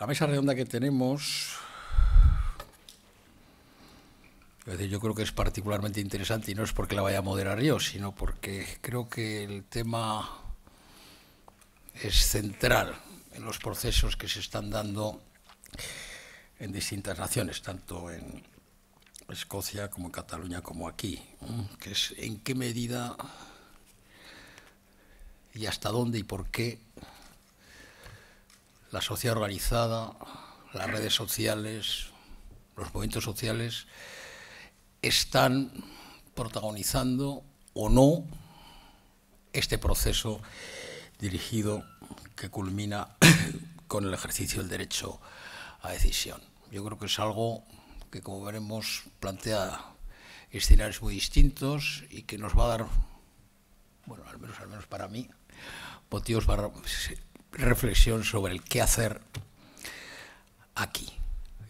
La mesa redonda que tenemos, yo creo que es particularmente interesante y no es porque la vaya a moderar yo, sino porque creo que el tema es central en los procesos que se están dando en distintas naciones, tanto en Escocia como en Cataluña como aquí, que es en qué medida y hasta dónde y por qué la sociedad organizada, las redes sociales, los movimientos sociales están protagonizando o no este proceso dirigido que culmina con el ejercicio del derecho a decisión. Yo creo que es algo que, como veremos, plantea escenarios muy distintos y que nos va a dar, bueno, al menos, al menos para mí, motivos para reflexión sobre el qué hacer aquí.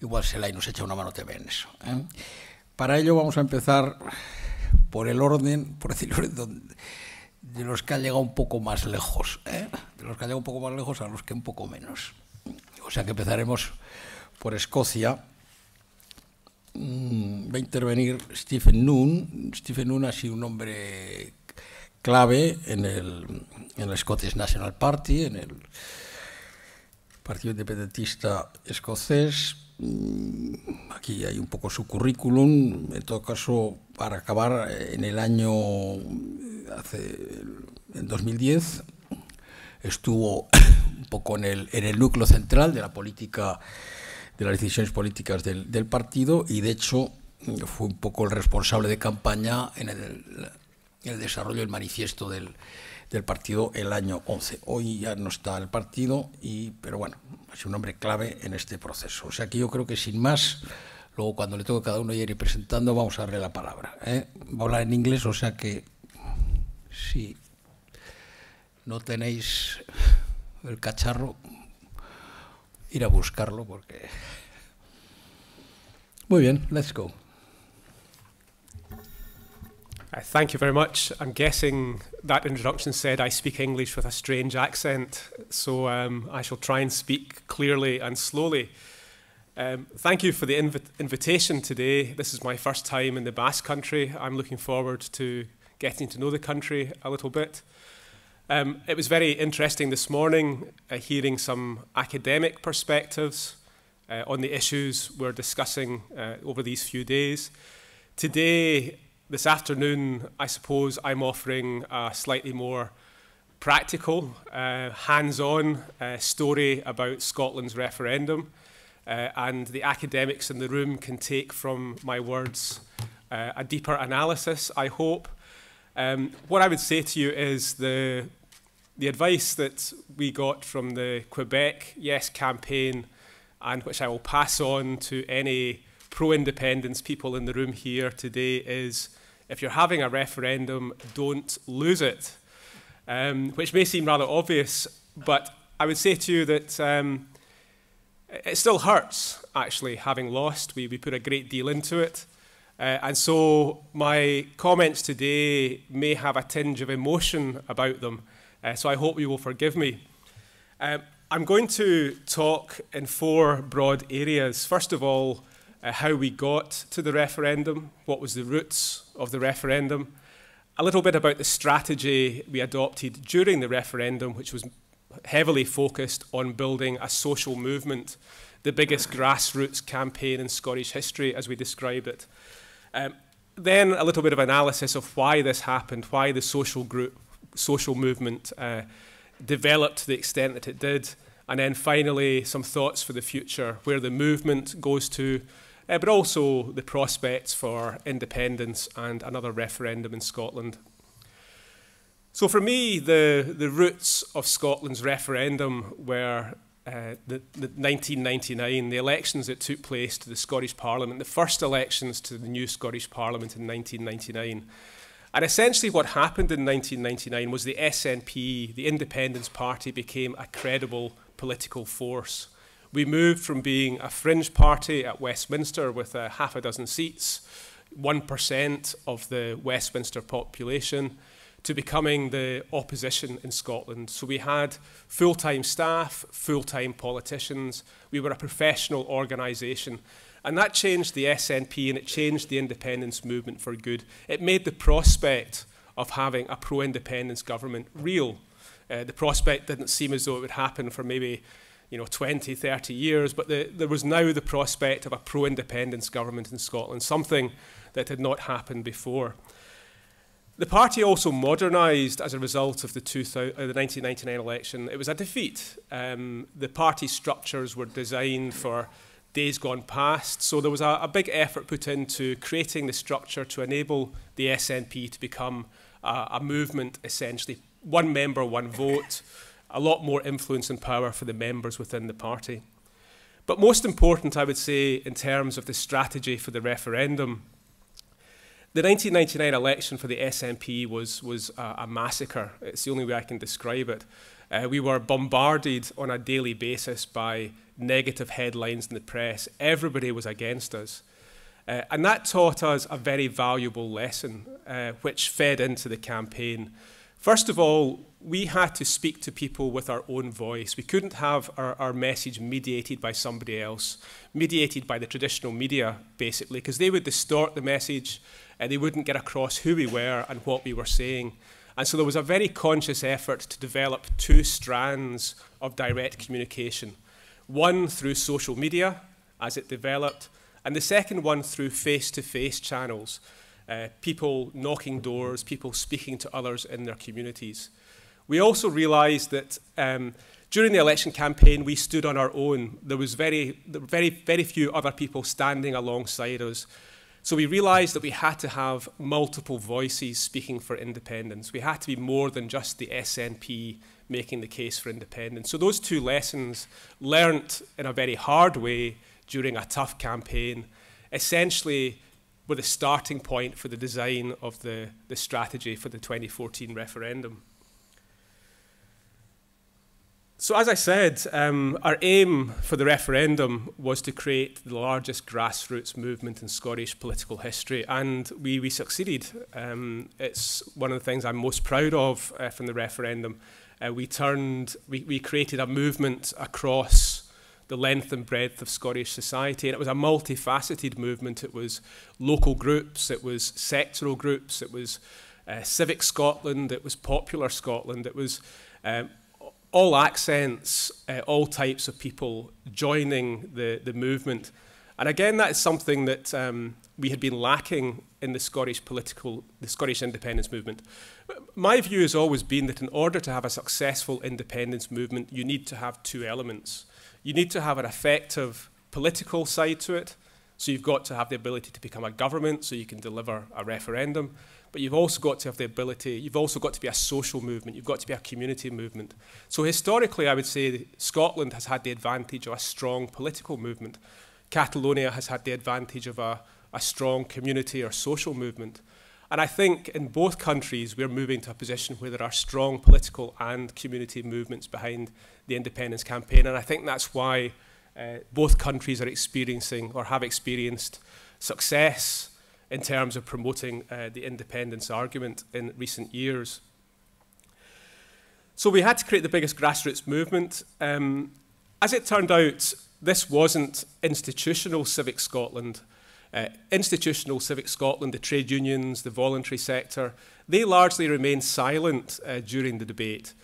Igual Selay nos echa una mano también en eso. ¿eh? Para ello vamos a empezar por el orden, por decirlo de los que ha llegado un poco más lejos, ¿eh? de los que han llegado un poco más lejos a los que un poco menos. O sea que empezaremos por Escocia. Mm, va a intervenir Stephen Noon. Stephen Noon ha sido un hombre clave en el, en el Scottish National Party, en el Partido Independentista Escocés. Mm, aquí hay un poco su currículum. En todo caso, para acabar, eh, en el año eh, hace, en 2010 estuvo un poco en el, en el núcleo central de la política, de las decisiones políticas del, del partido y, de hecho, fue un poco el responsable de campaña en el el desarrollo del manifiesto del, partido el año 11. Hoy ya no está el partido, y, pero bueno, es un hombre clave en este proceso. O sea que yo creo que sin más, luego cuando le toque cada uno ir presentando, vamos a darle la palabra. ¿eh? Va a hablar en inglés, o sea que si no tenéis el cacharro, ir a buscarlo porque... Muy bien, let's go. Uh, thank you very much. I'm guessing that introduction said I speak English with a strange accent, so um, I shall try and speak clearly and slowly. Um, thank you for the inv invitation today. This is my first time in the Basque Country. I'm looking forward to getting to know the country a little bit. Um, it was very interesting this morning uh, hearing some academic perspectives uh, on the issues we're discussing uh, over these few days. Today, this afternoon, I suppose I'm offering a slightly more practical, uh, hands-on uh, story about Scotland's referendum. Uh, and the academics in the room can take from my words uh, a deeper analysis, I hope. Um, what I would say to you is the, the advice that we got from the Quebec Yes campaign, and which I will pass on to any pro independence people in the room here today, is if you're having a referendum, don't lose it, um, which may seem rather obvious, but I would say to you that um, it still hurts, actually, having lost. We, we put a great deal into it. Uh, and so my comments today may have a tinge of emotion about them, uh, so I hope you will forgive me. Um, I'm going to talk in four broad areas. First of all, uh, how we got to the referendum, what was the roots of the referendum, a little bit about the strategy we adopted during the referendum, which was heavily focused on building a social movement, the biggest grassroots campaign in Scottish history, as we describe it. Um, then a little bit of analysis of why this happened, why the social group, social movement uh, developed to the extent that it did, and then finally some thoughts for the future, where the movement goes to, uh, but also the prospects for independence and another referendum in Scotland. So for me, the, the roots of Scotland's referendum were uh, the, the 1999, the elections that took place to the Scottish Parliament, the first elections to the new Scottish Parliament in 1999. And essentially what happened in 1999 was the SNP, the Independence Party, became a credible political force. We moved from being a fringe party at Westminster with a uh, half a dozen seats, 1% of the Westminster population, to becoming the opposition in Scotland. So we had full time staff, full time politicians, we were a professional organisation. And that changed the SNP and it changed the independence movement for good. It made the prospect of having a pro independence government real. Uh, the prospect didn't seem as though it would happen for maybe you know, 20, 30 years, but the, there was now the prospect of a pro-independence government in Scotland, something that had not happened before. The party also modernised as a result of the, 2000, uh, the 1999 election. It was a defeat. Um, the party structures were designed for days gone past, so there was a, a big effort put into creating the structure to enable the SNP to become uh, a movement, essentially, one member, one vote a lot more influence and power for the members within the party. But most important, I would say, in terms of the strategy for the referendum, the 1999 election for the SNP was, was a, a massacre. It's the only way I can describe it. Uh, we were bombarded on a daily basis by negative headlines in the press. Everybody was against us. Uh, and that taught us a very valuable lesson, uh, which fed into the campaign. First of all, we had to speak to people with our own voice. We couldn't have our, our message mediated by somebody else, mediated by the traditional media, basically, because they would distort the message and they wouldn't get across who we were and what we were saying. And so there was a very conscious effort to develop two strands of direct communication. One through social media, as it developed, and the second one through face-to-face -face channels. uh, people knocking doors, people speaking to others in their communities. We also realised that um, during the election campaign, we stood on our own. There was very, very, very few other people standing alongside us. So we realised that we had to have multiple voices speaking for independence. We had to be more than just the SNP making the case for independence. So those two lessons learnt in a very hard way during a tough campaign essentially were the starting point for the design of the, the strategy for the 2014 referendum. So, as I said, um, our aim for the referendum was to create the largest grassroots movement in Scottish political history, and we, we succeeded. Um, it's one of the things I'm most proud of uh, from the referendum. Uh, we turned, we, we created a movement across the length and breadth of Scottish society. And it was a multifaceted movement. It was local groups, it was sectoral groups, it was uh, civic Scotland, it was popular Scotland, it was um, all accents, uh, all types of people joining the, the movement. And again, that is something that um, we had been lacking in the Scottish political, the Scottish independence movement. My view has always been that in order to have a successful independence movement, you need to have two elements. You need to have an effective political side to it. So you've got to have the ability to become a government so you can deliver a referendum. But you've also got to have the ability, you've also got to be a social movement, you've got to be a community movement. So historically, I would say Scotland has had the advantage of a strong political movement. Catalonia has had the advantage of a, a strong community or social movement. And I think in both countries, we're moving to a position where there are strong political and community movements behind the independence campaign. And I think that's why uh, both countries are experiencing or have experienced success in terms of promoting uh, the independence argument in recent years. So we had to create the biggest grassroots movement. Um, as it turned out, this wasn't institutional civic Scotland. Uh, institutional Civic Scotland, the trade unions, the voluntary sector, they largely remained silent uh, during the debate.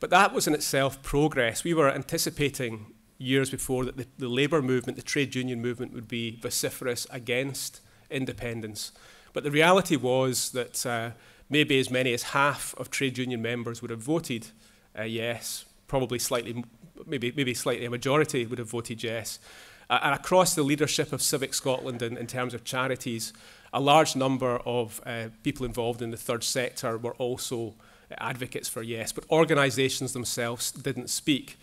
But that was in itself progress. We were anticipating years before that the, the labour movement, the trade union movement, would be vociferous against independence. But the reality was that uh, maybe as many as half of trade union members would have voted uh, yes, probably slightly, maybe, maybe slightly a majority would have voted yes uh, and across the leadership of Civic Scotland in, in terms of charities, a large number of uh, people involved in the third sector were also advocates for yes, but organisations themselves didn't speak.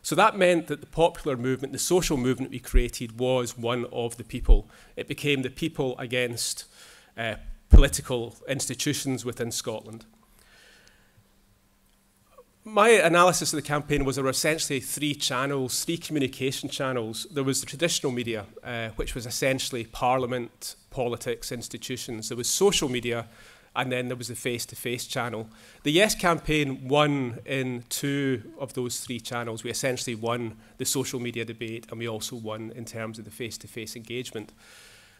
So that meant that the popular movement, the social movement we created, was one of the people. It became the people against uh, political institutions within Scotland my analysis of the campaign was there were essentially three channels, three communication channels. There was the traditional media, uh, which was essentially parliament, politics, institutions. There was social media, and then there was the face-to-face channel. The Yes campaign won in two of those three channels. We essentially won the social media debate, and we also won in terms of the face-to-face engagement.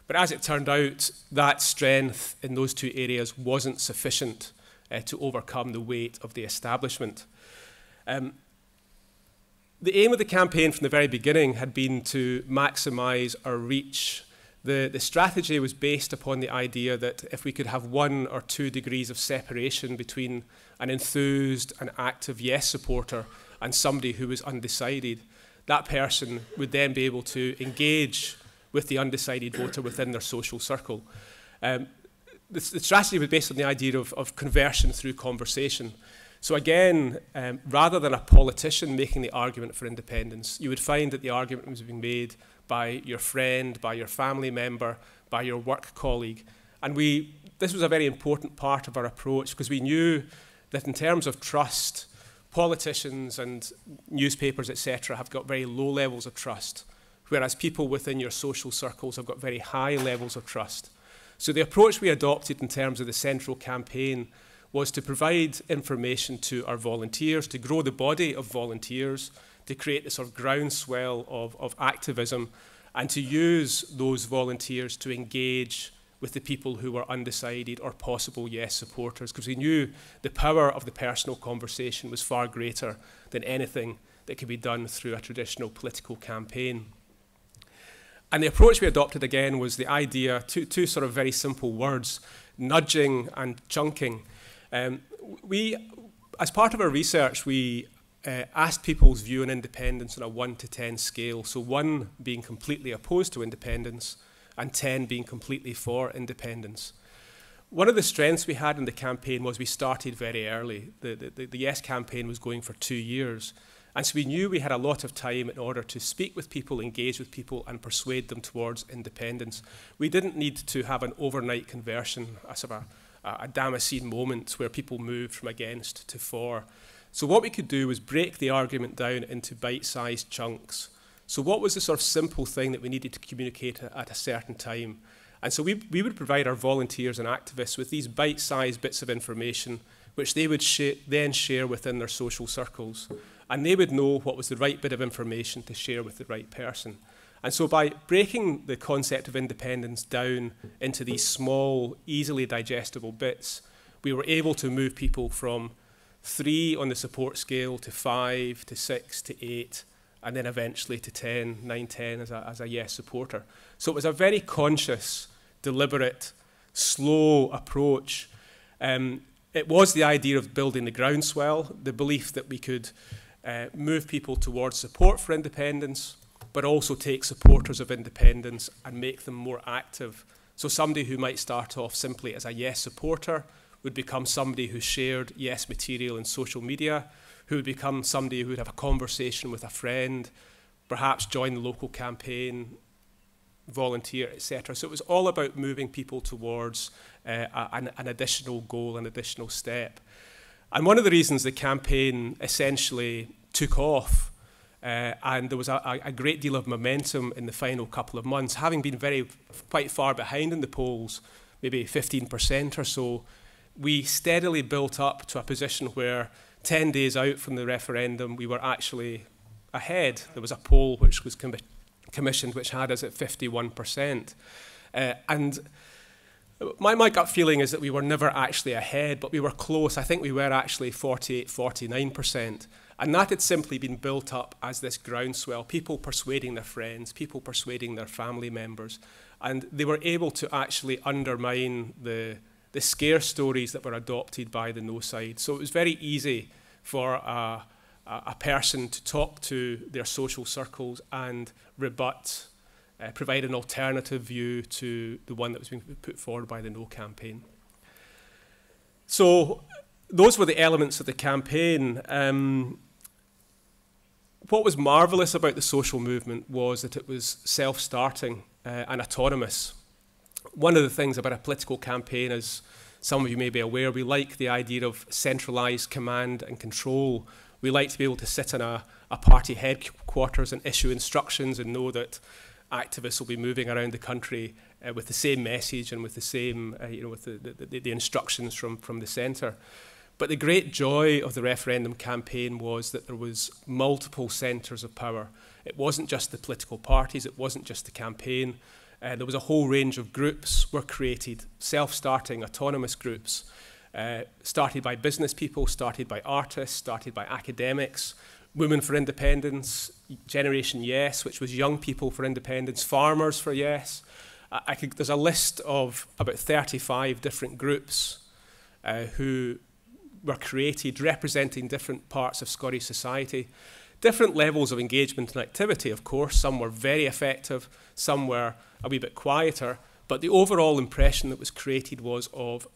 But as it turned out, that strength in those two areas wasn't sufficient uh, to overcome the weight of the establishment. Um, the aim of the campaign from the very beginning had been to maximize our reach. The, the strategy was based upon the idea that if we could have one or two degrees of separation between an enthused and active yes supporter and somebody who was undecided, that person would then be able to engage with the undecided voter within their social circle. Um, the, the strategy was based on the idea of, of conversion through conversation. So again, um, rather than a politician making the argument for independence, you would find that the argument was being made by your friend, by your family member, by your work colleague. And we, this was a very important part of our approach because we knew that in terms of trust, politicians and newspapers, etc., have got very low levels of trust, whereas people within your social circles have got very high levels of trust. So the approach we adopted in terms of the central campaign was to provide information to our volunteers, to grow the body of volunteers, to create this sort of groundswell of, of activism, and to use those volunteers to engage with the people who were undecided or possible yes supporters, because we knew the power of the personal conversation was far greater than anything that could be done through a traditional political campaign. And the approach we adopted again was the idea, two, two sort of very simple words, nudging and chunking. Um, we, as part of our research, we uh, asked people's view on independence on a 1 to 10 scale, so 1 being completely opposed to independence and 10 being completely for independence. One of the strengths we had in the campaign was we started very early. The, the, the, Yes campaign was going for two years. And so we knew we had a lot of time in order to speak with people, engage with people, and persuade them towards independence. We didn't need to have an overnight conversion, a sort of a, a, a Damascene moment where people moved from against to for. So what we could do was break the argument down into bite-sized chunks. So what was the sort of simple thing that we needed to communicate at, at a certain time? And so we, we would provide our volunteers and activists with these bite-sized bits of information which they would sh then share within their social circles. And they would know what was the right bit of information to share with the right person. And so by breaking the concept of independence down into these small, easily digestible bits, we were able to move people from three on the support scale to five, to six, to eight, and then eventually to 10, 9, 10 as a, as a yes supporter. So it was a very conscious, deliberate, slow approach. Um, it was the idea of building the groundswell, the belief that we could uh, move people towards support for independence, but also take supporters of independence and make them more active. So somebody who might start off simply as a yes supporter would become somebody who shared yes material in social media, who would become somebody who would have a conversation with a friend, perhaps join the local campaign, volunteer, etc. So it was all about moving people towards uh, an, an additional goal, an additional step. And one of the reasons the campaign essentially took off Uh, and there was a, a, great deal of momentum in the final couple of months, having been very quite far behind in the polls, maybe 15% or so. We steadily built up to a position where 10 days out from the referendum, we were actually ahead. There was a poll which was com commissioned which had us at 51%. Uh, and my, my gut feeling is that we were never actually ahead, but we were close. I think we were actually 48, 49%. And that had simply been built up as this groundswell, people persuading their friends, people persuading their family members. And they were able to actually undermine the, the scare stories that were adopted by the no side. So it was very easy for a, a person to talk to their social circles and rebut, uh, provide an alternative view to the one that was being put forward by the no campaign. So those were the elements of the campaign. Um, what was marvellous about the social movement was that it was self starting uh, and autonomous. One of the things about a political campaign, as some of you may be aware, we like the idea of centralised command and control. We like to be able to sit in a, a party headquarters and issue instructions and know that activists will be moving around the country uh, with the same message and with the same, uh, you know, with the, the, the instructions from, from the centre. But the great joy of the referendum campaign was that there was multiple centres of power. It wasn't just the political parties, it wasn't just the campaign. Uh, there was a whole range of groups were created, self-starting autonomous groups, uh, started by business people, started by artists, started by academics, Women for Independence, Generation Yes, which was Young People for Independence, Farmers for Yes. I, I could, there's a list of about 35 different groups uh, who were created representing different parts of Scottish society. Different levels of engagement and activity, of course. Some were very effective, some were a wee bit quieter, but the overall impression that was created was of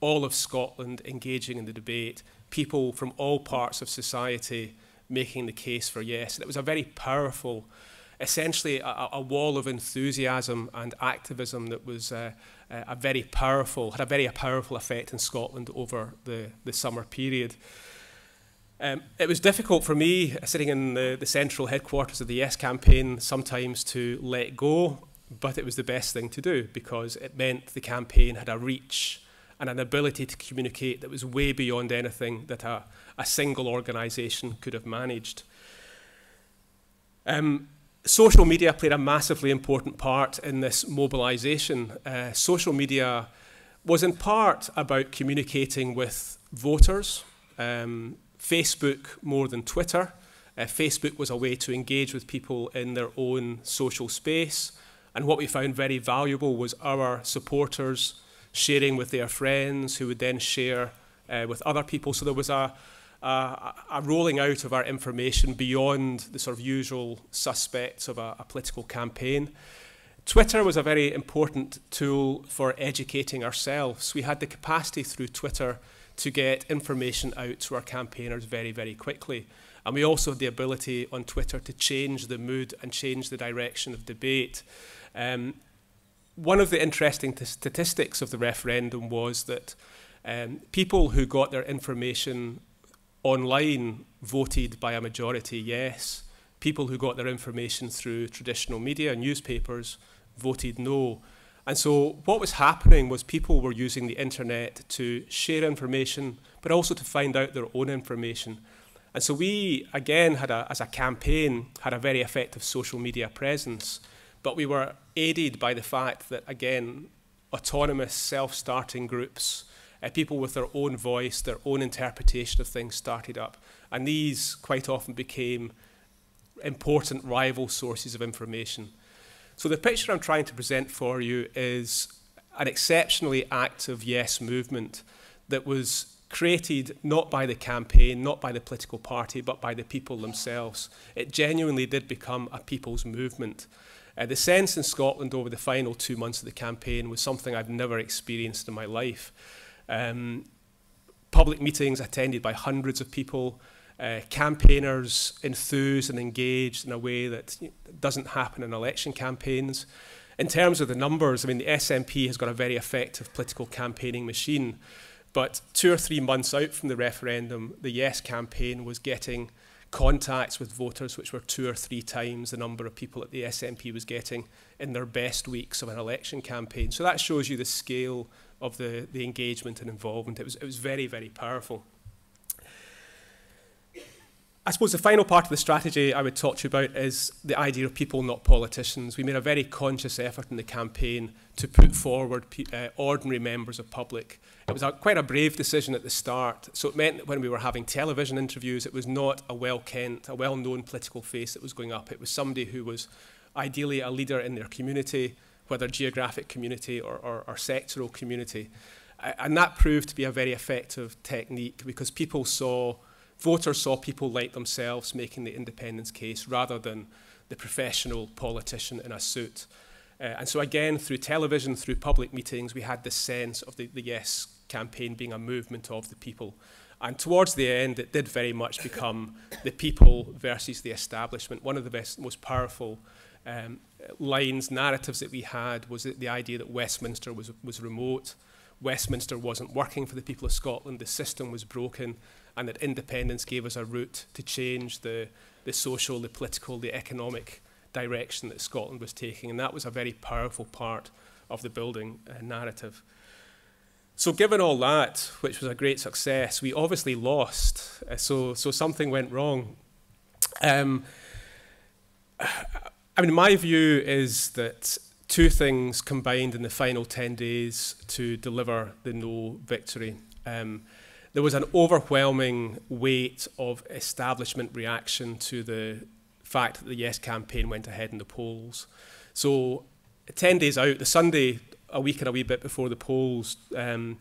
all of Scotland engaging in the debate, people from all parts of society making the case for yes. And it was a very powerful, essentially a, a wall of enthusiasm and activism that was uh, uh, a very powerful, had a very powerful effect in Scotland over the, the summer period. Um, it was difficult for me, uh, sitting in the, the central headquarters of the Yes campaign, sometimes to let go, but it was the best thing to do because it meant the campaign had a reach and an ability to communicate that was way beyond anything that a, a single organisation could have managed. Um, social media played a massively important part in this mobilisation. Uh, social media was in part about communicating with voters. Um, Facebook more than Twitter. Uh, Facebook was a way to engage with people in their own social space. And what we found very valuable was our supporters sharing with their friends, who would then share uh, with other people. So there was a, uh, a rolling out of our information beyond the sort of usual suspects of a, a political campaign. Twitter was a very important tool for educating ourselves. We had the capacity through Twitter to get information out to our campaigners very, very quickly. And we also had the ability on Twitter to change the mood and change the direction of debate. Um, one of the interesting statistics of the referendum was that um, people who got their information online voted by a majority yes. People who got their information through traditional media, and newspapers, voted no. And so what was happening was people were using the internet to share information, but also to find out their own information. And so we, again, had a, as a campaign, had a very effective social media presence, but we were aided by the fact that, again, autonomous self-starting groups uh, people with their own voice, their own interpretation of things started up. And these quite often became important rival sources of information. So the picture I'm trying to present for you is an exceptionally active yes movement that was created not by the campaign, not by the political party, but by the people themselves. It genuinely did become a people's movement. Uh, the sense in Scotland over the final two months of the campaign was something I've never experienced in my life. Um, public meetings attended by hundreds of people, uh, campaigners enthused and engaged in a way that doesn't happen in election campaigns. In terms of the numbers, I mean, the SNP has got a very effective political campaigning machine. But two or three months out from the referendum, the Yes campaign was getting contacts with voters which were two or three times the number of people that the SNP was getting in their best weeks of an election campaign. So that shows you the scale of the, the engagement and involvement. It was, it was very, very powerful. I suppose the final part of the strategy I would talk to you about is the idea of people, not politicians. We made a very conscious effort in the campaign to put forward uh, ordinary members of public. It was a, quite a brave decision at the start. So it meant that when we were having television interviews, it was not a well-kent, a well-known political face that was going up. It was somebody who was ideally a leader in their community, whether geographic community or, or, or sectoral community. And that proved to be a very effective technique because people saw, voters saw people like themselves making the independence case rather than the professional politician in a suit. Uh, and so again, through television, through public meetings, we had this sense of the, the Yes campaign being a movement of the people. And towards the end, it did very much become the people versus the establishment. One of the best, most powerful um, lines, narratives that we had was the idea that Westminster was, was remote, Westminster wasn't working for the people of Scotland, the system was broken, and that independence gave us a route to change the, the social, the political, the economic direction that Scotland was taking. And that was a very powerful part of the building uh, narrative. So given all that, which was a great success, we obviously lost. Uh, so, so something went wrong. Um, I mean, my view is that two things combined in the final 10 days to deliver the no victory. Um, there was an overwhelming weight of establishment reaction to the fact that the Yes campaign went ahead in the polls. So 10 days out, the Sunday, a week and a wee bit before the polls, um,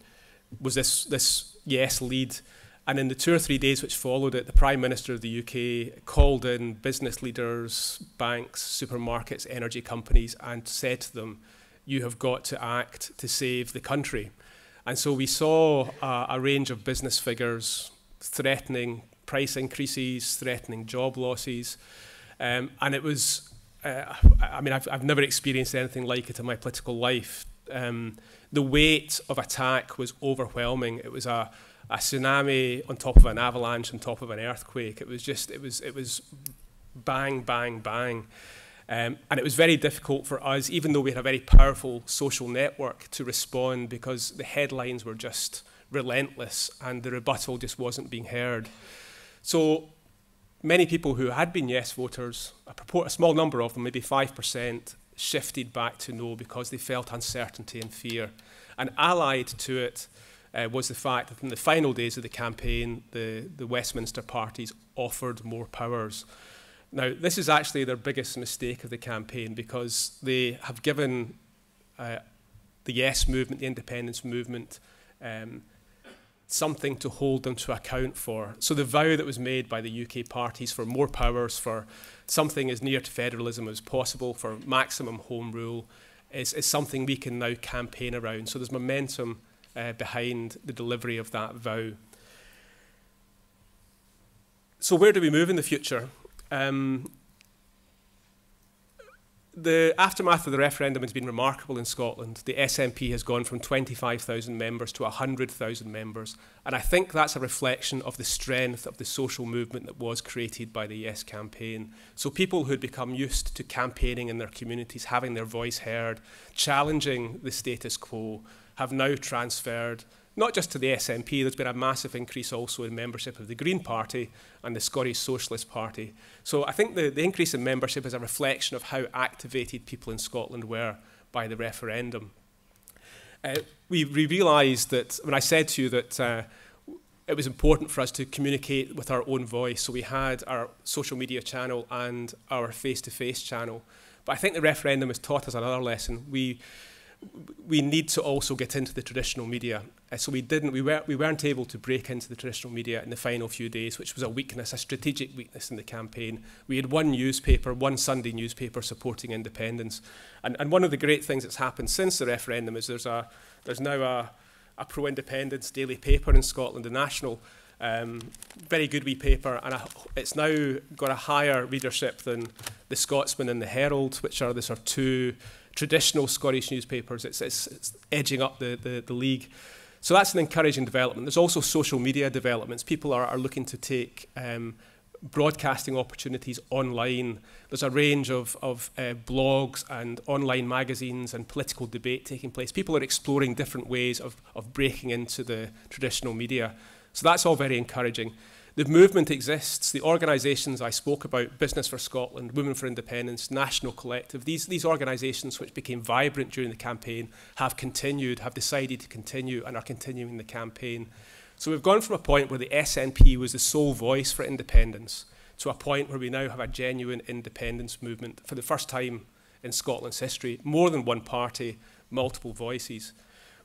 was this, this Yes lead and in the two or three days which followed it, the Prime Minister of the UK called in business leaders, banks, supermarkets, energy companies, and said to them, You have got to act to save the country. And so we saw uh, a range of business figures threatening price increases, threatening job losses. Um, and it was, uh, I mean, I've, I've never experienced anything like it in my political life. Um, the weight of attack was overwhelming. It was a a tsunami on top of an avalanche on top of an earthquake. It was just, it was, it was bang, bang, bang. Um, and it was very difficult for us, even though we had a very powerful social network, to respond because the headlines were just relentless and the rebuttal just wasn't being heard. So many people who had been yes voters, a, purport, a small number of them, maybe 5%, shifted back to no because they felt uncertainty and fear. And allied to it, uh, was the fact that in the final days of the campaign, the, the Westminster parties offered more powers. Now, this is actually their biggest mistake of the campaign because they have given uh, the Yes movement, the independence movement, um, something to hold them to account for. So the vow that was made by the UK parties for more powers, for something as near to federalism as possible, for maximum home rule, is, is something we can now campaign around. So there's momentum uh, behind the delivery of that vow. So, where do we move in the future? Um, the aftermath of the referendum has been remarkable in Scotland. The SNP has gone from 25,000 members to 100,000 members, and I think that's a reflection of the strength of the social movement that was created by the Yes campaign. So people who had become used to campaigning in their communities, having their voice heard, challenging the status quo, have now transferred not just to the SNP, there's been a massive increase also in membership of the Green Party and the Scottish Socialist Party. So I think the, the increase in membership is a reflection of how activated people in Scotland were by the referendum. Uh, we we realised that, when I said to you that uh, it was important for us to communicate with our own voice, so we had our social media channel and our face-to-face -face channel. But I think the referendum has taught us another lesson. We we need to also get into the traditional media. Uh, so we didn't, we, were, we weren't able to break into the traditional media in the final few days, which was a weakness, a strategic weakness in the campaign. We had one newspaper, one Sunday newspaper supporting independence. And, and one of the great things that's happened since the referendum is there's, a, there's now a, a pro-independence daily paper in Scotland, the National, um, very good wee paper, and it's now got a higher readership than the Scotsman and the Herald, which are the sort of two traditional Scottish newspapers. It's, it's, it's edging up the, the, the league. So that's an encouraging development. There's also social media developments. People are, are looking to take um, broadcasting opportunities online. There's a range of, of uh, blogs and online magazines and political debate taking place. People are exploring different ways of, of breaking into the traditional media. So that's all very encouraging. The movement exists. The organisations I spoke about, Business for Scotland, Women for Independence, National Collective, these, these organisations which became vibrant during the campaign have continued, have decided to continue and are continuing the campaign. So we've gone from a point where the SNP was the sole voice for independence to a point where we now have a genuine independence movement for the first time in Scotland's history. More than one party, multiple voices.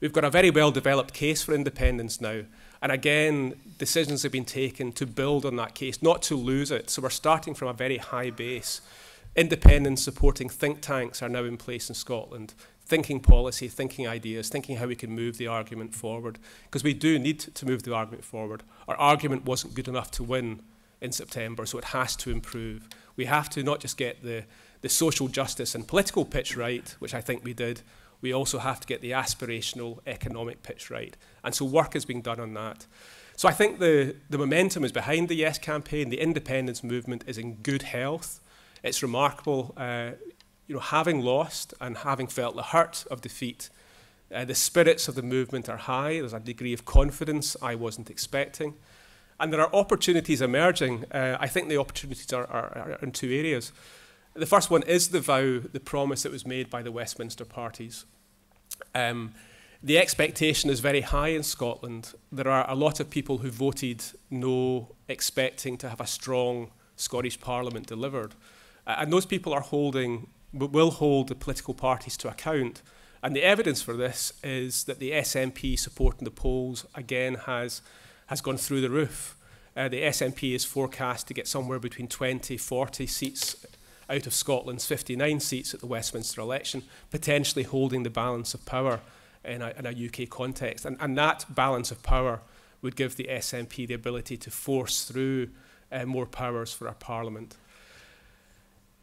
We've got a very well developed case for independence now And again, decisions have been taken to build on that case, not to lose it. So we're starting from a very high base. Independent supporting think tanks are now in place in Scotland, thinking policy, thinking ideas, thinking how we can move the argument forward. Because we do need to move the argument forward. Our argument wasn't good enough to win in September, so it has to improve. We have to not just get the, the social justice and political pitch right, which I think we did, we also have to get the aspirational economic pitch right. And so work is being done on that. So I think the, the momentum is behind the Yes campaign. The independence movement is in good health. It's remarkable, uh, you know, having lost and having felt the hurt of defeat, uh, the spirits of the movement are high. There's a degree of confidence I wasn't expecting. And there are opportunities emerging. Uh, I think the opportunities are, are, are in two areas. The first one is the vow, the promise that was made by the Westminster parties. Um, the expectation is very high in Scotland. There are a lot of people who voted no, expecting to have a strong Scottish Parliament delivered. Uh, and those people are holding, will hold the political parties to account. And the evidence for this is that the SNP supporting the polls again has, has gone through the roof. Uh, the SNP is forecast to get somewhere between 20, 40 seats out of Scotland's 59 seats at the Westminster election, potentially holding the balance of power in a, in a UK context. And, and, that balance of power would give the SNP the ability to force through uh, more powers for our parliament.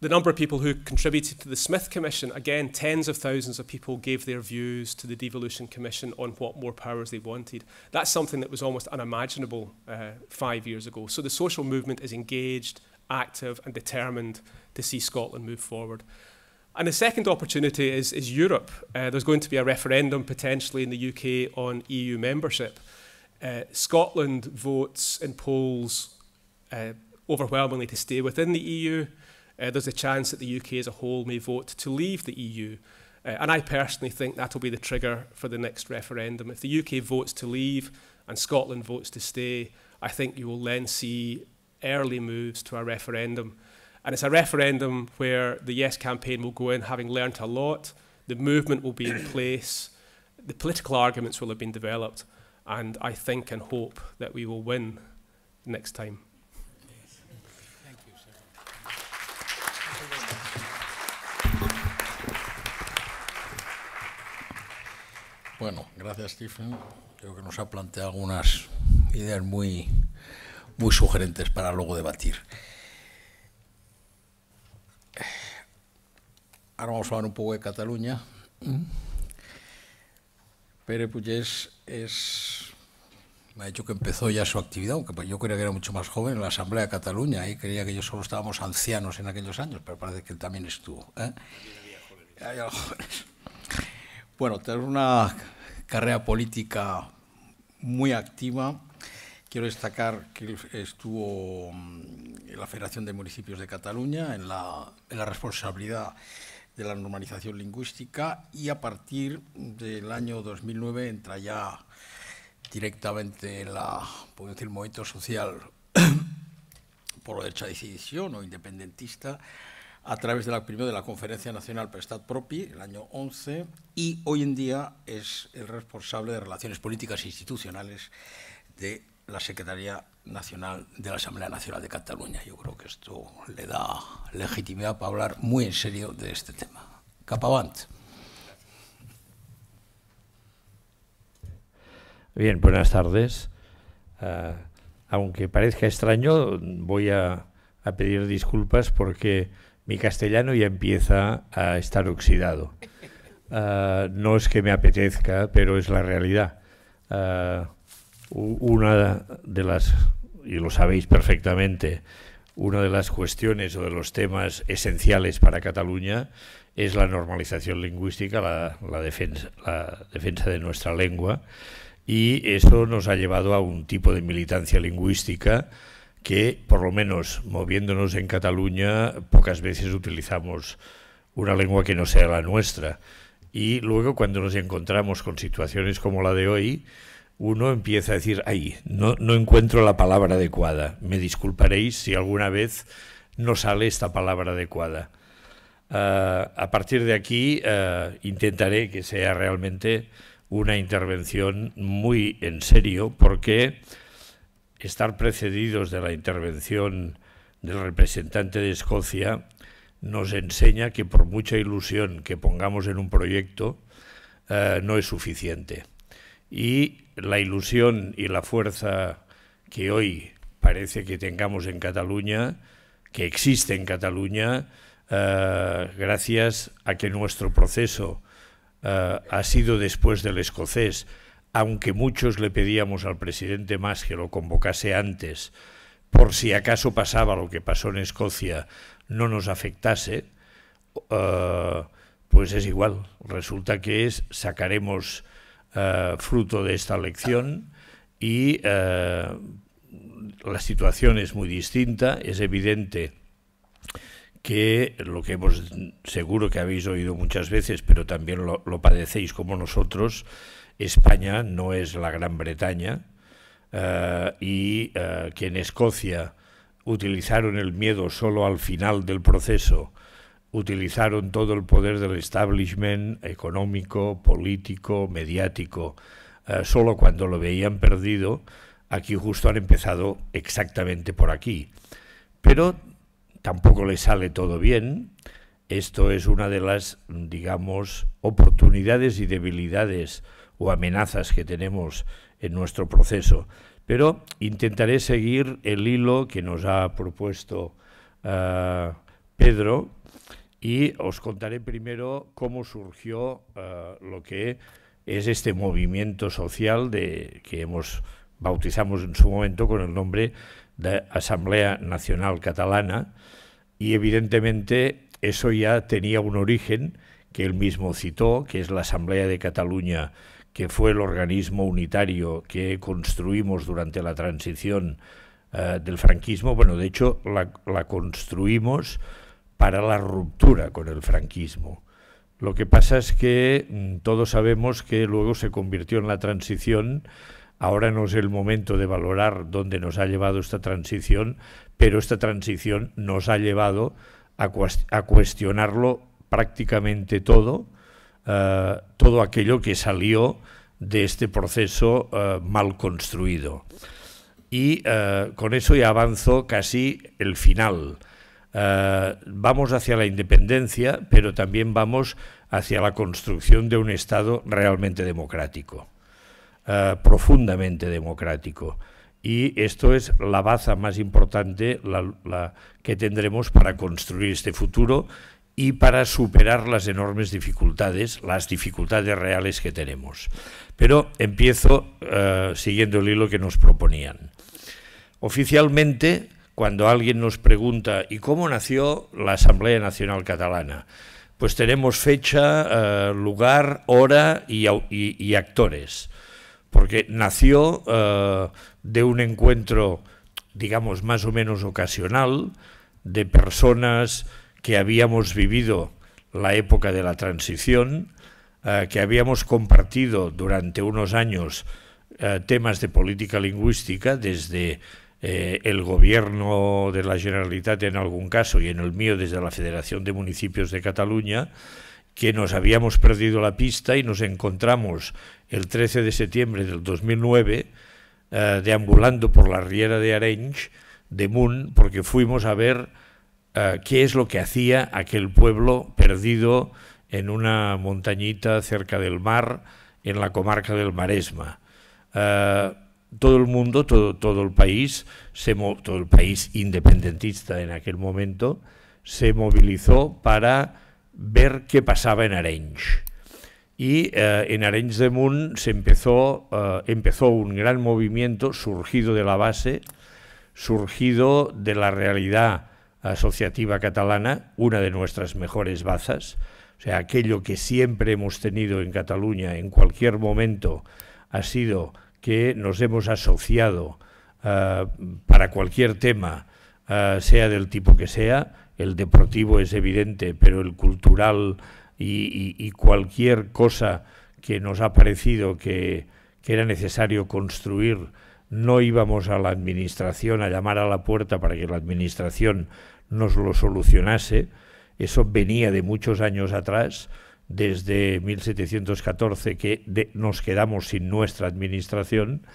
The number of people who contributed to the Smith Commission, again, tens of thousands of people gave their views to the Devolution Commission on what more powers they wanted. That's something that was almost unimaginable uh, five years ago. So the social movement is engaged, active and determined to see Scotland move forward. And the second opportunity is, is Europe. Uh, there's going to be a referendum potentially in the UK on EU membership. Uh, Scotland votes in polls uh, overwhelmingly to stay within the EU. Uh, there's a chance that the UK as a whole may vote to leave the EU. Uh, and I personally think that'll be the trigger for the next referendum. If the UK votes to leave and Scotland votes to stay, I think you will then see early moves to a referendum. And it's a referendum where the Yes campaign will go in having learnt a lot, the movement will be in place, the political arguments will have been developed, and I think and hope that we will win next time. Thank you, Bueno, gracias Stephen. Creo que nos ha planteado algunas ideas muy muy sugerentes para luego debatir. Ahora vamos a hablar un poco de Cataluña. Pere pues es, me ha dicho que empezó ya su actividad, aunque yo creía que era mucho más joven, en la Asamblea de Cataluña, y creía que yo solo estábamos ancianos en aquellos años, pero parece que él también estuvo. ¿eh? Bueno, tener una carrera política muy activa, Quiero destacar que estuvo en mm, la Federación de Municipios de Cataluña en la, responsabilidad de la normalización lingüística y a partir del año 2009 entra ya directamente en la, decir, movimiento social por derecha de decisión o independentista a través de la, primero de la Conferencia Nacional Prestat Propi, el año 11, y hoy en día es el responsable de Relaciones Políticas e Institucionales de la Secretaría Nacional de la Asamblea Nacional de Cataluña. Yo creo que esto le da legitimidad para hablar muy en serio de este tema. Capabant. Bien, buenas tardes. Eh, aunque parezca extraño, voy a, pedir disculpas porque mi castellano ya empieza a estar oxidado. Eh, no es que me apetezca, pero es la realidad. Eh, una de las, y lo sabéis perfectamente, una de las cuestiones o de los temas esenciales para Cataluña es la normalización lingüística, la, defensa, defensa de nuestra lengua, y eso nos ha llevado a un tipo de militancia lingüística que, por lo menos moviéndonos en Cataluña, pocas veces utilizamos una lengua que no sea la nuestra. Y luego cuando nos encontramos con situaciones como la de hoy, uno empieza a decir, ay, no, encuentro la palabra adecuada. Me disculparéis si alguna vez no sale esta palabra adecuada. Ah, a partir de aquí ah, intentaré que sea realmente una intervención muy en serio porque estar precedidos de la intervención del representante de Escocia nos enseña que por mucha ilusión que pongamos en un proyecto, ah, no es suficiente. Y la ilusión y la fuerza que hoy parece que tengamos en Cataluña, que existe en Cataluña, eh, gracias a que nuestro proceso eh, ha sido después del escocés, aunque muchos le pedíamos al presidente más que lo convocase antes, por si acaso pasaba lo que pasó en Escocia, no nos afectase, eh, pues es igual. Resulta que es, sacaremos eh, fruto de esta lección y eh, la situación es muy distinta, es evidente que lo que hemos seguro que habéis oído muchas veces, pero también lo, padecéis como nosotros, España no es la Gran Bretaña eh, y que en Escocia utilizaron el miedo solo al final del proceso utilizaron todo el poder del establishment económico, político, mediático. Eh, solo cuando lo veían perdido, aquí justo han empezado exactamente por aquí. Pero tampoco les sale todo bien. Esto es una de las, digamos, oportunidades y debilidades o amenazas que tenemos en nuestro proceso. Pero intentaré seguir el hilo que nos ha propuesto eh, Pedro, y os contaré primero cómo surgió eh, lo que es este movimiento social de, que hemos bautizamos en su momento con el nombre de Asamblea Nacional Catalana y evidentemente eso ya tenía un origen que él mismo citó, que es la Asamblea de Cataluña, que fue el organismo unitario que construimos durante la transición eh, del franquismo. Bueno, de hecho la construimos para la ruptura con el franquismo. Lo que pasa es que mm, todos sabemos que luego se convirtió en la transición. Ahora no es el momento de valorar dónde nos ha llevado esta transición, pero esta transición nos ha llevado a, cuestionarlo prácticamente todo, eh, todo aquello que salió de este proceso eh, mal construido. Y eh, con eso ya avanzó casi el final. Eh, vamos hacia la independencia, pero también vamos hacia la construcción de un Estado realmente democrático, eh, profundamente democrático. Y esto es la baza más importante que tendremos para construir este futuro y para superar las enormes dificultades, las dificultades reales que tenemos. Pero empiezo eh, siguiendo el hilo que nos proponían. Oficialmente, cuando alguien nos pregunta, ¿y cómo nació la Asamblea Nacional Catalana? Pues tenemos fecha, eh, lugar, hora y, actores, porque nació eh, de un encuentro, digamos, más o menos ocasional, de personas que habíamos vivido la época de la transición, eh, que habíamos compartido durante unos años temas de política lingüística desde eh, el gobierno de la Generalitat en algún caso y en el mío desde la Federación de Municipios de Cataluña, que nos habíamos perdido la pista y nos encontramos el 13 de septiembre del 2009 eh, deambulando por la Riera de Arenys de Munt porque fuimos a ver eh, qué es lo que hacía aquel pueblo perdido en una montañita cerca del mar en la comarca del Maresma todo el mundo, todo, el país, todo el país independentista en aquel momento, se movilizó para ver qué pasaba en Arenys. Y eh, en Arenys de Munt se empezó, eh, empezó un gran movimiento surgido de la base, surgido de la realidad asociativa catalana, una de nuestras mejores bazas, o sea, aquello que siempre hemos tenido en Cataluña en cualquier momento ha sido que nos hemos asociado eh, para cualquier tema, eh, sea del tipo que sea, el deportivo es evidente, pero el cultural y, cualquier cosa que nos ha parecido que, que era necesario construir, no íbamos a la administración a llamar a la puerta para que la administración nos lo solucionase, eso venía de muchos años atrás, desde 1714 que nos quedamos sin nuestra administración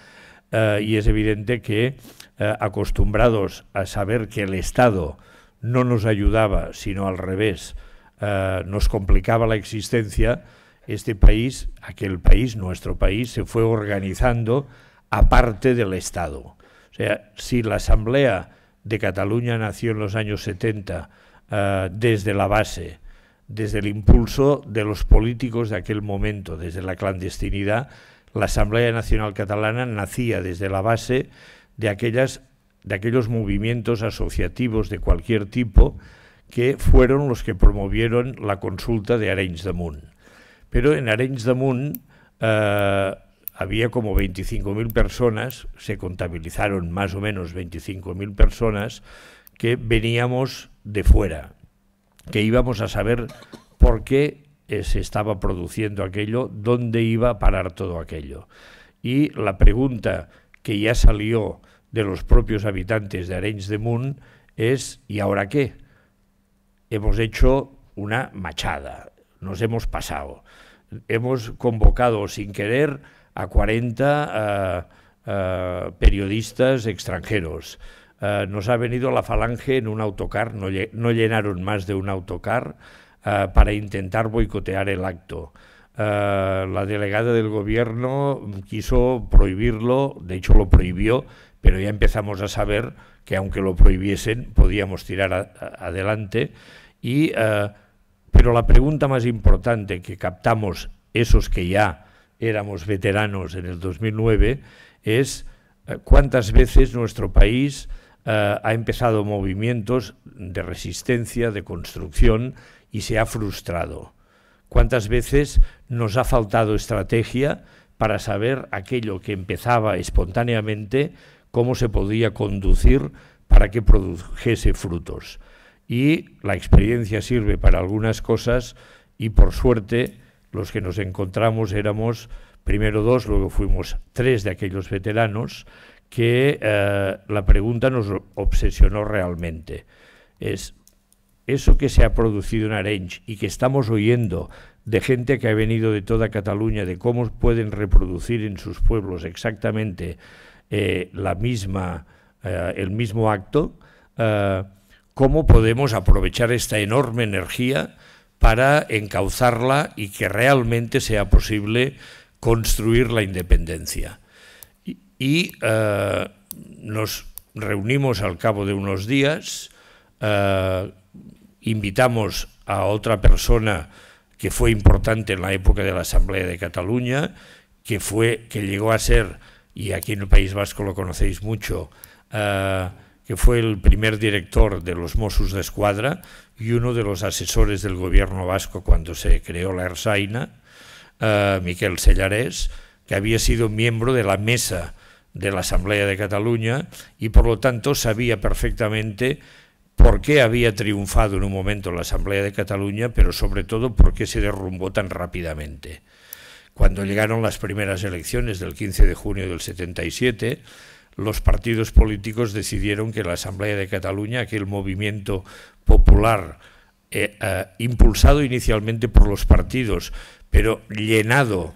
eh, y es evidente que eh, acostumbrados a saber que el Estado no nos ayudaba, sino al revés, eh, nos complicaba la existencia, este país, aquel país, nuestro país, se fue organizando aparte del Estado. O sea, si la Asamblea de Cataluña nació en los años 70 desde la base, desde el impulso de los políticos de aquel momento, desde la clandestinidad. La Asamblea Nacional Catalana nacía desde la base de, aquellos movimientos asociativos de cualquier tipo que fueron los que promovieron la consulta de Arenys de Moon. Pero en Arenys de Moon eh, había como 25.000 personas, se contabilizaron más o menos 25.000 personas que veníamos de fuera, que íbamos a saber por qué eh, se estaba produciendo aquello, dónde iba a parar todo aquello. Y la pregunta que ya salió de los propios habitantes de Arenys de Moon es ¿y ahora qué? Hemos hecho una machada, nos hemos pasado, hemos convocado sin querer a 40 eh, eh, periodistas extranjeros, eh, nos ha venido la falange en un autocar, no, llenaron más de un autocar eh, para intentar boicotear el acto. Eh, la delegada del gobierno quiso prohibirlo, de hecho lo prohibió, pero ya empezamos a saber que aunque lo prohibiesen podíamos tirar adelante. pero la pregunta más importante que captamos esos que ya éramos veteranos en el 2009 es cuántas veces nuestro país eh, ha empezado movimientos de resistencia, de construcción y se ha frustrado. ¿Cuántas veces nos ha faltado estrategia para saber aquello que empezaba espontáneamente, cómo se podía conducir para que produjese frutos? Y la experiencia sirve para algunas cosas y por suerte los que nos encontramos éramos primero dos, luego fuimos tres de aquellos veteranos que eh, la pregunta nos obsesionó realmente. Es, eso que se ha producido en Arenys y que estamos oyendo de gente que ha venido de toda Cataluña, de cómo pueden reproducir en sus pueblos exactamente eh, la misma, eh, el mismo acto, cómo podemos aprovechar esta enorme energía para encauzarla y que realmente sea posible construir la independencia y eh, nos reunimos al cabo de unos días, eh, invitamos a otra persona que fue importante en la época de la Asamblea de Cataluña, que, fue, que llegó a ser, y aquí en el País Vasco lo conocéis mucho, eh, que fue el primer director de los Mossos de Escuadra y uno de los asesores del gobierno vasco cuando se creó la Ersaina, Miquel Sellarés, que había sido miembro de la mesa de la Asamblea de Cataluña y por lo tanto sabía perfectamente por qué había triunfado en un momento la Asamblea de Cataluña, pero sobre todo por qué se derrumbó tan rápidamente. Cuando llegaron las primeras elecciones del 15 de junio del 77, los partidos políticos decidieron que la Asamblea de Cataluña, aquel movimiento popular eh, eh, impulsado inicialmente por los partidos, pero llenado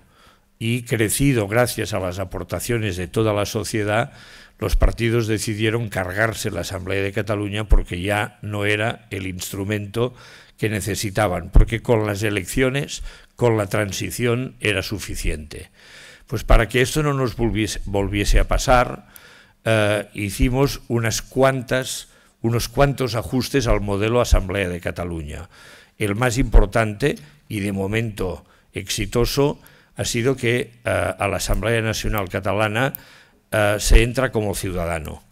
y crecido gracias a las aportaciones de toda la sociedad, los partidos decidieron cargarse la Asamblea de Cataluña porque ya no era el instrumento que necesitaban, porque con las elecciones, con la transición era suficiente. Pues para que esto no nos volviese, a pasar, eh, hicimos unas cuantas, unos cuantos ajustes al modelo Asamblea de Cataluña. El más importante y de momento exitoso ha sido que eh, a la Asamblea Nacional Catalana eh, se entra como ciudadano.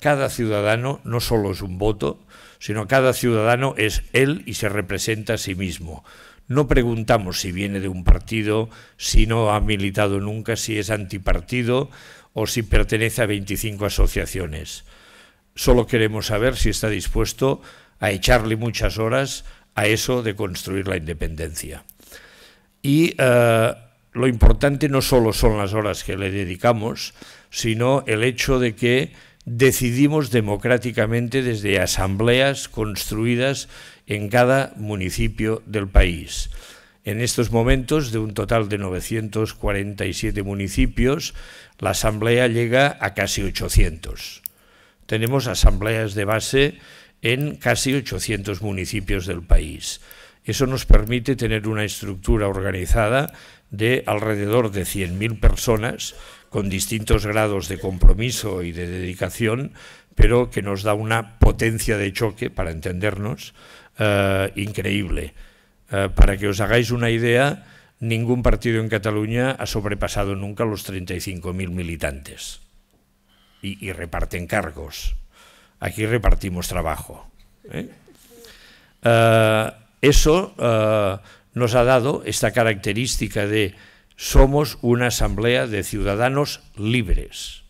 Cada ciudadano no solo es un voto, sino cada ciudadano es él y se representa a sí mismo. No preguntamos si viene de un partido, si no ha militado nunca, si es antipartido o si pertenece a 25 asociaciones. Solo queremos saber si está dispuesto a echarle muchas horas a eso de construir la independencia. Y eh, lo importante no solo son las horas que le dedicamos, sino el hecho de que decidimos democráticamente desde asambleas construidas en cada municipio del país. En estos momentos, de un total de 947 municipios, la asamblea llega a casi 800. Tenemos asambleas de base en casi 800 municipios del país. Eso nos permite tener una estructura organizada de alrededor de 100.000 personas con distintos grados de compromiso y de dedicación, pero que nos da una potencia de choque, para entendernos, eh, increíble. Eh, para que os hagáis una idea, ningún partido en Cataluña ha sobrepasado nunca los 35.000 militantes y, reparten cargos. Aquí repartimos trabajo. ¿eh? eso nos ha dado esta característica de somos una asamblea de ciudadanos libres,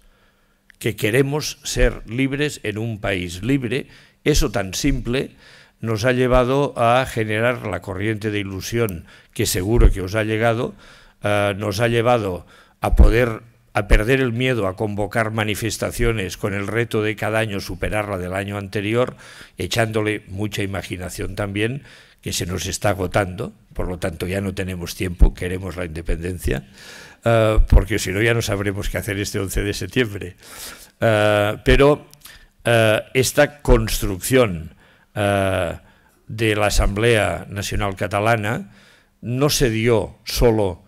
que queremos ser libres en un país libre. Eso tan simple nos ha llevado a generar la corriente de ilusión que seguro que os ha llegado, eh, nos ha llevado a poder a perder el miedo a convocar manifestaciones con el reto de cada año superarla del año anterior, echándole mucha imaginación también, que se nos está agotando, por lo tanto ya no tenemos tiempo, queremos la independencia, eh, porque si no ya no sabremos qué hacer este 11 de septiembre. Eh, pero eh, esta construcción de la Asamblea Nacional Catalana no se dio solo,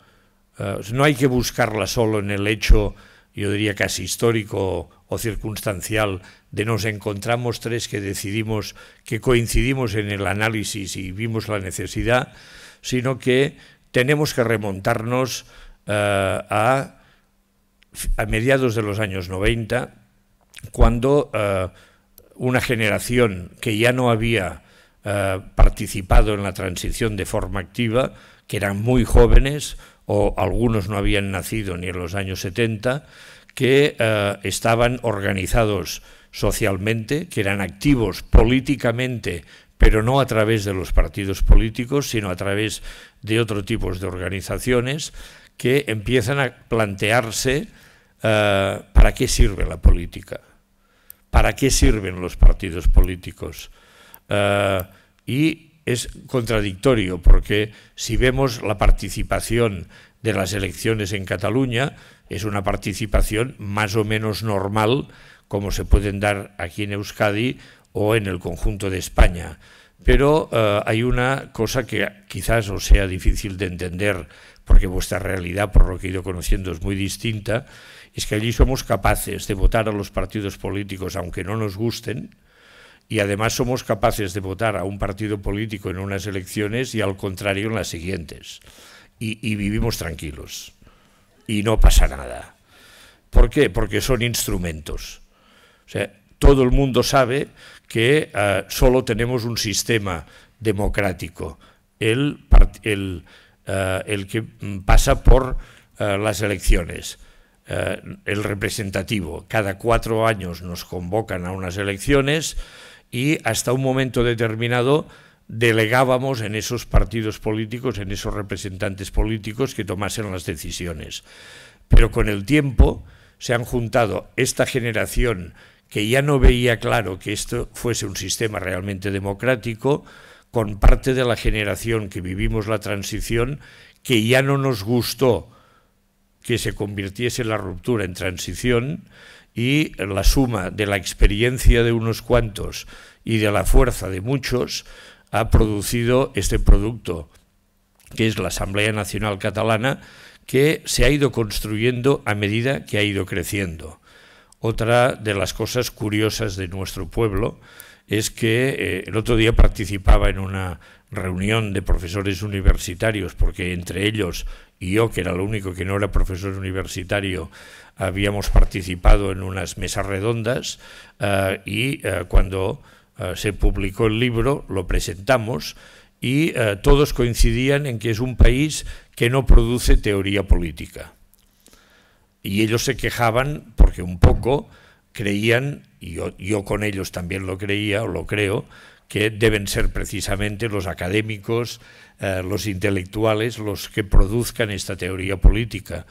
no hay que buscarla solo en el hecho, yo diría casi histórico o circunstancial de nos encontramos tres que decidimos que coincidimos en el análisis y vimos la necesidad, sino que tenemos que remontarnos eh, a, mediados de los años 90, cuando eh, una generación que ya no había eh, participado en la transición de forma activa, que eran muy jóvenes o algunos no habían nacido ni en los años 70, que eh, estaban organizados socialmente, que eran activos políticamente, pero no a través de los partidos políticos, sino a través de otro tipo de organizaciones, que empiezan a plantearse eh, para qué sirve la política, para qué sirven los partidos políticos. Eh, y es contradictorio porque si vemos la participación de las elecciones en Cataluña, es una participación más o menos normal como se pueden dar aquí en Euskadi o en el conjunto de España. Pero eh, hay una cosa que quizás os sea difícil de entender, porque vuestra realidad, por lo que he ido conociendo, es muy distinta, es que allí somos capaces de votar a los partidos políticos aunque no nos gusten, y además somos capaces de votar a un partido político en unas elecciones y al contrario en las siguientes. y vivimos tranquilos y no pasa nada. ¿Por qué? Porque son instrumentos. O sea, todo el mundo sabe que eh, solo tenemos un sistema democrático, el, eh, el, que mm, pasa por eh, las elecciones, el representativo. Cada cuatro años nos convocan a unas elecciones y hasta un momento determinado delegábamos en esos partidos políticos, en esos representantes políticos que tomasen las decisiones. Pero con el tiempo se han juntado esta generación que ya no veía claro que esto fuese un sistema realmente democrático, con parte de la generación que vivimos la transición, que ya no nos gustó que se convirtiese la ruptura en transición y la suma de la experiencia de unos cuantos y de la fuerza de muchos ha producido este producto, que es la Asamblea Nacional Catalana, que se ha ido construyendo a medida que ha ido creciendo. Otra de las cosas curiosas de nuestro pueblo es que eh, el otro día participaba en una reunión de profesores universitarios, porque entre ellos y yo, que era lo único que no era profesor universitario, habíamos participado en unas mesas redondas ah, y ah, cuando eh, se publicó el libro, lo presentamos y eh, todos coincidían en que es un país que no produce teoría política. Y ellos se quejaban porque un poco creían, y yo, con ellos también lo creía o lo creo, que deben ser precisamente los académicos, eh, los intelectuales, los que produzcan esta teoría política,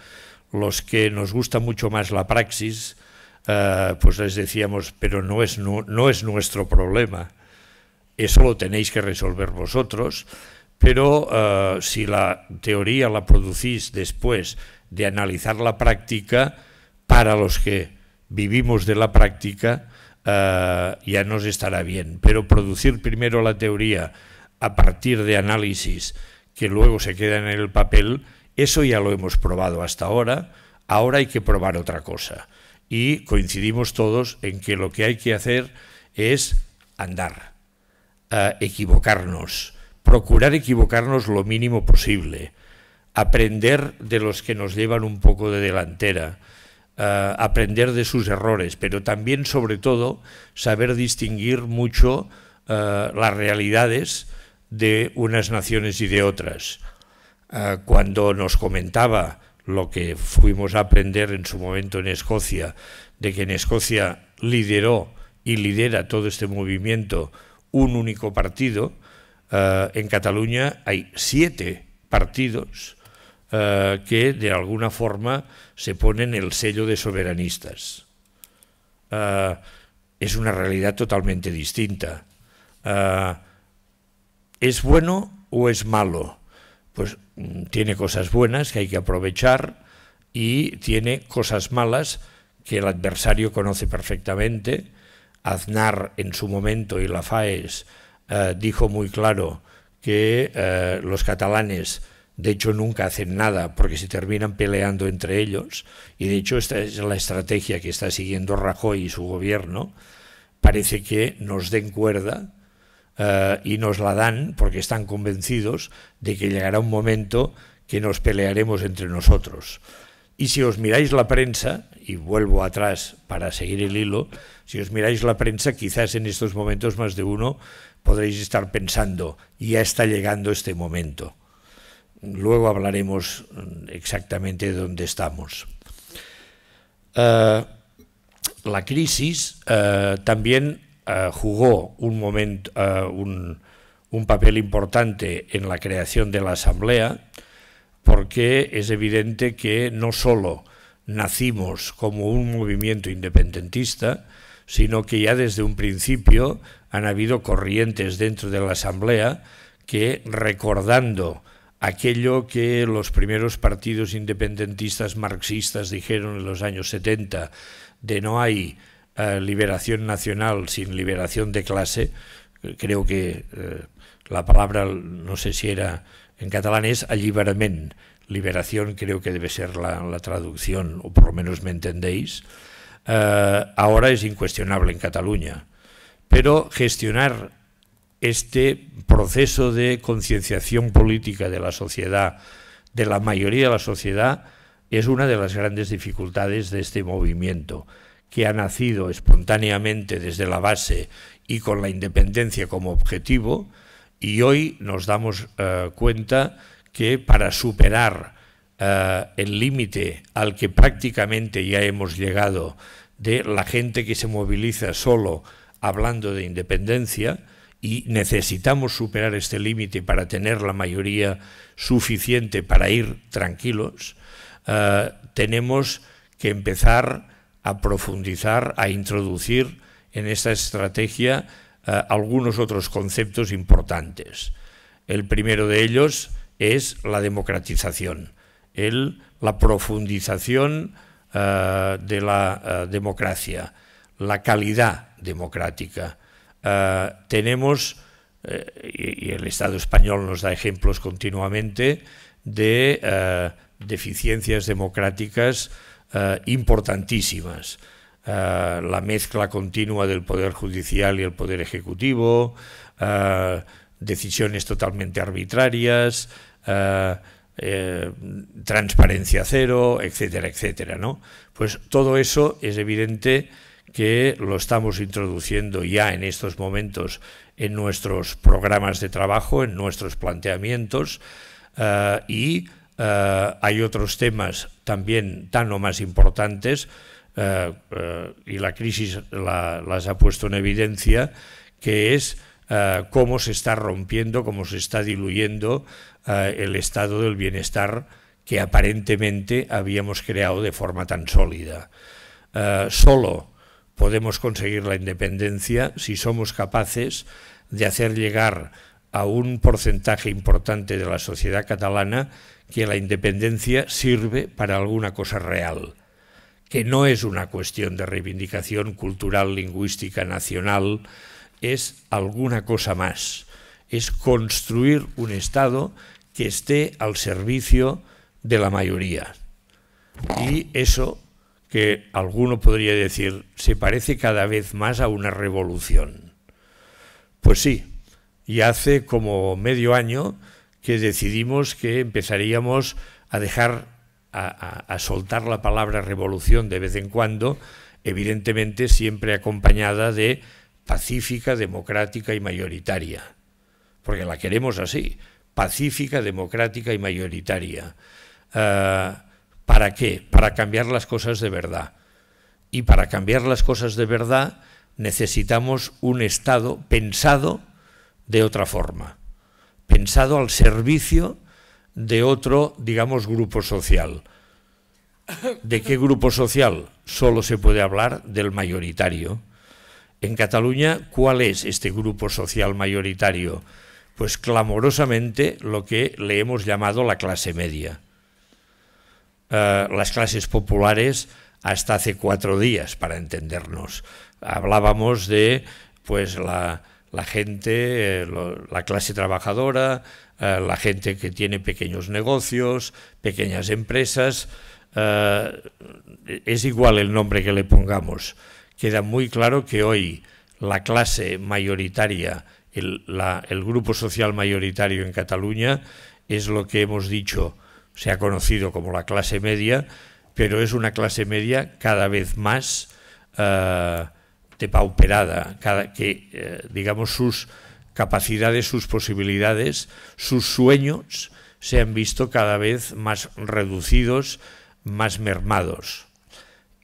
los que nos gusta mucho más la praxis, Ah, pues les decíamos, pero no es, nuestro problema, eso lo tenéis que resolver vosotros, pero ah, si la teoría la producís después de analizar la práctica, para los que vivimos de la práctica, ah, ya nos estará bien. Pero producir primero la teoría a partir de análisis que luego se quedan en el papel, eso ya lo hemos probado hasta ahora, ahora hay que probar otra cosa y coincidimos todos en que lo que hay que hacer es andar, equivocarnos, procurar equivocarnos lo mínimo posible, aprender de los que nos llevan un poco de delantera, aprender de sus errores, pero también, sobre todo, saber distinguir mucho las realidades de unas naciones y de otras. cuando nos comentaba lo que fuimos a aprender en su momento en Escocia, de que en Escocia lideró y lidera todo este movimiento un único partido, eh, en Cataluña hay siete partidos eh, que de alguna forma se ponen el sello de soberanistas. Eh, es una realidad totalmente distinta. ¿Es bueno o es malo? Pues Mm, tiene cosas buenas que hay que aprovechar y tiene cosas malas que el adversario conoce perfectamente. Aznar en su momento y la FAES eh, dijo muy claro que eh, los catalanes de hecho nunca hacen nada porque se terminan peleando entre ellos y de hecho esta es la estrategia que está siguiendo Rajoy y su gobierno. Parece que nos den cuerda eh, y nos la dan porque están convencidos de que llegará un momento que nos pelearemos entre nosotros. Y si os miráis la prensa, y vuelvo atrás para seguir el hilo, si os miráis la prensa, quizás en estos momentos más de uno podréis estar pensando, ya está llegando este momento. Luego hablaremos mm, exactamente de dónde estamos. Eh, la crisis eh, también eh, jugó un, momento eh, un, un, papel importante en la creación de la Asamblea, porque es evidente que no solo nacimos como un movimiento independentista, sino que ya desde un principio han habido corrientes dentro de la Asamblea que recordando aquello que los primeros partidos independentistas marxistas dijeron en los años 70, de no hay liberación nacional sin liberación de clase, creo que eh, la palabra, no sé si era en catalán, es alliberament. Liberación creo que debe ser la, traducción, o por lo menos me entendéis. Eh, ahora es incuestionable en Cataluña. Pero gestionar este proceso de concienciación política de la sociedad, de la mayoría de la sociedad, es una de las grandes dificultades de este movimiento que ha nacido espontáneamente desde la base y con la independencia como objetivo, y hoy nos damos eh, cuenta que para superar eh, el límite al que prácticamente ya hemos llegado de la gente que se moviliza solo hablando de independencia, y necesitamos superar este límite para tener la mayoría suficiente para ir tranquilos, eh, tenemos que empezar a profundizar, a introducir en esta estrategia eh, algunos otros conceptos importantes. El primero de ellos es la democratización, la profundización eh, de la eh, democracia, la calidad democrática. tenemos, y, el Estado español nos da ejemplos continuamente, de deficiencias democráticas eh, importantísimas. Eh, la mezcla continua del Poder Judicial y el Poder Ejecutivo, eh, decisiones totalmente arbitrarias, transparencia cero, etcétera, etcétera. ¿no? Pues todo eso es evidente que lo estamos introduciendo ya en estos momentos en nuestros programas de trabajo, en nuestros planteamientos, y eh, hay otros temas también tan o más importantes eh, eh, y la crisis las ha puesto en evidencia, que es cómo se está rompiendo, cómo se está diluyendo el estado del bienestar que aparentemente habíamos creado de forma tan sólida. solo podemos conseguir la independencia si somos capaces de hacer llegar a un porcentaje importante de la sociedad catalana que la independencia sirve para alguna cosa real, que no es una cuestión de reivindicación cultural, lingüística, nacional, es alguna cosa más, es construir un Estado que esté al servicio de la mayoría. Y eso que alguno podría decir se parece cada vez más a una revolución. Pues sí, y hace como medio año que decidimos que empezaríamos a dejar, a, soltar la palabra revolución de vez en cuando, evidentemente siempre acompañada de pacífica, democrática y mayoritaria, porque la queremos así, pacífica, democrática y mayoritaria. Eh, ¿Para qué? Para cambiar las cosas de verdad. Y para cambiar las cosas de verdad necesitamos un Estado pensado de otra forma pensado al servicio de otro, digamos, grupo social. ¿De qué grupo social? Solo se puede hablar del mayoritario. En Cataluña, ¿cuál es este grupo social mayoritario? Pues clamorosamente lo que le hemos llamado la clase media. Eh, las clases populares hasta hace cuatro días, para entendernos. Hablábamos de pues la, la gente, eh, la clase trabajadora, eh, la gente que tiene pequeños negocios, pequeñas empresas, eh, es igual el nombre que le pongamos. Queda muy claro que hoy la clase mayoritaria, el, grupo social mayoritario en Cataluña es lo que hemos dicho, se ha conocido como la clase media, pero es una clase media cada vez más pauperada, cada, que eh, digamos sus capacidades, sus posibilidades, sus sueños se han visto cada vez más reducidos, más mermados.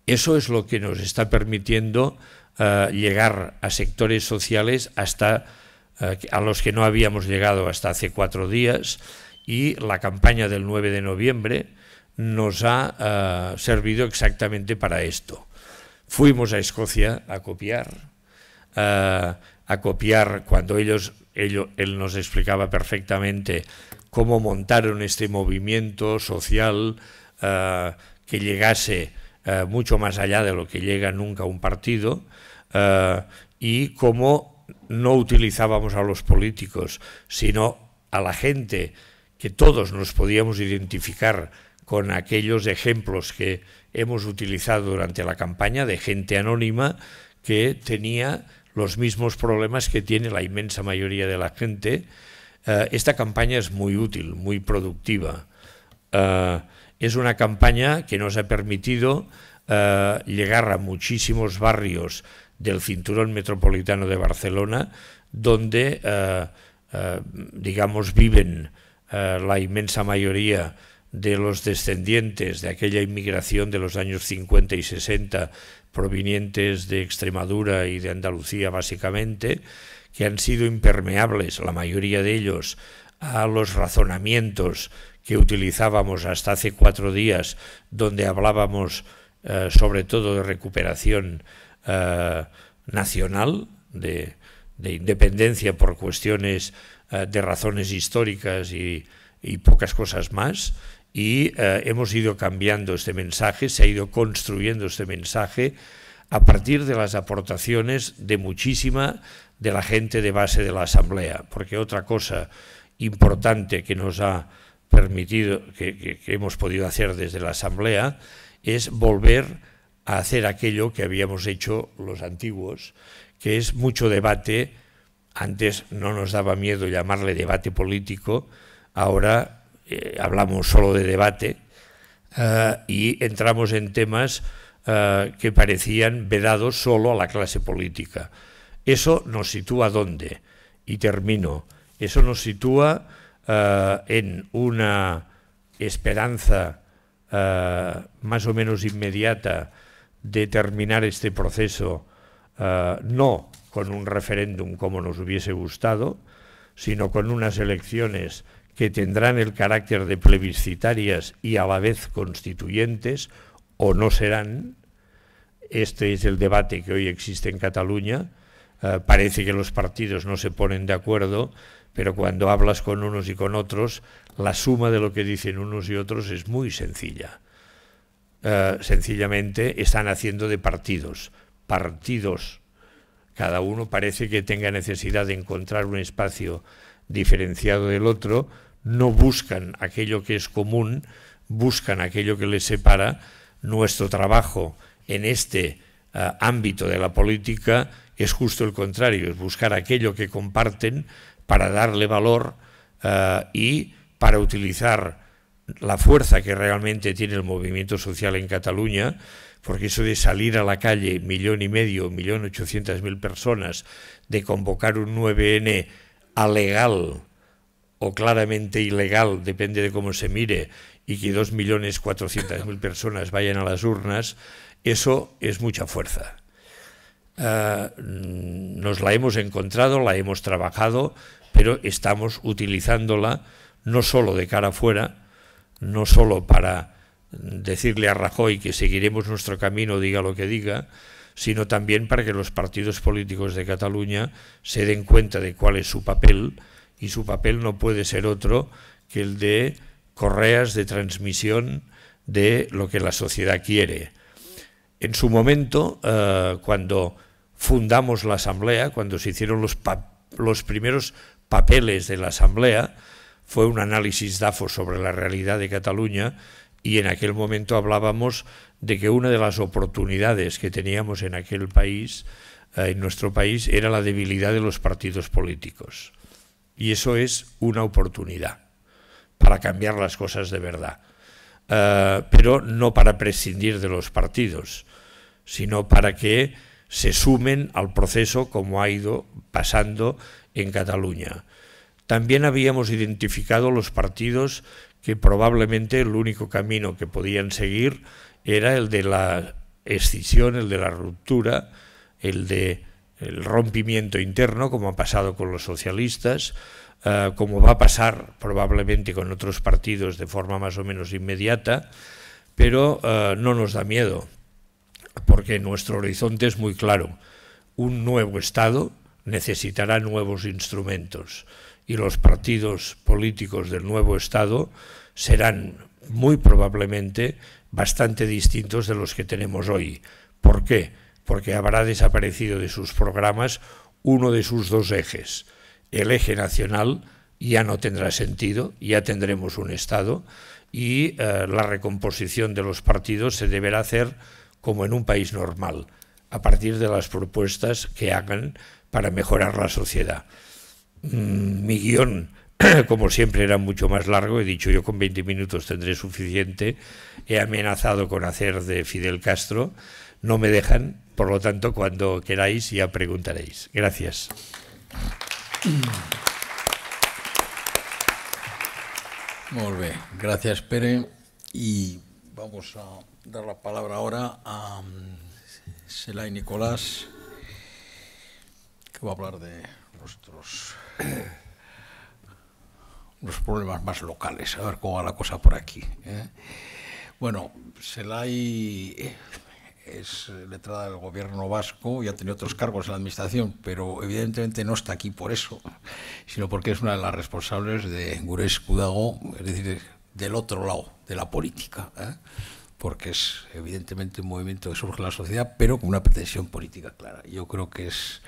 Eso es lo que nos está permitiendo eh, llegar a sectores sociales hasta eh, a los que no habíamos llegado hasta hace cuatro días y la campaña del 9 de noviembre nos ha servido exactamente para esto. Fuimos a Escocia a copiar, a, copiar cuando ellos, él nos explicaba perfectamente cómo montaron este movimiento social eh, que llegase eh, mucho más allá de lo que llega nunca un partido eh, y cómo no utilizábamos a los políticos, sino a la gente, que todos nos podíamos identificar con aquellos ejemplos que, hemos utilizado durante la campaña de gente anónima que tenía los mismos problemas que tiene la inmensa mayoría de la gente. Uh, esta campaña es muy útil, muy productiva. Uh, es una campaña que nos ha permitido uh, llegar a muchísimos barrios del cinturón metropolitano de Barcelona, donde, digamos, viven la inmensa mayoría de los descendientes de aquella inmigración de los años 50 y 60 provenientes de Extremadura y de Andalucía básicamente, que han sido impermeables, la mayoría de ellos, a los razonamientos que utilizábamos hasta hace cuatro días, donde hablábamos eh, sobre todo de recuperación eh, nacional, de, independencia por cuestiones eh, de razones históricas y pocas cosas más, y eh, hemos ido cambiando este mensaje, se ha ido construyendo este mensaje a partir de las aportaciones de muchísima de la gente de base de la Asamblea, porque otra cosa importante que nos ha permitido, que hemos podido hacer desde la Asamblea, es volver a hacer aquello que habíamos hecho los antiguos, que es mucho debate. Antes no nos daba miedo llamarle debate político, ahora eh, hablamos solo de debate eh, y entramos en temas eh, que parecían vedados solo a la clase política. Eso nos sitúa dónde? Y termino. Eso nos sitúa en una esperanza más o menos inmediata de terminar este proceso, no con un referéndum como nos hubiese gustado, sino con unas elecciones que tendrán el carácter de plebiscitarias y a la vez constituyentes o no serán. Este es el debate que hoy existe en Cataluña. Eh, parece que los partidos no se ponen de acuerdo, pero cuando hablas con unos y con otros, la suma de lo que dicen unos y otros es muy sencilla. Eh, sencillamente están haciendo de partidos, partidos. Cada uno parece que tenga necesidad de encontrar un espacio diferenciado del otro, no buscan aquello que es común, buscan aquello que les separa. Nuestro trabajo en este eh, ámbito de la política es justo el contrario, es buscar aquello que comparten para darle valor eh, y para utilizar la fuerza que realmente tiene el movimiento social en Cataluña, porque eso de salir a la calle millón y medio, millón ochocientas mil personas, de convocar un 9N legal o claramente ilegal, depende de cómo se mire, y que 2.400.000 personas vayan a las urnas, eso es mucha fuerza. Ah, mm, nos la hemos encontrado, la hemos trabajado, pero estamos utilizándola no solo de cara afuera, no solo para decirle a Rajoy que seguiremos nuestro camino, diga lo que diga, sino también para que los partidos políticos de Cataluña se den cuenta de cuál es su papel y su papel no puede ser otro que el de correas de transmisión de lo que la sociedad quiere. En su momento, eh, cuando fundamos la Asamblea, cuando se hicieron los, primeros papeles de la Asamblea, fue un análisis DAFO sobre la realidad de Cataluña y en aquel momento hablábamos de que una de las oportunidades que teníamos en aquel país, eh, en nuestro país, era la debilidad de los partidos políticos. Y eso es una oportunidad para cambiar las cosas de verdad. Eh, pero no para prescindir de los partidos, sino para que se sumen al proceso como ha ido pasando en Cataluña. También habíamos identificado los partidos que probablemente el único camino que podían seguir era el de la escisión, el de la ruptura, el de el rompimiento interno, como ha pasado con los socialistas, eh, como va a pasar probablemente con otros partidos de forma más o menos inmediata, pero eh, no nos da miedo, porque nuestro horizonte es muy claro. Un nuevo Estado necesitará nuevos instrumentos y los partidos políticos del nuevo Estado serán muy probablemente bastante distintos de los que tenemos hoy. ¿Por qué? porque habrá desaparecido de sus programas uno de sus dos ejes. El eje nacional ya no tendrá sentido, ya tendremos un Estado y eh, la recomposición de los partidos se deberá hacer como en un país normal, a partir de las propuestas que hagan para mejorar la sociedad. Mm, mi guión como siempre era mucho más largo, he dicho yo con 20 minutos tendré suficiente, he amenazado con hacer de Fidel Castro, no me dejan, por lo tanto, cuando queráis ya preguntaréis. Gracias. Muy bien, gracias Pere Y vamos a dar la palabra ahora a um, Selay Nicolás que va a hablar de nuestros los problemas más locales, a ver cómo va la cosa por aquí. ¿eh? Bueno, Selay es letrada del gobierno vasco y ha tenido otros cargos en la administración, pero evidentemente no está aquí por eso, sino porque es una de las responsables de Gures Kudago, es decir, del otro lado de la política, ¿eh? porque es evidentemente un movimiento que surge en la sociedad, pero con una pretensión política clara. Yo creo que es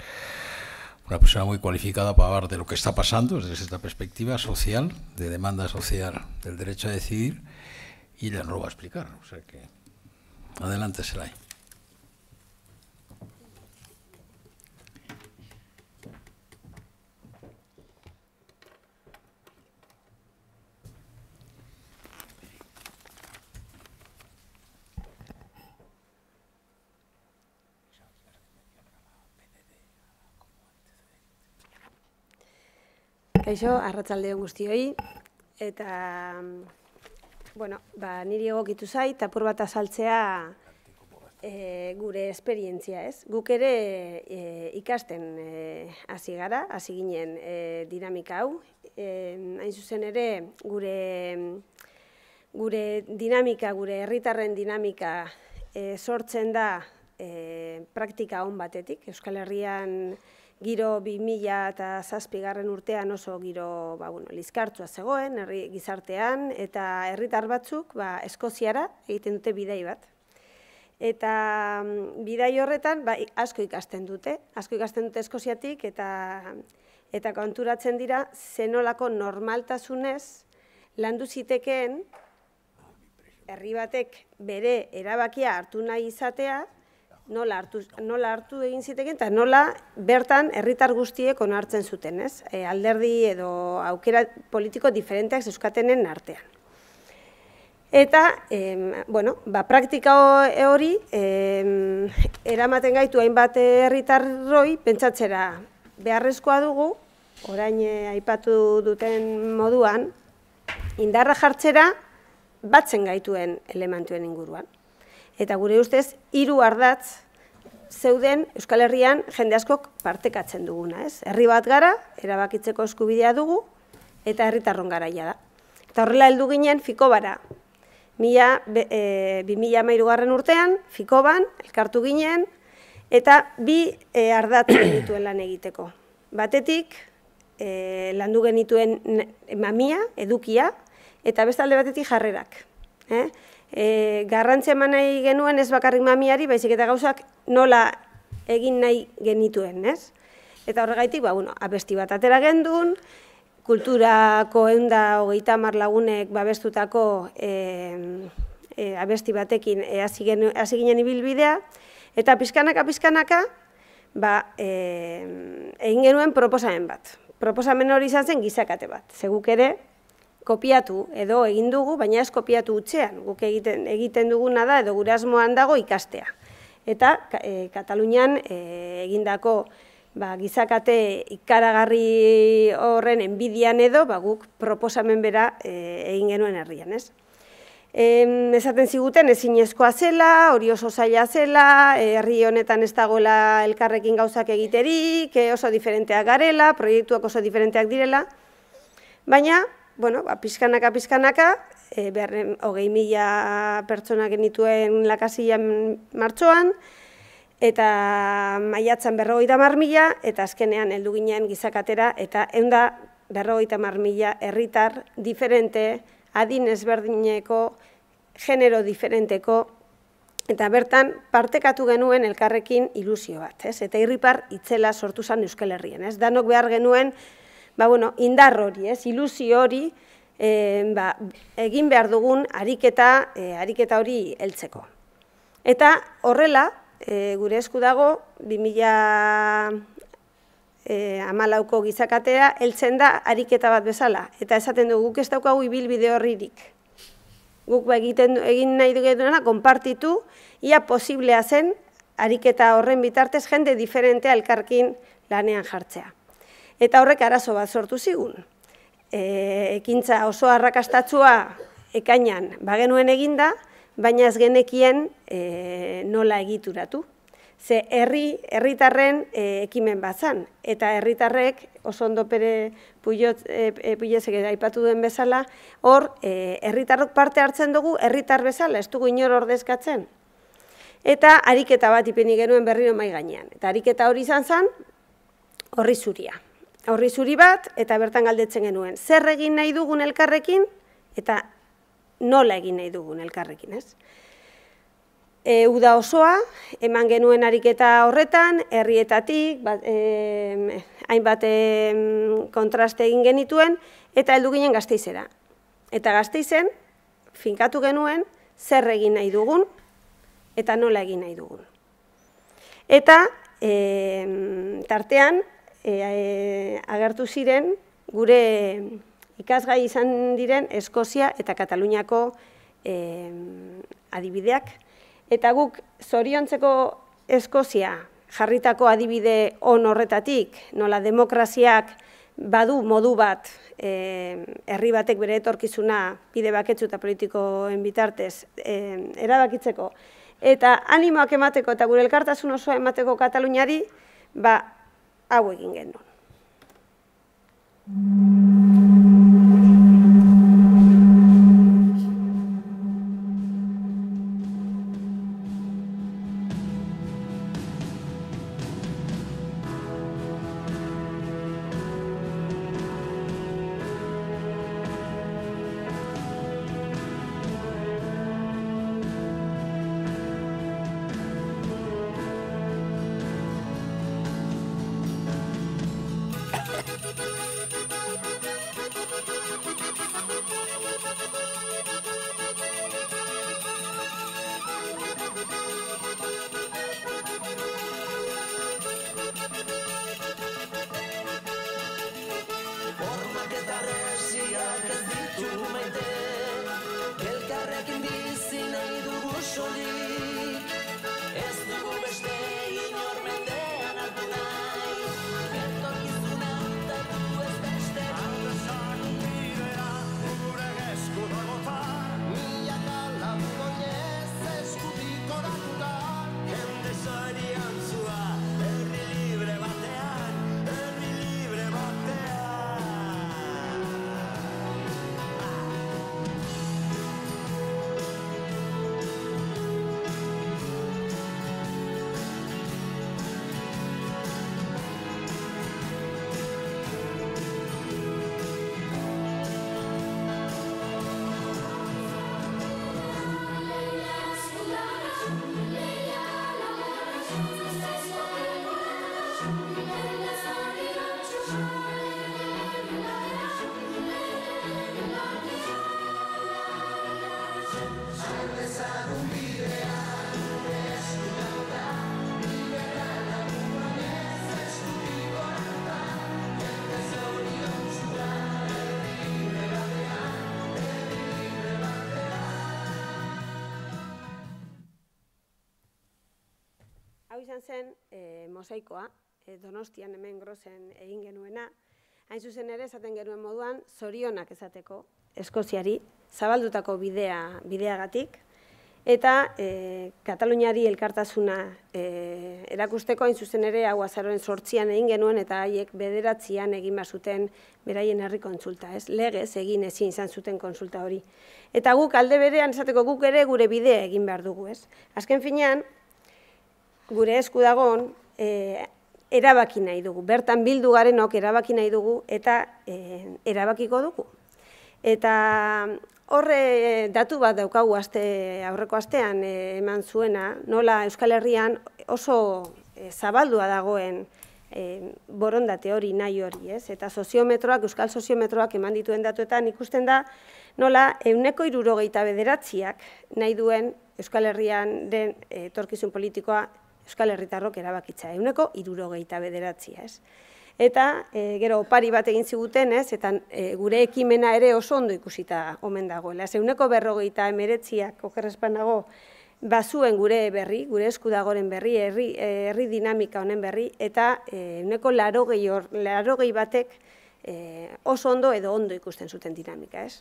una persona muy cualificada para hablar de lo que está pasando desde esta perspectiva social, de demanda social, del derecho a decidir, y ya no lo va a explicar. O sea que adelante, Selay. Kaixo, arratzalde hon guztioi, eta, bueno, ba, niri egokitu zait, tapur bat azaltzea e, gure esperientzia ez. Guk ere e, ikasten eh, hasi e, gara, hasi ginen e, dinamika hau. E, hain zuzen ere, gure, gure dinamika, gure herritarren dinamika e, sortzen da e, praktika hon batetik. Euskal Herrian giro 2000 eta zazpigarren urtean oso giro ba, bueno, lizkartzoa zegoen, herri gizartean, eta herritar batzuk ba, Eskoziara egiten dute bidai bat. Eta mm, bidai horretan ba, asko ikasten dute, asko ikasten dute Eskoziatik, eta eta konturatzen dira zenolako normaltasunez landu zitekeen herri batek bere erabakia hartu nahi izatea nola hartu, nola hartu egin ziteken, eta nola bertan herritar guztiek onartzen zuten, ez? E, alderdi edo aukera politiko diferenteak zeuskatenen artean. Eta, em, bueno, ba, praktika hori em, eramaten gaitu hainbat herritarroi pentsatzera beharrezkoa dugu, orain eh, aipatu duten moduan, indarra jartzera batzen gaituen elementuen inguruan. Eta gure ustez, hiru ardatz zeuden Euskal Herrian jende askok partekatzen duguna, ez? Herri bat gara, erabakitzeko eskubidea dugu, eta herritarron garaia da. Eta horrela heldu ginen Fikobara. Mila, be, e, garren urtean, Fikoban, elkartu ginen, eta bi e, ardatzen dituen lan egiteko. Batetik, e, landu genituen mamia, edukia, eta bestalde batetik jarrerak. Eh? e, garrantzia eman nahi genuen ez bakarrik mamiari, baizik eta gauzak nola egin nahi genituen, ez? Eta horregaitik, ba, bueno, abesti bat atera gendun, kulturako eunda hogeita marlagunek babestutako e, e, abesti batekin e, ginen ibilbidea, eta pizkanaka, pizkanaka, ba, e, egin genuen proposamen bat. Proposamen hori izan zen gizakate bat, zeguk ere, kopiatu edo egin dugu, baina ez kopiatu utxean, guk egiten, egiten duguna da edo gure asmoan dago ikastea. Eta e, Katalunian eh, egindako ba, gizakate ikaragarri horren enbidian edo ba, guk proposamen bera e, egin genuen herrian, ez? Em, esaten ziguten ezinezkoa zela, hori oso zaila zela, herri honetan ez dagoela elkarrekin gauzak egiterik, oso diferenteak garela, proiektuak oso diferenteak direla, baina bueno, ba, pizkanaka, pizkanaka, e, beharren hogei mila pertsona genituen lakasian martxoan, eta maiatzan berrogei da marmila, eta azkenean heldu ginen gizakatera, eta henda berroi da marmila erritar diferente, adin ezberdineko, genero diferenteko, eta bertan partekatu genuen elkarrekin ilusio bat, ez? eta irripar itzela sortu zan Euskal Herrien. Ez? Danok behar genuen ba, bueno, indar hori, ez, ilusio hori, e, ba, egin behar dugun ariketa, e, ariketa hori heltzeko. Eta horrela, e, gure esku dago, 2000 e, amalauko gizakatea, heltzen da ariketa bat bezala. Eta esaten dugu, guk ez daukagu ibilbide horririk. Guk ba, egiten, egin nahi dugu edunana, konpartitu, ia posiblea zen, ariketa horren bitartez jende diferentea elkarkin lanean jartzea. Eta horrek arazo bat sortu zigun. E, ekintza oso arrakastatsua ekainan bagenuen eginda, baina ez genekien e, nola egituratu. Ze herri, herritarren e, ekimen bat zan, eta herritarrek oso ondo pere puiotzek e, e aipatu duen bezala, hor e, herritarrok parte hartzen dugu herritar bezala, ez dugu inor ordezkatzen. Eta ariketa bat ipenik genuen berriro mai gainean. Eta ariketa hori izan zan, horri zuria horri zuri bat, eta bertan galdetzen genuen, zer egin nahi dugun elkarrekin, eta nola egin nahi dugun elkarrekin, ez? E, uda osoa, eman genuen ariketa horretan, herrietatik, bat, e, hainbat kontraste egin genituen, eta heldu ginen gazteizera. Eta gazteizen, finkatu genuen, zer egin nahi dugun, eta nola egin nahi dugun. Eta, e, tartean, E, e, agertu ziren gure ikasgai izan diren Eskozia eta Kataluniako e, adibideak. Eta guk zoriontzeko Eskozia jarritako adibide on horretatik, nola demokraziak badu modu bat e, herri batek bere etorkizuna bide baketsu politikoen bitartez e, erabakitzeko. Eta animoak emateko eta gure elkartasun osoa emateko Kataluniari, ba, Aguiguingenon. mosaikoa, eh, donostian hemen grozen egin genuena, hain zuzen ere, esaten genuen moduan, zorionak esateko eskoziari, zabaldutako bidea bideagatik, eta e, kataluniari elkartasuna eh, erakusteko, hain zuzen ere, hau azaroren sortzian egin genuen, eta haiek bederatzian egin bazuten beraien herri kontsulta, ez? legez egin ezin izan zuten konsulta hori. Eta guk alde berean esateko guk ere gure bidea egin behar dugu, ez? Azken finean, gure esku dagon, Eh, erabaki nahi dugu. Bertan bildu garen erabaki nahi dugu eta eh, erabakiko dugu. Eta mm, horre datu bat daukagu aste aurreko astean eh, eman zuena, nola Euskal Herrian oso zabaldua dagoen borondate hori, nahi hori, ez? Eta soziometroak, euskal soziometroak eman dituen datuetan ikusten da, nola, euneko irurogeita bederatziak nahi duen euskal herrian den torkizun politikoa Euskal Herritarrok erabakitza, eguneko irurogeita bederatzi, ez. Eta, e, gero, opari bat egin ziguten, ez, eta eh, gure ekimena ere oso ondo ikusita omen dagoela. Ez, eguneko berrogeita emeretziak, okerrezpan dago, bazuen gure berri, gure eskudagoren berri, herri, dinamika honen berri, eta eguneko eh, larogei, larogei batek e, oso ondo edo ondo ikusten zuten dinamika, ez.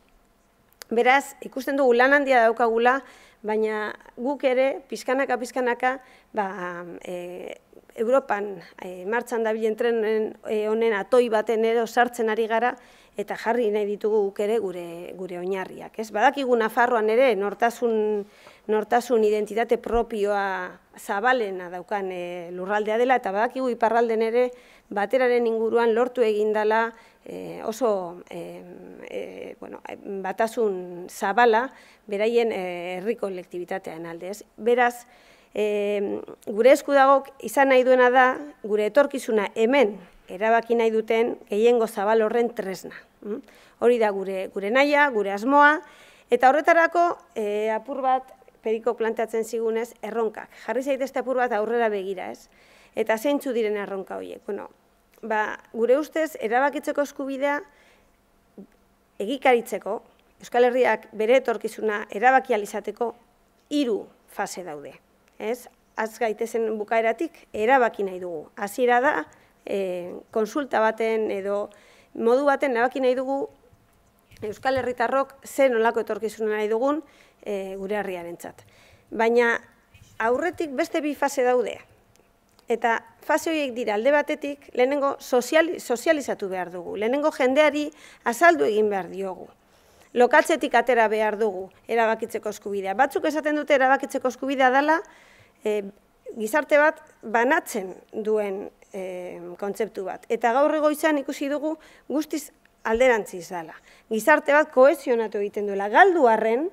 Beraz, ikusten dugu lan handia daukagula, baina guk ere, pizkanaka, pizkanaka, ba, e, Europan e, martxan da bilentren eh, honen atoi baten edo sartzen ari gara, eta jarri nahi ditugu guk ere gure, gure oinarriak. Ez Badakigu Nafarroan ere nortasun, nortasun identitate propioa zabalena daukan e, lurraldea dela, eta badakigu iparralden ere bateraren inguruan lortu egin egindala eh, oso eh, bueno, batasun zabala beraien eh, herriko lektibitatean alde. Beraz, eh, gure eskudagok izan nahi duena da, gure etorkizuna hemen erabaki nahi duten gehiengo zabal horren tresna. Mm? Hori da gure, gure naia, gure asmoa, eta horretarako eh, apur bat periko plantatzen zigunez erronka. Jarri zaitezte apur bat aurrera begira ez. Eta zeintzu diren erronka horiek? Bueno, ba, gure ustez, erabakitzeko eskubidea egikaritzeko, Euskal Herriak bere etorkizuna erabaki alizateko, hiru fase daude. Ez? Az gaitezen bukaeratik, erabaki nahi dugu. Hasiera da, e, eh, konsulta baten edo modu baten erabaki nahi dugu Euskal Herritarrok zen olako etorkizuna nahi dugun e, gure harriaren Baina aurretik beste bi fase daude, eta fase horiek dira alde batetik lehenengo soziali, sozializatu behar dugu, lehenengo jendeari azaldu egin behar diogu. Lokatzetik atera behar dugu erabakitzeko eskubidea. Batzuk esaten dute erabakitzeko eskubidea dala e, eh, gizarte bat banatzen duen e, kontzeptu bat. Eta gaur ego ikusi dugu guztiz alderantzi izala. Gizarte bat koezionatu egiten duela. Galduarren,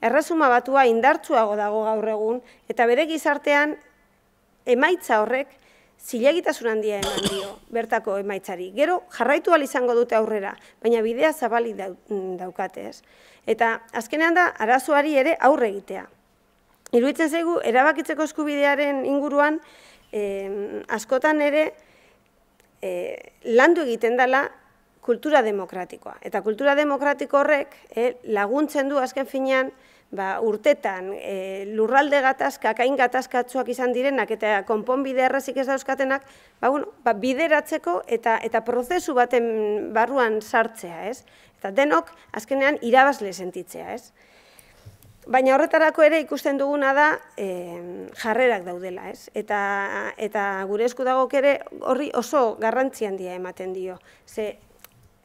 errazuma batua indartsuago dago gaur egun, eta bere gizartean emaitza horrek zilegitasun handia eman dio bertako emaitzari. Gero jarraitu al izango dute aurrera, baina bidea zabali mm, daukatez. Eta azkenean da arazoari ere aurre egitea. Iruitzen zaigu erabakitzeko eskubidearen inguruan eh, askotan ere eh, landu egiten dela kultura demokratikoa. Eta kultura demokratiko horrek eh, laguntzen du azken finean ba, urtetan e, lurralde gatazka, kain atzuak izan direnak eta bidea errazik ez dauzkatenak, ba, bueno, ba, bideratzeko eta, eta prozesu baten barruan sartzea, ez? Eta denok, azkenean, irabazle sentitzea, ez? Baina horretarako ere ikusten duguna da jarrerak daudela, ez? Eta, eta gure esku dagok ere horri oso garrantzi handia ematen dio. Ze,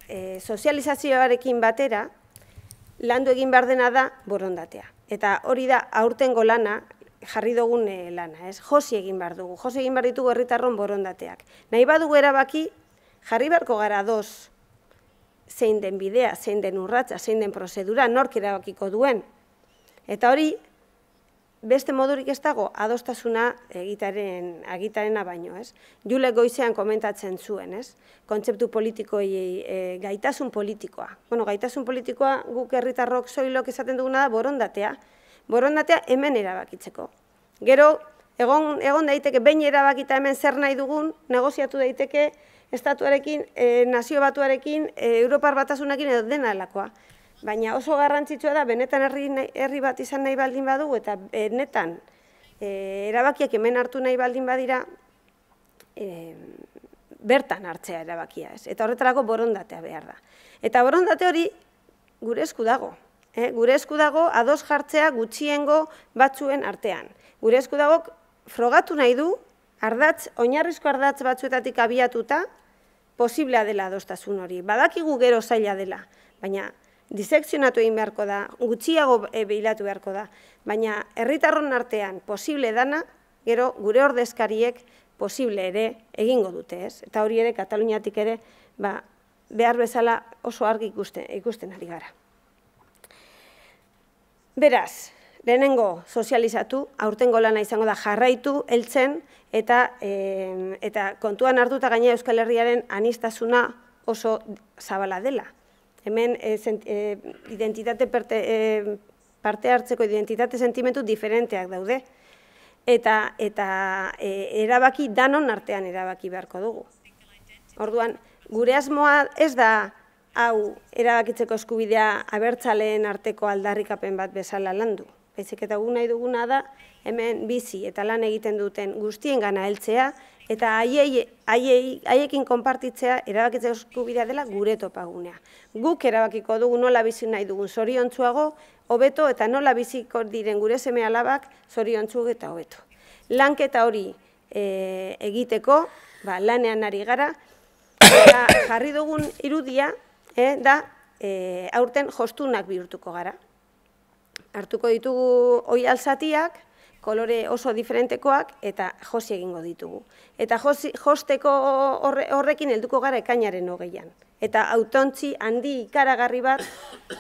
e, sozializazioarekin batera, landu egin behar dena da borondatea. Eta hori da aurtengo lana, jarri dugun eh, lana, ez? Josi egin behar dugu, josi egin behar ditugu herritarron borondateak. Nahi badugu erabaki, jarri beharko gara doz, zein den bidea, zein den urratza, zein den prozedura, nork erabakiko duen. Eta hori, beste modurik ez dago adostasuna egitaren agitarena baino, ez? Jule goizean komentatzen zuen, ez? Kontzeptu politikoei e, gaitasun politikoa. Bueno, gaitasun politikoa guk herritarrok soilok esaten duguna da borondatea. Borondatea hemen erabakitzeko. Gero egon egon daiteke behin erabakita hemen zer nahi dugun, negoziatu daiteke estatuarekin, e, nazio batuarekin, e, Europar batasunekin edo dena helakoa. Baina oso garrantzitsua da, benetan herri bat izan nahi baldin badu, eta benetan e, erabakiak hemen hartu nahi baldin badira, e, bertan hartzea erabakia ez. Eta horretarako borondatea behar da. Eta borondate hori gure esku dago. Eh? Gure esku dago ados jartzea gutxiengo batzuen artean. Gure esku dago frogatu nahi du, ardatz, oinarrizko ardatz batzuetatik abiatuta, posiblea dela adostasun hori. Badakigu gero zaila dela, baina disekzionatu egin beharko da, gutxiago eh, behilatu beharko da, baina herritarron artean posible dana, gero gure ordezkariek posible ere egingo dute ez, eta hori ere Kataluniatik ere ba, behar bezala oso argi ikusten, ikusten ari gara. Beraz, lehenengo sozializatu, aurtengo lana izango da jarraitu, heltzen eta, e, eta kontuan hartuta gaina Euskal Herriaren anistazuna oso zabala dela hemen e, identitate eh, parte, e, hartzeko identitate sentimentu diferenteak daude. Eta, eta erabaki danon artean erabaki beharko dugu. Orduan, gure asmoa ez da hau erabakitzeko eskubidea abertzaleen arteko aldarrikapen bat bezala landu. Baizik eta gu nahi duguna da hemen bizi eta lan egiten duten guztien gana heltzea, eta haiei haiei haiekin konpartitzea erabakitze eskubidea dela gure topagunea. Guk erabakiko dugu nola bizi nahi dugun soriontsuago, hobeto eta nola biziko diren gure seme alabak soriontsu eta hobeto. Lanketa hori e, egiteko, ba, lanean ari gara eta jarri dugun irudia, eh, da eh, aurten jostunak bihurtuko gara. Artuko ditugu oialsatiak, kolore oso diferentekoak eta josi egingo ditugu. Eta josi, josteko horrekin helduko gara ekainaren hogeian. Eta autontzi handi ikaragarri bat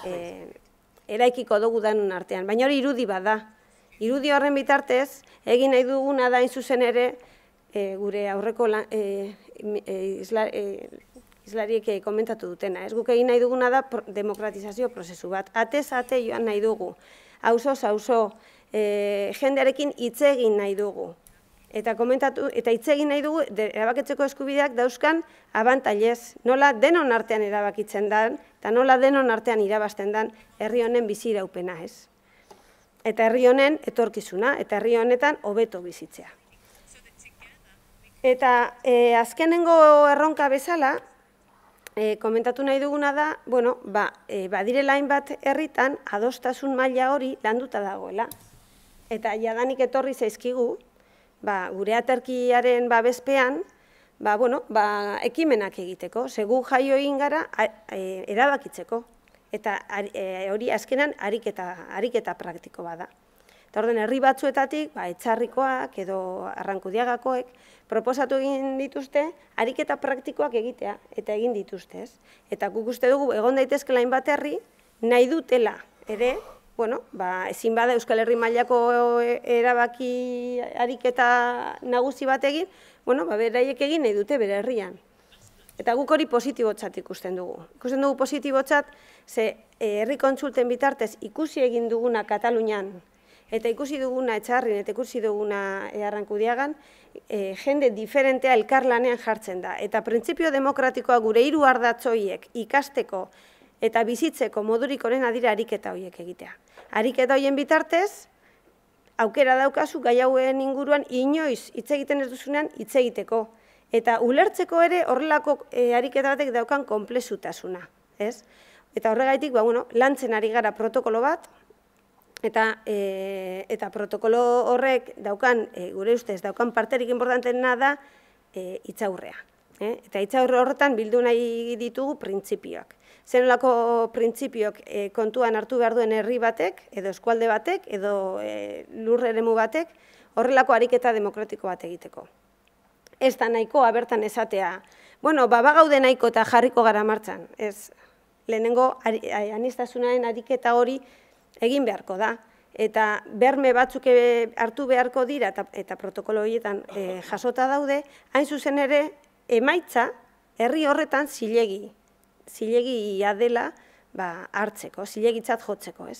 eh, eraikiko dugu danun artean. Baina hori irudi bada. Irudi horren bitartez, egin nahi duguna da zuzen ere, eh, gure aurreko lan, eh, izlariek komentatu dutena. Ez guk egin nahi duguna da demokratizazio prozesu bat. Atez, ate joan nahi dugu. Auzo, auzo, e, jendearekin hitz egin nahi dugu. Eta komentatu eta hitz egin nahi dugu erabaketzeko eskubideak dauzkan abantailez, nola denon artean erabakitzen dan eta nola denon artean irabasten dan herri honen bizi iraupena, ez? Eta herri honen etorkizuna eta herri honetan hobeto bizitzea. Eta e, azkenengo erronka bezala e, komentatu nahi duguna da, bueno, ba, e, badire lain bat herritan adostasun maila hori landuta dagoela, eta jadanik etorri zaizkigu, ba, gure aterkiaren babespean, ba, bueno, ba, ekimenak egiteko, segu jaio egin gara e, erabakitzeko. Eta e, hori azkenan ariketa, ariketa praktiko bada. Eta orden, herri batzuetatik, ba, etxarrikoak edo arrankudiagakoek, proposatu egin dituzte, ariketa praktikoak egitea, eta egin dituzte. Ez? Eta guk uste dugu, egon daitezke lain bat nahi dutela, ere, bueno, ba, ezin bada Euskal Herri mailako e, erabaki harik eta nagusi bat egin, bueno, ba, beraiek egin nahi dute bere herrian. Eta guk hori positibotzat ikusten dugu. Ikusten dugu positibotzat, ze e, herri kontsulten bitartez ikusi egin duguna Katalunian, eta ikusi duguna etxarrin, eta ikusi duguna errankudiagan, e, jende diferentea elkarlanean jartzen da. Eta printzipio demokratikoa gure hiru ardatzoiek ikasteko eta bizitzeko modurik honen adira ariketa horiek egitea ariketa hoien bitartez, aukera daukazu gai hauen inguruan inoiz hitz egiten ez duzunean hitz egiteko. Eta ulertzeko ere horrelako e, ariketa batek daukan konplexutasuna. Ez? Eta horregaitik, ba, bueno, lantzen ari gara protokolo bat, eta, e, eta protokolo horrek daukan, e, gure ustez, daukan parterik importantena da e, itzaurrea. Eta itzaurre horretan bildu nahi ditugu printzipioak zenolako printzipiok e, eh, kontuan hartu behar duen herri batek, edo eskualde batek, edo e, eh, lurreremu batek, horrelako ariketa demokratiko bat egiteko. Ez da nahiko abertan esatea, bueno, babagaude nahiko eta jarriko gara martxan, ez, lehenengo ari, anistazunaren ariketa hori egin beharko da, eta berme batzuk eh, hartu beharko dira eta, eta protokolo horietan jasota daude, hain zuzen ere, emaitza, herri horretan zilegi zilegi adela ba, hartzeko, zilegitzat jotzeko, ez.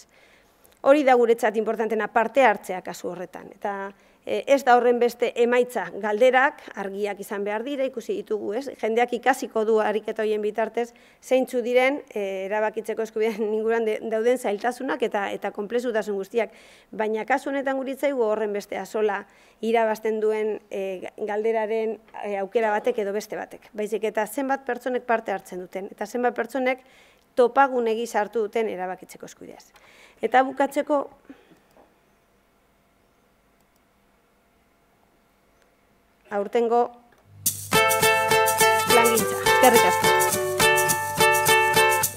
Hori da guretzat importantena parte hartzea kasu horretan. Eta, E, ez da horren beste emaitza galderak, argiak izan behar dira, ikusi ditugu, ez? Jendeak ikasiko du ariketa hoien bitartez, zeintzu diren, e, erabakitzeko eskubidean inguran dauden zailtasunak eta eta dasun guztiak. Baina kasunetan guritzaigu horren beste azola irabazten duen e, galderaren aukera batek edo beste batek. Baizik eta zenbat pertsonek parte hartzen duten, eta zenbat pertsonek topagun egiz hartu duten erabakitzeko eskubideaz. Eta bukatzeko, aurtengo plangintza. Eskerrik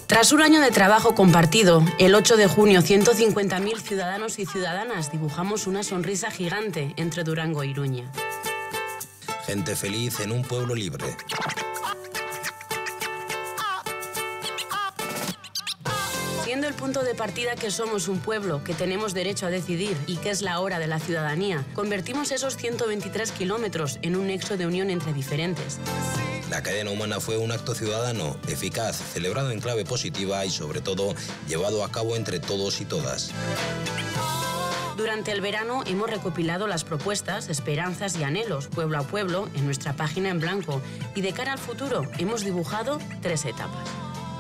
Tras un año de trabajo compartido, el 8 de junio 150.000 ciudadanos y ciudadanas dibujamos una sonrisa gigante entre Durango y e Iruña. Gente feliz en un pueblo libre. punto de partida que somos un pueblo, que tenemos derecho a decidir y que es la hora de la ciudadanía. Convertimos esos 123 kilómetros en un nexo de unión entre diferentes. La cadena humana fue un acto ciudadano, eficaz, celebrado en clave positiva y sobre todo llevado a cabo entre todos y todas. Durante el verano hemos recopilado las propuestas, esperanzas y anhelos pueblo a pueblo en nuestra página en blanco y de cara al futuro hemos dibujado tres etapas.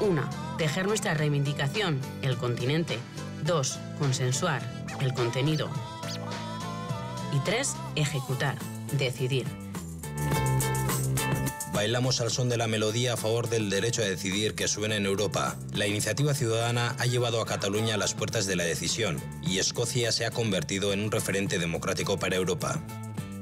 Una, Tejer nuestra reivindicación, el continente. 2. Consensuar, el contenido. Y 3. Ejecutar, decidir. Bailamos al son de la melodía a favor del derecho a decidir que suena en Europa. La iniciativa ciudadana ha llevado a Cataluña a las puertas de la decisión y Escocia se ha convertido en un referente democrático para Europa.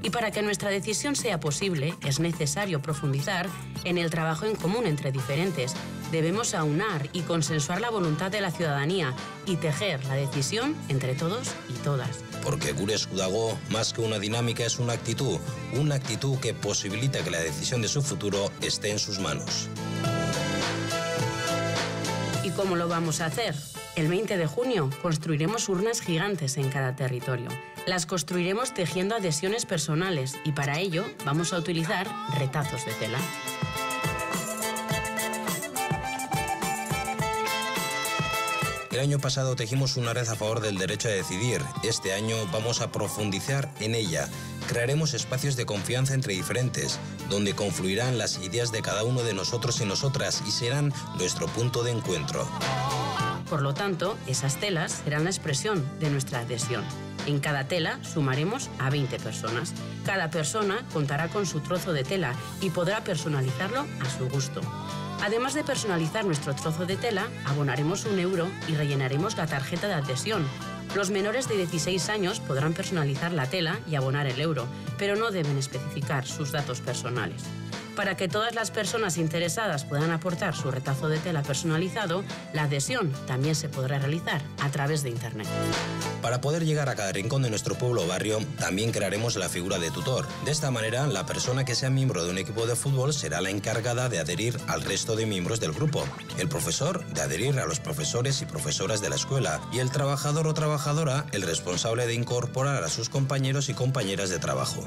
Y para que nuestra decisión sea posible, es necesario profundizar en el trabajo en común entre diferentes Debemos aunar y consensuar la voluntad de la ciudadanía y tejer la decisión entre todos y todas. Porque Gure Sudago, más que una dinámica, es una actitud, una actitud que posibilita que la decisión de su futuro esté en sus manos. ¿Y cómo lo vamos a hacer? El 20 de junio construiremos urnas gigantes en cada territorio. Las construiremos tejiendo adhesiones personales y para ello vamos a utilizar retazos de tela. El año pasado tejimos una red a favor del derecho a decidir. Este año vamos a profundizar en ella. Crearemos espacios de confianza entre diferentes, donde confluirán las ideas de cada uno de nosotros y nosotras y serán nuestro punto de encuentro. Por lo tanto, esas telas serán la expresión de nuestra adhesión. En cada tela sumaremos a 20 personas. Cada persona contará con su trozo de tela y podrá personalizarlo a su gusto. Además de personalizar nuestro trozo de tela, abonaremos un euro y rellenaremos la tarjeta de adhesión. Los menores de 16 años podrán personalizar la tela y abonar el euro, pero no deben especificar sus datos personales. Para que todas las personas interesadas puedan aportar su retazo de tela personalizado, la adhesión también se podrá realizar a través de Internet. Para poder llegar a cada rincón de nuestro pueblo o barrio, también crearemos la figura de tutor. De esta manera, la persona que sea miembro de un equipo de fútbol será la encargada de adherir al resto de miembros del grupo, el profesor de adherir a los profesores y profesoras de la escuela y el trabajador o trabajadora el responsable de incorporar a sus compañeros y compañeras de trabajo.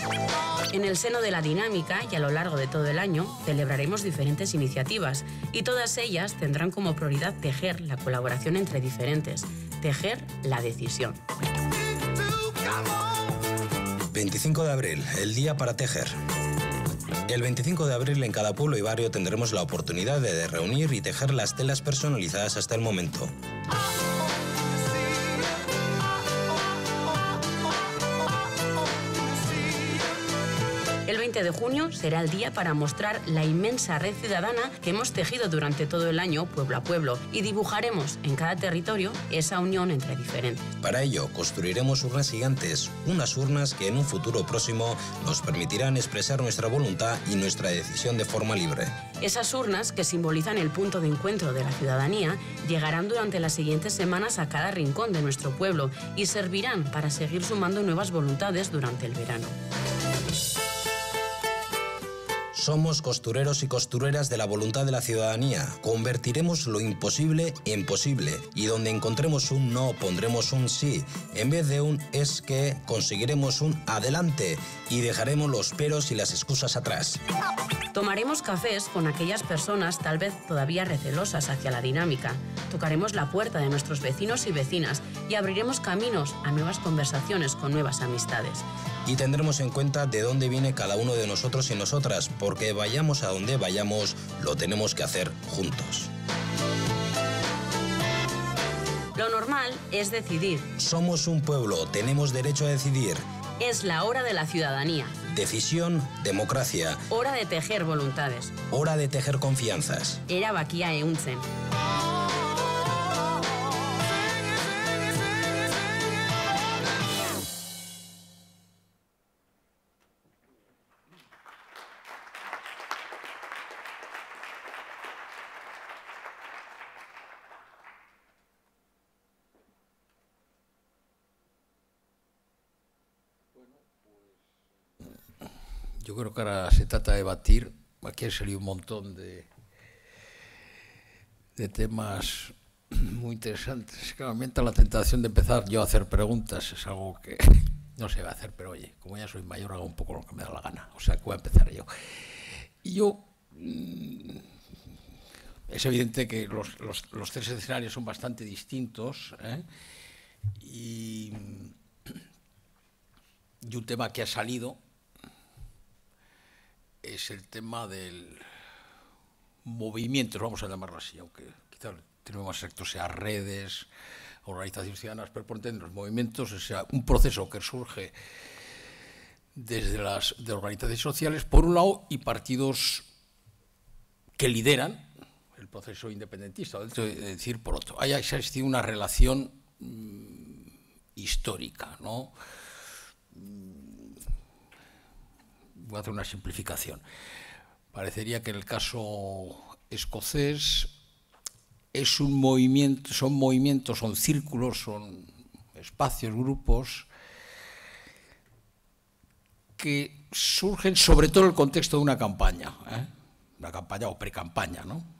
En el seno de la dinámica y a lo largo de todo año celebraremos diferentes iniciativas y todas ellas tendrán como prioridad tejer la colaboración entre diferentes, tejer la decisión. 25 de abril, el día para tejer. El 25 de abril en cada pueblo y barrio tendremos la oportunidad de reunir y tejer las telas personalizadas hasta el momento. El 20 de junio será el día para mostrar la inmensa red ciudadana que hemos tejido durante todo el año pueblo a pueblo y dibujaremos en cada territorio esa unión entre diferentes. Para ello, construiremos urnas gigantes, unas urnas que en un futuro próximo nos permitirán expresar nuestra voluntad y nuestra decisión de forma libre. Esas urnas, que simbolizan el punto de encuentro de la ciudadanía, llegarán durante las siguientes semanas a cada rincón de nuestro pueblo y servirán para seguir sumando nuevas voluntades durante el verano. Somos costureros y costureras de la voluntad de la ciudadanía. Convertiremos lo imposible en posible y donde encontremos un no pondremos un sí. En vez de un es que conseguiremos un adelante y dejaremos los peros y las excusas atrás. Tomaremos cafés con aquellas personas tal vez todavía recelosas hacia la dinámica. Tocaremos la puerta de nuestros vecinos y vecinas y abriremos caminos a nuevas conversaciones con nuevas amistades. Y tendremos en cuenta de dónde viene cada uno de nosotros y nosotras, que vayamos a donde vayamos, lo tenemos que hacer juntos. Lo normal es decidir. Somos un pueblo, tenemos derecho a decidir. Es la hora de la ciudadanía. Decisión, democracia. Hora de tejer voluntades. Hora de tejer confianzas. Era Erabakia euntzen. yo creo que ahora se trata de batir, aquí han salido un montón de, de temas muy interesantes. aumenta la tentación de empezar yo a hacer preguntas, es algo que no se va a hacer, pero oye, como ya soy mayor hago un poco lo que me da la gana, o sea que voy a empezar yo. Y yo... Mm, es evidente que los, tres escenarios son bastante distintos ¿eh? y un tema que ha salido es el tema del movimiento, vamos a llamarlo así, aunque quizá el término más exacto sea redes, organizaciones ciudadanas, pero por los movimientos, o sea, un proceso que surge desde las organizaciones sociales, por un lado, y partidos que lideran el proceso independentista, es decir, por otro. hay existido una relación mm, histórica, ¿no? voy a hacer una simplificación. Parecería que en el caso escocés es un movimiento, son movimientos, son círculos, son espacios, grupos que surgen sobre todo en el contexto de una campaña, ¿eh? una campaña o precampaña, ¿no?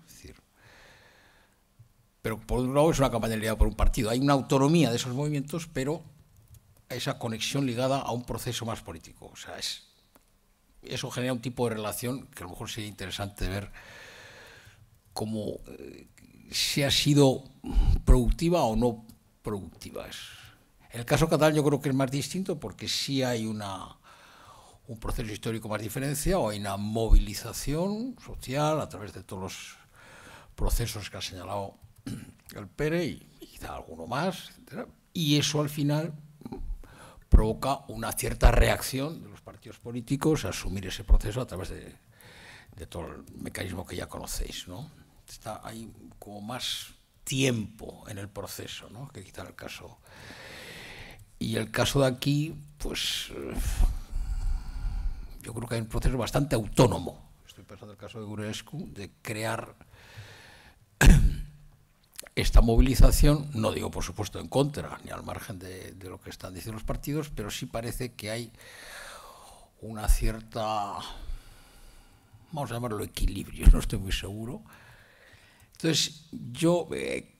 pero por un lado es una campaña liderada por un partido, hay una autonomía de esos movimientos, pero esa conexión ligada a un proceso más político, o sea, es eso genera un tipo de relación que a lo mejor sería interesante ver cómo se eh, si ha sido productiva o no productiva. El caso catalán yo creo que es más distinto porque sí hay una, un proceso histórico más diferenciado, hay una movilización social a través de todos los procesos que ha señalado el Pérez y, quizá alguno más, y eso al final provoca una cierta reacción partidos políticos a asumir ese proceso a través de, todo el mecanismo que ya conocéis. ¿no? Está, hay como más tiempo en el proceso ¿no? que quizá el caso. Y el caso de aquí, pues yo creo que hay un proceso bastante autónomo. Estoy pensando en el caso de Gurescu, de crear esta movilización, no digo por supuesto en contra ni al margen de, de, lo que están diciendo los partidos, pero sí parece que hay una cierta, vamos a llamarlo equilibrio, no estoy muy seguro. Entonces, yo eh,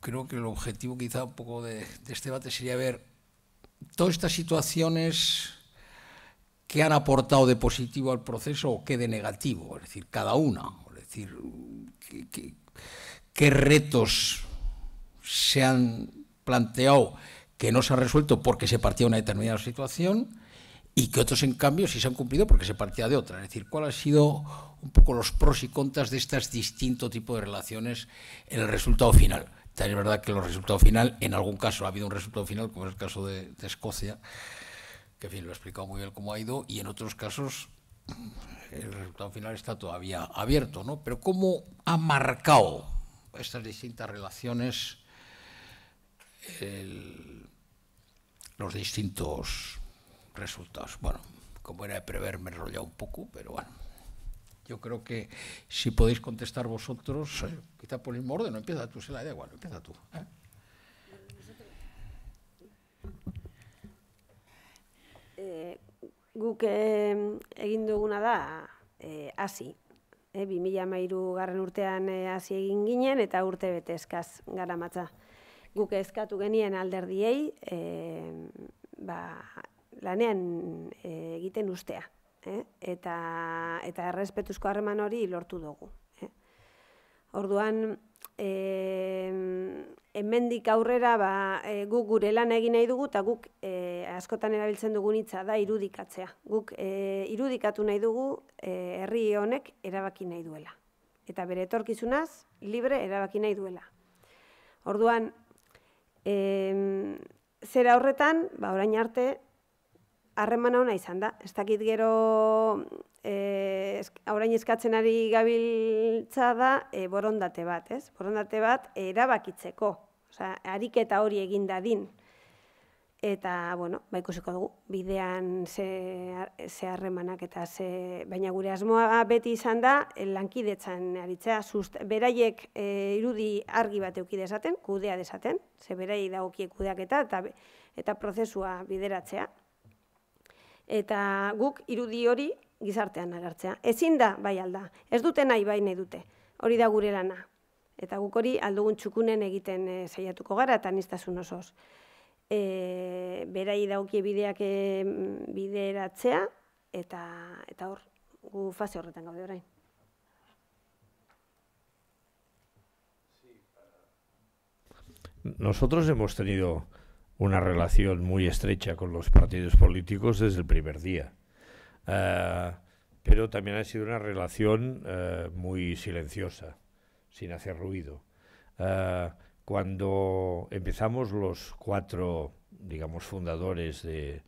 creo que el objetivo quizá un poco de, este debate sería ver todas estas situaciones que han aportado de positivo al proceso o qué de negativo, es decir, cada una, es decir, qué, retos se han planteado que no se ha resuelto porque se partía una determinada situación y que otros, en cambio, sí se han cumplido porque se partía de otra. Es decir, ¿cuáles han sido un poco los pros y contras de estas distintos tipos de relaciones en el resultado final? También es verdad que el resultado final, en algún caso, ha habido un resultado final, como es el caso de, Escocia, que en fin, lo ha explicado muy bien cómo ha ido, y en otros casos el resultado final está todavía abierto, Pero ¿cómo ha marcado estas distintas relaciones los distintos resultados. Bueno, como era de prever, me he un poco, pero bueno. Yo creo que si podéis contestar vosotros, sí. eh, quizá por el mismo orden, no empieza tú, se la da igual, empieza tú. ¿eh? eh guk eh, egin duguna da, eh, así. E, 2002 garren urtean e, egin ginen eta urte bete eskaz gara matza. Guk eskatu genien alderdiei, e, ba, lanean eh, egiten ustea. Eh? Eta, eta errespetuzko harreman hori lortu dugu. Eh? Orduan, e, hemendik aurrera ba, e, guk gure lan egin nahi dugu, eta guk e, askotan erabiltzen dugun hitza da irudikatzea. Guk e, irudikatu nahi dugu herri honek erabaki nahi duela. Eta bere etorkizunaz, libre erabaki nahi duela. Orduan, e, zera horretan, ba, orain arte, harreman hona izan da. Ez dakit gero eh orain eskatzen ari gabiltza da eh, borondate bat, ez? Borondate bat erabakitzeko. Osea, ariketa hori egin dadin. Eta, bueno, ba ikusiko dugu bidean ze, ze harremanak eta ze, baina gure asmoa beti izan da eh, lankidetzan aritzea, sust, beraiek e, irudi argi bat eduki dezaten, kudea desaten, ze berai dagokie kudeaketa eta eta prozesua bideratzea eta guk irudi hori gizartean agertzea. Ezin da, bai alda, ez dute nahi bai nahi dute, hori da gure lana. Eta guk hori aldugun txukunen egiten e, eh, zaiatuko gara eta niztasun osoz. E, berai daukie bideak e, bideratzea eta, eta hor, gu fase horretan gaude orain. Nosotros hemos tenido una relación muy estrecha con los partidos políticos desde el primer día. Ah, pero también ha sido una relación eh, muy silenciosa, sin hacer ruido. Ah, cuando empezamos los cuatro, digamos, fundadores de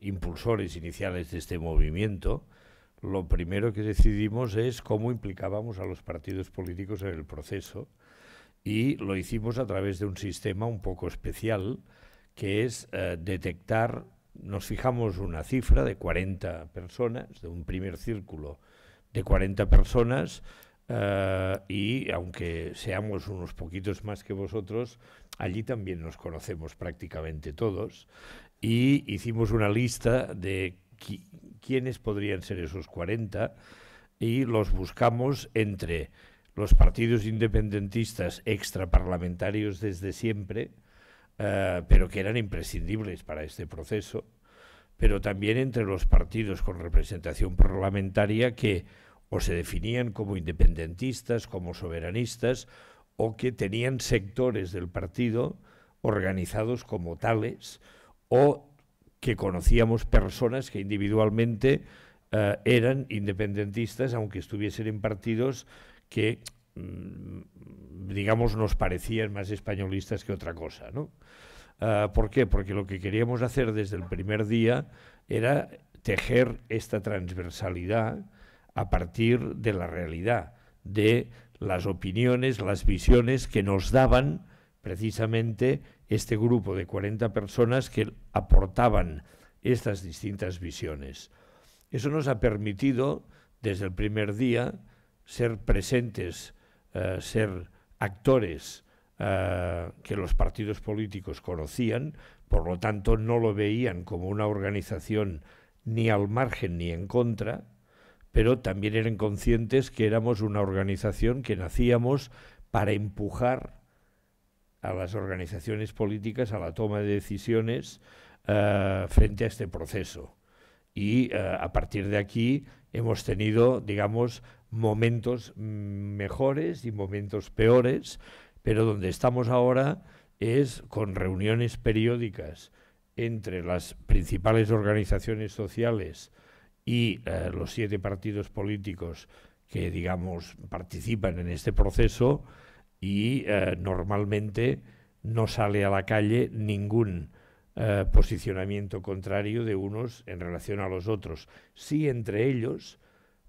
impulsores iniciales de este movimiento, lo primero que decidimos es cómo implicábamos a los partidos políticos en el proceso y lo hicimos a través de un sistema un poco especial que es eh, detectar, nos fijamos una cifra de 40 personas, de un primer círculo de 40 personas, eh, y aunque seamos unos poquitos más que vosotros, allí también nos conocemos prácticamente todos. Y hicimos una lista de quiénes podrían ser esos 40 y los buscamos entre los partidos independentistas extraparlamentarios desde siempre, eh, pero que eran imprescindibles para este proceso, pero también entre los partidos con representación parlamentaria que o se definían como independentistas, como soberanistas, o que tenían sectores del partido organizados como tales, o que conocíamos personas que individualmente eh, eran independentistas, aunque estuviesen en partidos que mm, digamos, nos parecían más españolistas que otra cosa, ¿no? Ah, ¿Por qué? Porque lo que queríamos hacer desde el primer día era tejer esta transversalidad a partir de la realidad, de las opiniones, las visiones que nos daban precisamente este grupo de 40 personas que aportaban estas distintas visiones. Eso nos ha permitido, desde el primer día, ser presentes, eh, ser actores eh, que los partidos políticos conocían, por lo tanto no lo veían como una organización ni al margen ni en contra, pero también eran conscientes que éramos una organización que nacíamos para empujar a las organizaciones políticas a la toma de decisiones eh, frente a este proceso. Y a partir de aquí hemos tenido, digamos, momentos mm, mejores y momentos peores, pero donde estamos ahora es con reuniones periódicas entre las principales organizaciones sociales y eh, los siete partidos políticos que, digamos, participan en este proceso y eh, normalmente no sale a la calle ningún eh, posicionamiento contrario de unos en relación a los otros. Sí entre ellos,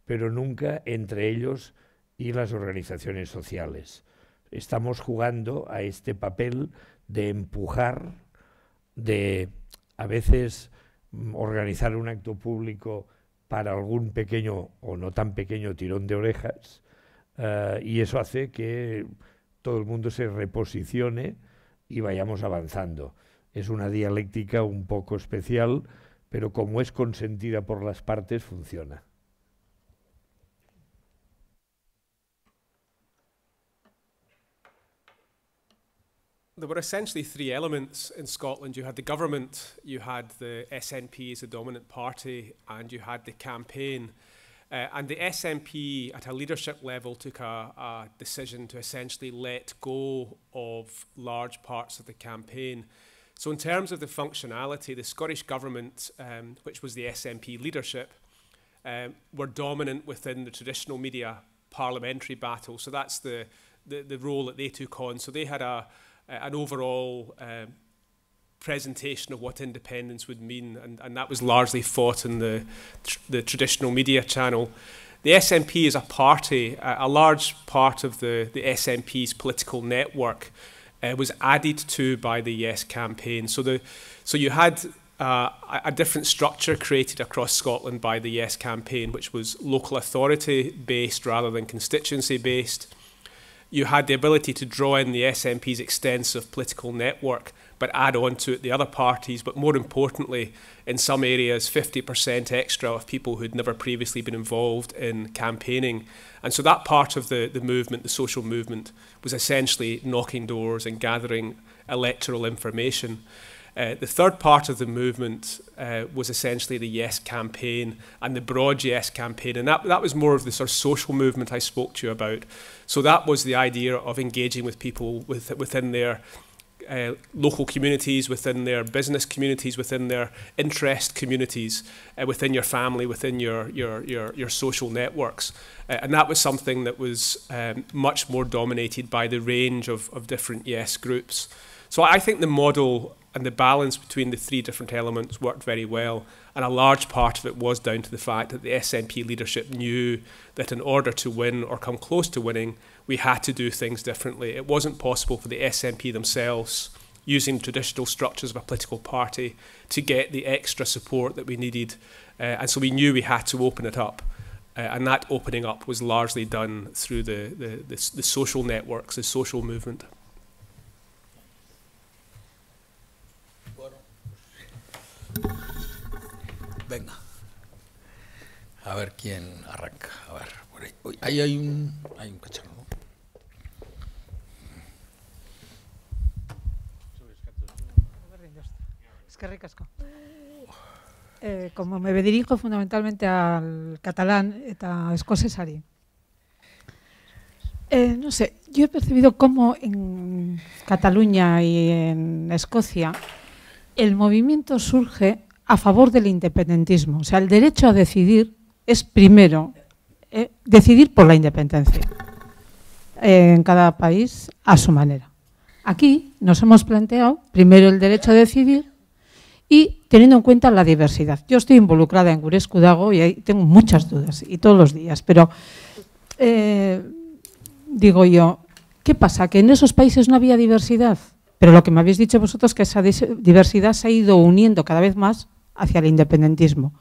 pero nunca entre ellos y las organizaciones sociales. Estamos jugando a este papel de empujar, de a veces mm, organizar un acto público para algún pequeño o no tan pequeño tirón de orejas eh, y eso hace que todo el mundo se reposicione y vayamos avanzando. Es una dialéctica un poco especial, pero como es consentida por las partes, funciona. there were essentially three elements in Scotland. You had the government, you had the SNP as the dominant party, and you had the campaign. Uh, and the SNP at a leadership level took a, a decision to essentially let go of large parts of the campaign. So in terms of the functionality, the Scottish Government, um, which was the SNP leadership, um, were dominant within the traditional media parliamentary battle. So that's the, the, the role that they took on. So they had a, an overall um, presentation of what independence would mean, and, and that was largely fought in the, tr the traditional media channel. The SNP is a party, a, a large part of the, the SNP's political network, uh, was added to by the Yes campaign. So the so you had uh, a different structure created across Scotland by the Yes campaign, which was local authority based rather than constituency based. You had the ability to draw in the SNP's extensive political network but add on to it the other parties, but more importantly, in some areas, 50% extra of people who'd never previously been involved in campaigning. And so that part of the, the movement, the social movement, was essentially knocking doors and gathering electoral information. Uh, the third part of the movement uh, was essentially the Yes campaign and the broad Yes campaign. And that, that was more of the sort of social movement I spoke to you about. So that was the idea of engaging with people with, within their uh, local communities, within their business communities, within their interest communities, uh, within your family, within your your your, your social networks, uh, and that was something that was um, much more dominated by the range of, of different yes groups. So I think the model and the balance between the three different elements worked very well, and a large part of it was down to the fact that the SNP leadership knew that in order to win or come close to winning, we had to do things differently. It wasn't possible for the SNP themselves, using traditional structures of a political party, to get the extra support that we needed. Uh, and so we knew we had to open it up. Uh, and that opening up was largely done through the, the, the, the social networks, the social movement. Venga. A ver quién arranca. A ver, por ahí. Uy, ahí hay un, hay un cacharro. Qué eh, como me dirijo fundamentalmente al catalán eta escocesari. Eh, no sé, yo he percibido cómo en Cataluña y en Escocia el movimiento surge a favor del independentismo. O sea, el derecho a decidir es primero eh, decidir por la independencia en cada país a su manera. Aquí nos hemos planteado primero el derecho a decidir y teniendo en cuenta la diversidad. Yo estoy involucrada en Dago y ahí tengo muchas dudas, y todos los días, pero eh, digo yo, ¿qué pasa? ¿Que en esos países no había diversidad? Pero lo que me habéis dicho vosotros es que esa diversidad se ha ido uniendo cada vez más hacia el independentismo.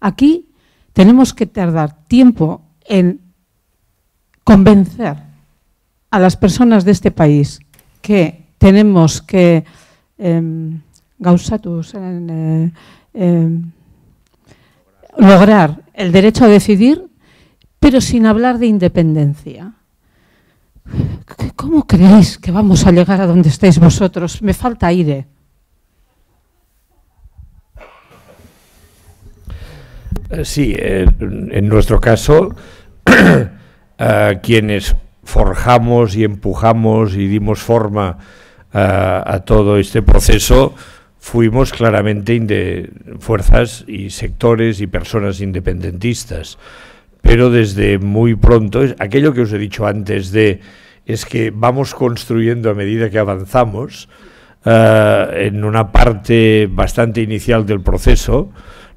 Aquí tenemos que tardar tiempo en convencer a las personas de este país que tenemos que... Em, gauzatu eh, em, lograr el derecho a decidir, pero sin hablar de independencia. ¿Cómo creéis que vamos a llegar a donde estáis vosotros? Me falta aire. Eh, sí, en nuestro caso, quienes forjamos y empujamos y dimos forma a todo este proceso fuimos claramente fuerzas y sectores y personas independentistas. Pero desde muy pronto, aquello que os he dicho antes de es que vamos construyendo a medida que avanzamos, eh, en una parte bastante inicial del proceso,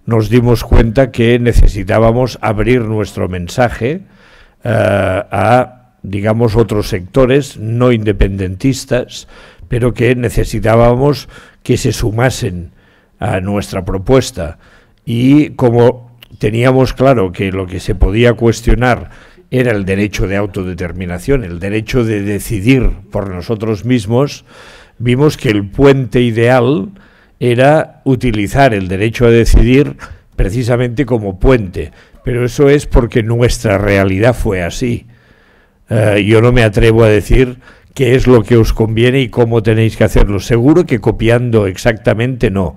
nos dimos cuenta que necesitábamos abrir nuestro mensaje eh, a, digamos, otros sectores no independentistas, pero que necesitábamos que se sumasen a nuestra propuesta. Y como teníamos claro que lo que se podía cuestionar era el derecho de autodeterminación, el derecho de decidir por nosotros mismos, vimos que el puente ideal era utilizar el derecho a decidir precisamente como puente, pero eso es porque nuestra realidad fue así. Eh, yo no me atrevo a decir qué es lo que os conviene y cómo tenéis que hacerlo. Seguro que copiando exactamente no,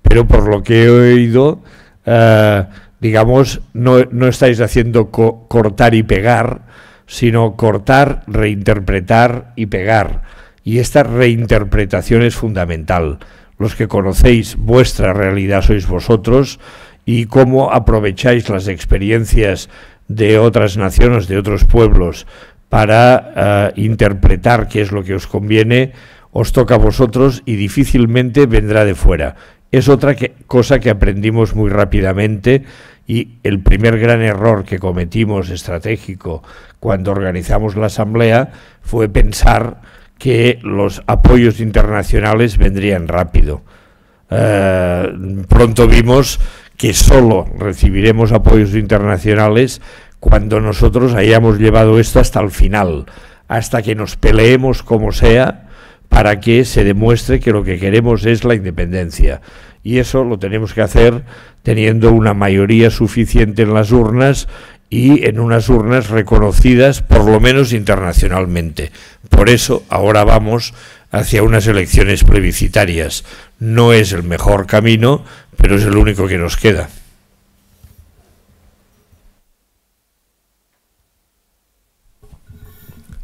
pero por lo que he oído, eh, digamos, no, estáis haciendo cortar y pegar, sino cortar, reinterpretar y pegar. Y esta reinterpretación es fundamental. Los que conocéis vuestra realidad sois vosotros y cómo aprovecháis las experiencias de otras naciones, de otros pueblos, para eh, interpretar qué es lo que os conviene, os toca a vosotros y difícilmente vendrá de fuera. Es otra cosa que aprendimos muy rápidamente y el primer gran error que cometimos estratégico cuando organizamos la asamblea fue pensar que los apoyos internacionales vendrían rápido. Eh, pronto vimos que solo recibiremos apoyos internacionales cuando nosotros hayamos llevado esto hasta el final, hasta que nos peleemos como sea para que se demuestre que lo que queremos es la independencia. Y eso lo tenemos que hacer teniendo una mayoría suficiente en las urnas y en unas urnas reconocidas, por lo menos internacionalmente. Por eso ahora vamos hacia unas elecciones plebiscitarias. No es el mejor camino, pero es el único que nos queda.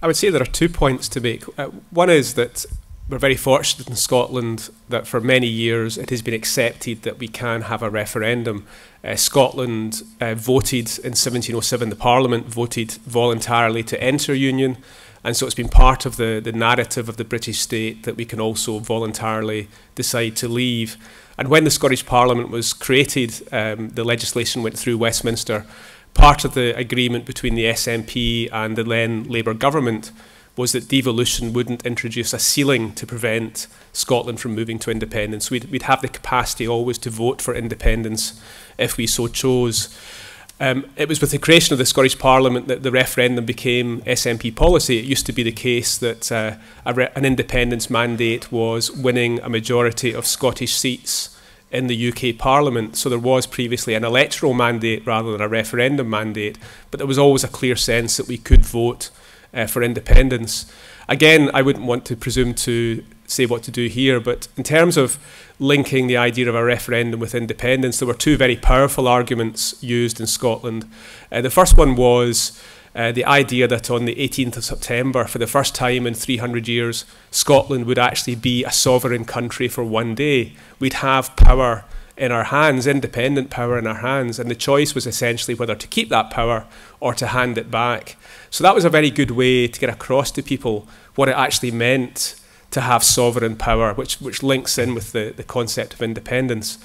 I would say there are two points to make. Uh, one is that we're very fortunate in Scotland that for many years it has been accepted that we can have a referendum. Uh, Scotland uh, voted in 1707, the Parliament voted voluntarily to enter union, and so it's been part of the, the narrative of the British state that we can also voluntarily decide to leave. And when the Scottish Parliament was created, um, the legislation went through Westminster part of the agreement between the SNP and the then Labour government was that devolution wouldn't introduce a ceiling to prevent Scotland from moving to independence. We'd, we'd have the capacity always to vote for independence if we so chose. Um, it was with the creation of the Scottish Parliament that the referendum became SNP policy. It used to be the case that uh, an independence mandate was winning a majority of Scottish seats in the UK Parliament. So there was previously an electoral mandate rather than a referendum mandate, but there was always a clear sense that we could vote uh, for independence. Again, I wouldn't want to presume to say what to do here, but in terms of linking the idea of a referendum with independence, there were two very powerful arguments used in Scotland. Uh, the first one was uh, the idea that on the 18th of September, for the first time in 300 years, Scotland would actually be a sovereign country for one day. We'd have power in our hands, independent power in our hands, and the choice was essentially whether to keep that power or to hand it back. So that was a very good way to get across to people what it actually meant to have sovereign power, which, which links in with the, the concept of independence.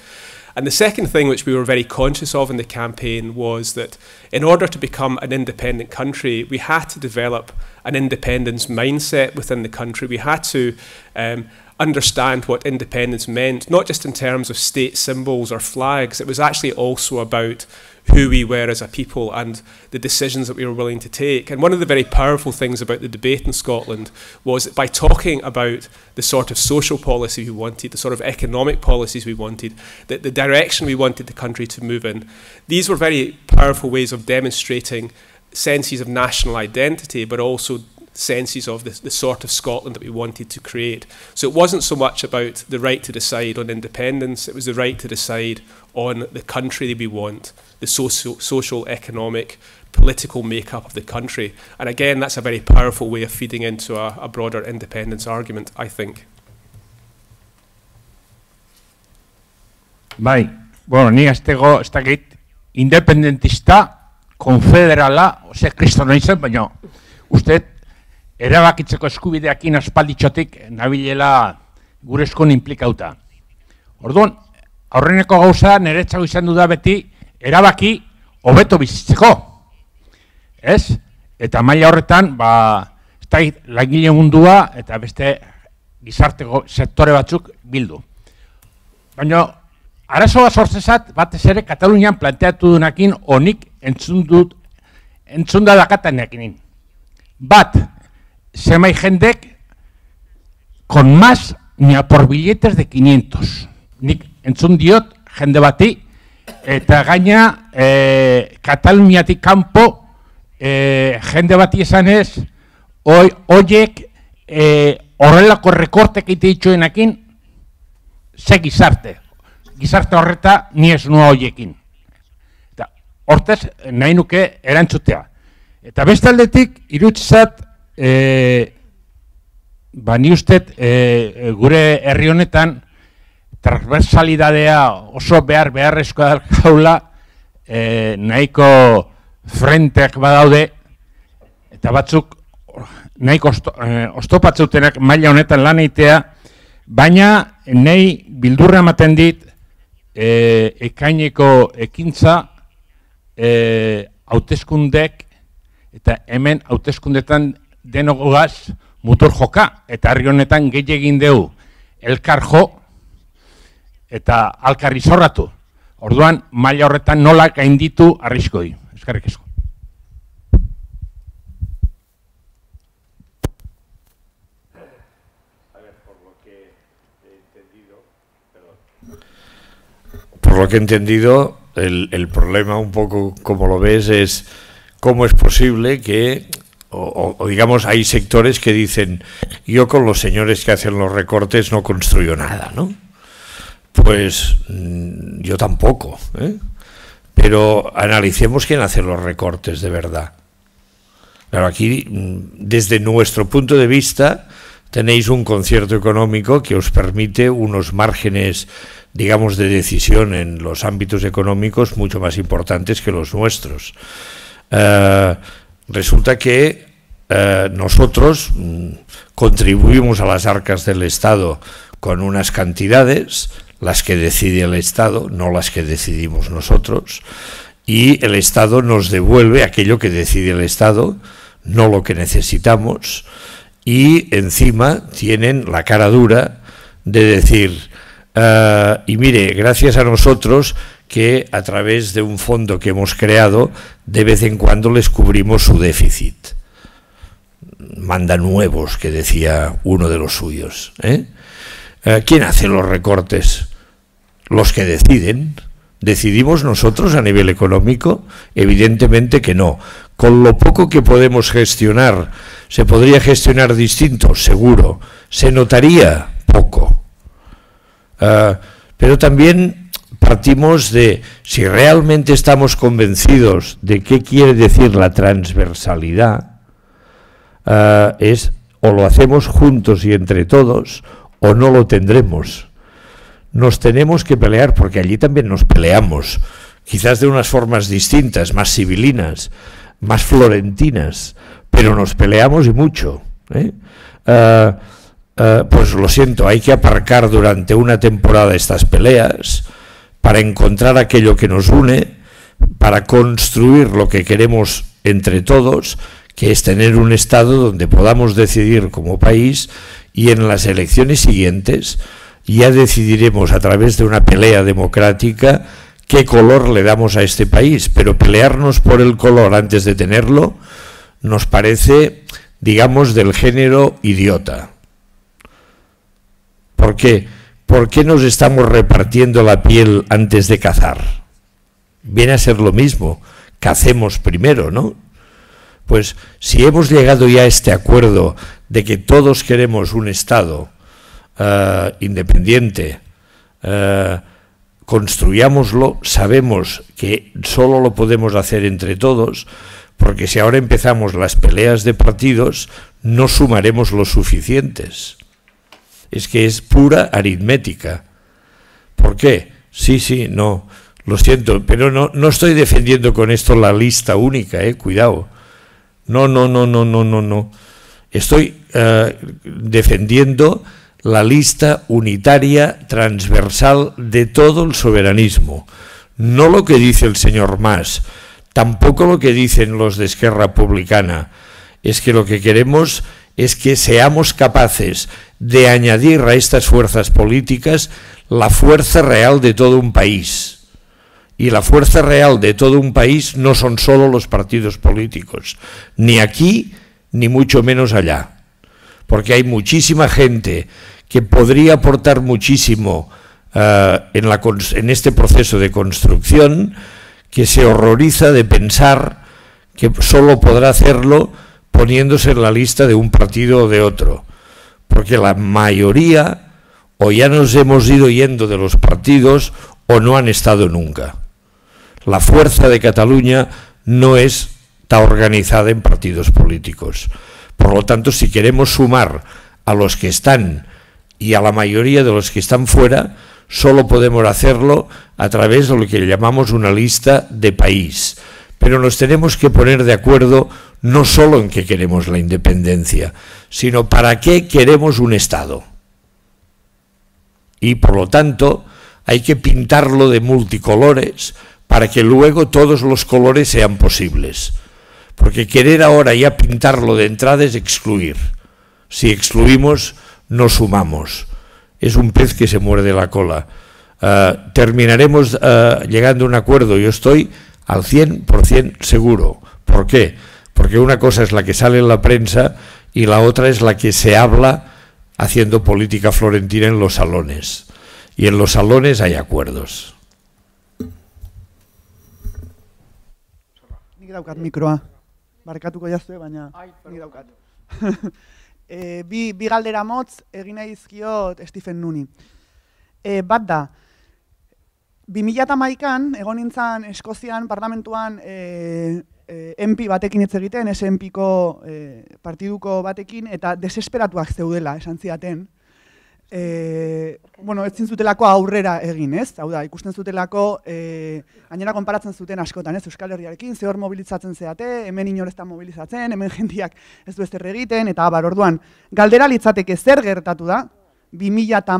And the second thing which we were very conscious of in the campaign was that in order to become an independent country, we had to develop an independence mindset within the country. We had to um, understand what independence meant, not just in terms of state symbols or flags, it was actually also about who we were as a people and the decisions that we were willing to take. And one of the very powerful things about the debate in Scotland was that by talking about the sort of social policy we wanted, the sort of economic policies we wanted, the, the direction we wanted the country to move in, these were very powerful ways of demonstrating senses of national identity, but also senses of the, the, sort of Scotland that we wanted to create. So it wasn't so much about the right to decide on independence, it was the right to decide on the country that we want the social, social, economic, political makeup of the country. And again, that's a very powerful way of feeding into a, broader independence argument, I think. Bai, bueno, ni aztego, ez dakit, independentista, konfederala, ose, kristo no izan baina, usted, erabakitzeko eskubideak inazpalditxotik nabilela gure eskon implikauta. Orduan, aurreneko gauza, nire izan du da beti, erabaki hobeto bizitzeko. Ez? Eta maila horretan, ba, ez da langile mundua eta beste gizarteko sektore batzuk bildu. Baina, arazoa sortzezat, batez ere, Katalunian planteatu dunakin honik entzun dut, entzun da dakaten Bat, zemai jendek, kon maz, nia por billetes de 500. Nik entzun diot, jende bati, eta gaina e, Kataluniatik kanpo e, jende bati esanez, ez horiek e, eh, horrelako rekortek egite dituenakin ze gizarte gizarte horreta ni ez nua hoiekin. eta hortez nahi nuke erantzutea eta beste aldetik irutsat e, ba ni gure herri honetan transversalidadea oso behar beharrezkoa daula e, eh, nahiko frenteak badaude eta batzuk nahiko ostopatzutenak eh, maila honetan lan egitea baina nahi bildurra ematen dit e, ekaineko ekintza e, hauteskundek eta hemen hauteskundetan denogaz mutur joka eta herri honetan gehi egin deu elkar jo, eta alkarri zorratu. Orduan, maila horretan nola que arriskoi. A ver, Por lo que he entendido, el, el problema un poco como lo ves es cómo es posible que o, digamos hay sectores que dicen yo con los señores que hacen los recortes no construyo nada, ¿no? Pues mm, yo tampoco, ¿eh? pero analicemos quién hace los recortes de verdad. pero aquí, mm, desde nuestro punto de vista, tenéis un concierto económico que os permite unos márgenes, digamos, de decisión en los ámbitos económicos mucho más importantes que los nuestros. Eh, resulta que eh, nosotros mm, contribuimos a las arcas del Estado con unas cantidades, las que decide el Estado, no las que decidimos nosotros, y el Estado nos devuelve aquello que decide el Estado, no lo que necesitamos, y encima tienen la cara dura de decir, ah, y mire, gracias a nosotros que a través de un fondo que hemos creado, de vez en cuando les cubrimos su déficit. Manda nuevos, que decía uno de los suyos. ¿eh? Eh, ¿Quién hace los recortes? los que deciden. ¿Decidimos nosotros a nivel económico? Evidentemente que no. Con lo poco que podemos gestionar, ¿se podría gestionar distinto? Seguro. Se notaría poco. Ah, pero también partimos de si realmente estamos convencidos de qué quiere decir la transversalidad, ah, es o lo hacemos juntos y entre todos o no lo tendremos nos tenemos que pelear, porque allí también nos peleamos, quizás de unas formas distintas, más civilinas, más florentinas, pero nos peleamos y mucho. ¿eh? Ah, ah, pues lo siento, hay que aparcar durante una temporada estas peleas para encontrar aquello que nos une, para construir lo que queremos entre todos, que es tener un Estado donde podamos decidir como país y en las elecciones siguientes ya decidiremos a través de una pelea democrática qué color le damos a este país, pero pelearnos por el color antes de tenerlo nos parece, digamos, del género idiota. ¿Por qué? ¿Por qué nos estamos repartiendo la piel antes de cazar? Viene a ser lo mismo, cacemos primero, ¿no? Pues si hemos llegado ya a este acuerdo de que todos queremos un Estado, eh, independiente, eh, construyámoslo, sabemos que solo lo podemos hacer entre todos, porque si ahora empezamos las peleas de partidos, no sumaremos lo suficientes. Es que es pura aritmética. ¿Por qué? Sí, sí, no. Lo siento, pero no, no estoy defendiendo con esto la lista única, eh, cuidado. No, no, no, no, no, no, no. Estoy eh, defendiendo la lista unitaria transversal de todo el soberanismo. No lo que dice el señor Mas, tampoco lo que dicen los de Esquerra Republicana. Es que lo que queremos es que seamos capaces de añadir a estas fuerzas políticas la fuerza real de todo un país. Y la fuerza real de todo un país no son solo los partidos políticos, ni aquí ni mucho menos allá porque hay muchísima gente que podría aportar muchísimo eh, en, este proceso de construcción, que se horroriza de pensar que solo podrá hacerlo poniéndose en la lista de un partido o de otro, porque la mayoría o ya nos hemos ido yendo de los partidos o no han estado nunca. La fuerza de Cataluña no está organizada en partidos políticos. Por lo tanto, si queremos sumar a los que están y a la mayoría de los que están fuera, solo podemos hacerlo a través de lo que llamamos una lista de país. Pero nos tenemos que poner de acuerdo no solo en que queremos la independencia, sino para qué queremos un Estado. Y por lo tanto, hay que pintarlo de multicolores para que luego todos los colores sean posibles. Porque querer ahora ya pintarlo de entrada es excluir. Si excluimos, no sumamos. Es un pez que se muerde la cola. Ah, terminaremos ah, llegando a un acuerdo, yo estoy al 100% seguro. ¿Por qué? Porque una cosa es la que sale en la prensa y la otra es la que se habla haciendo política florentina en los salones. Y en los salones hay acuerdos. barkatuko jazue, baina ni daukat. e, bi, bi galdera motz egin nahi Stephen Nuni. E, eh, bat da, 2008an, egon nintzen Eskozian parlamentuan e, eh, e, MP batekin ez egiten, smp partiduko batekin, eta desesperatuak zeudela, esan ziaten e, bueno, ez zintzutelako aurrera egin, ez? Hau da, ikusten zutelako, e, eh, hainera konparatzen zuten askotan, ez? Euskal Herriarekin, zehor mobilitzatzen zeate, hemen inoreztan mobilizatzen, hemen jendiak ez du erregiten, eta abar, orduan, galdera litzateke zer gertatu da, bi mila eta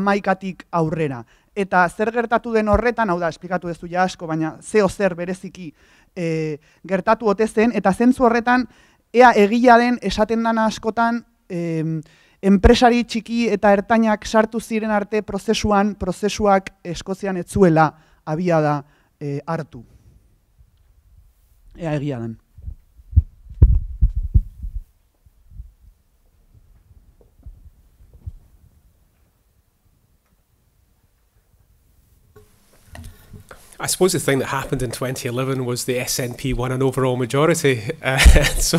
aurrera. Eta zer gertatu den horretan, hau da, esplikatu ez du ja asko, baina zeo zer bereziki e, gertatu hotezen, eta zentzu horretan, ea egila den esaten dana askotan, egin, enpresari txiki eta ertainak sartu ziren arte prozesuan, prozesuak eskozian etzuela abiada eh, hartu. Ea egia den. I suppose the thing that happened in 2011 was the SNP won an overall majority. Uh, so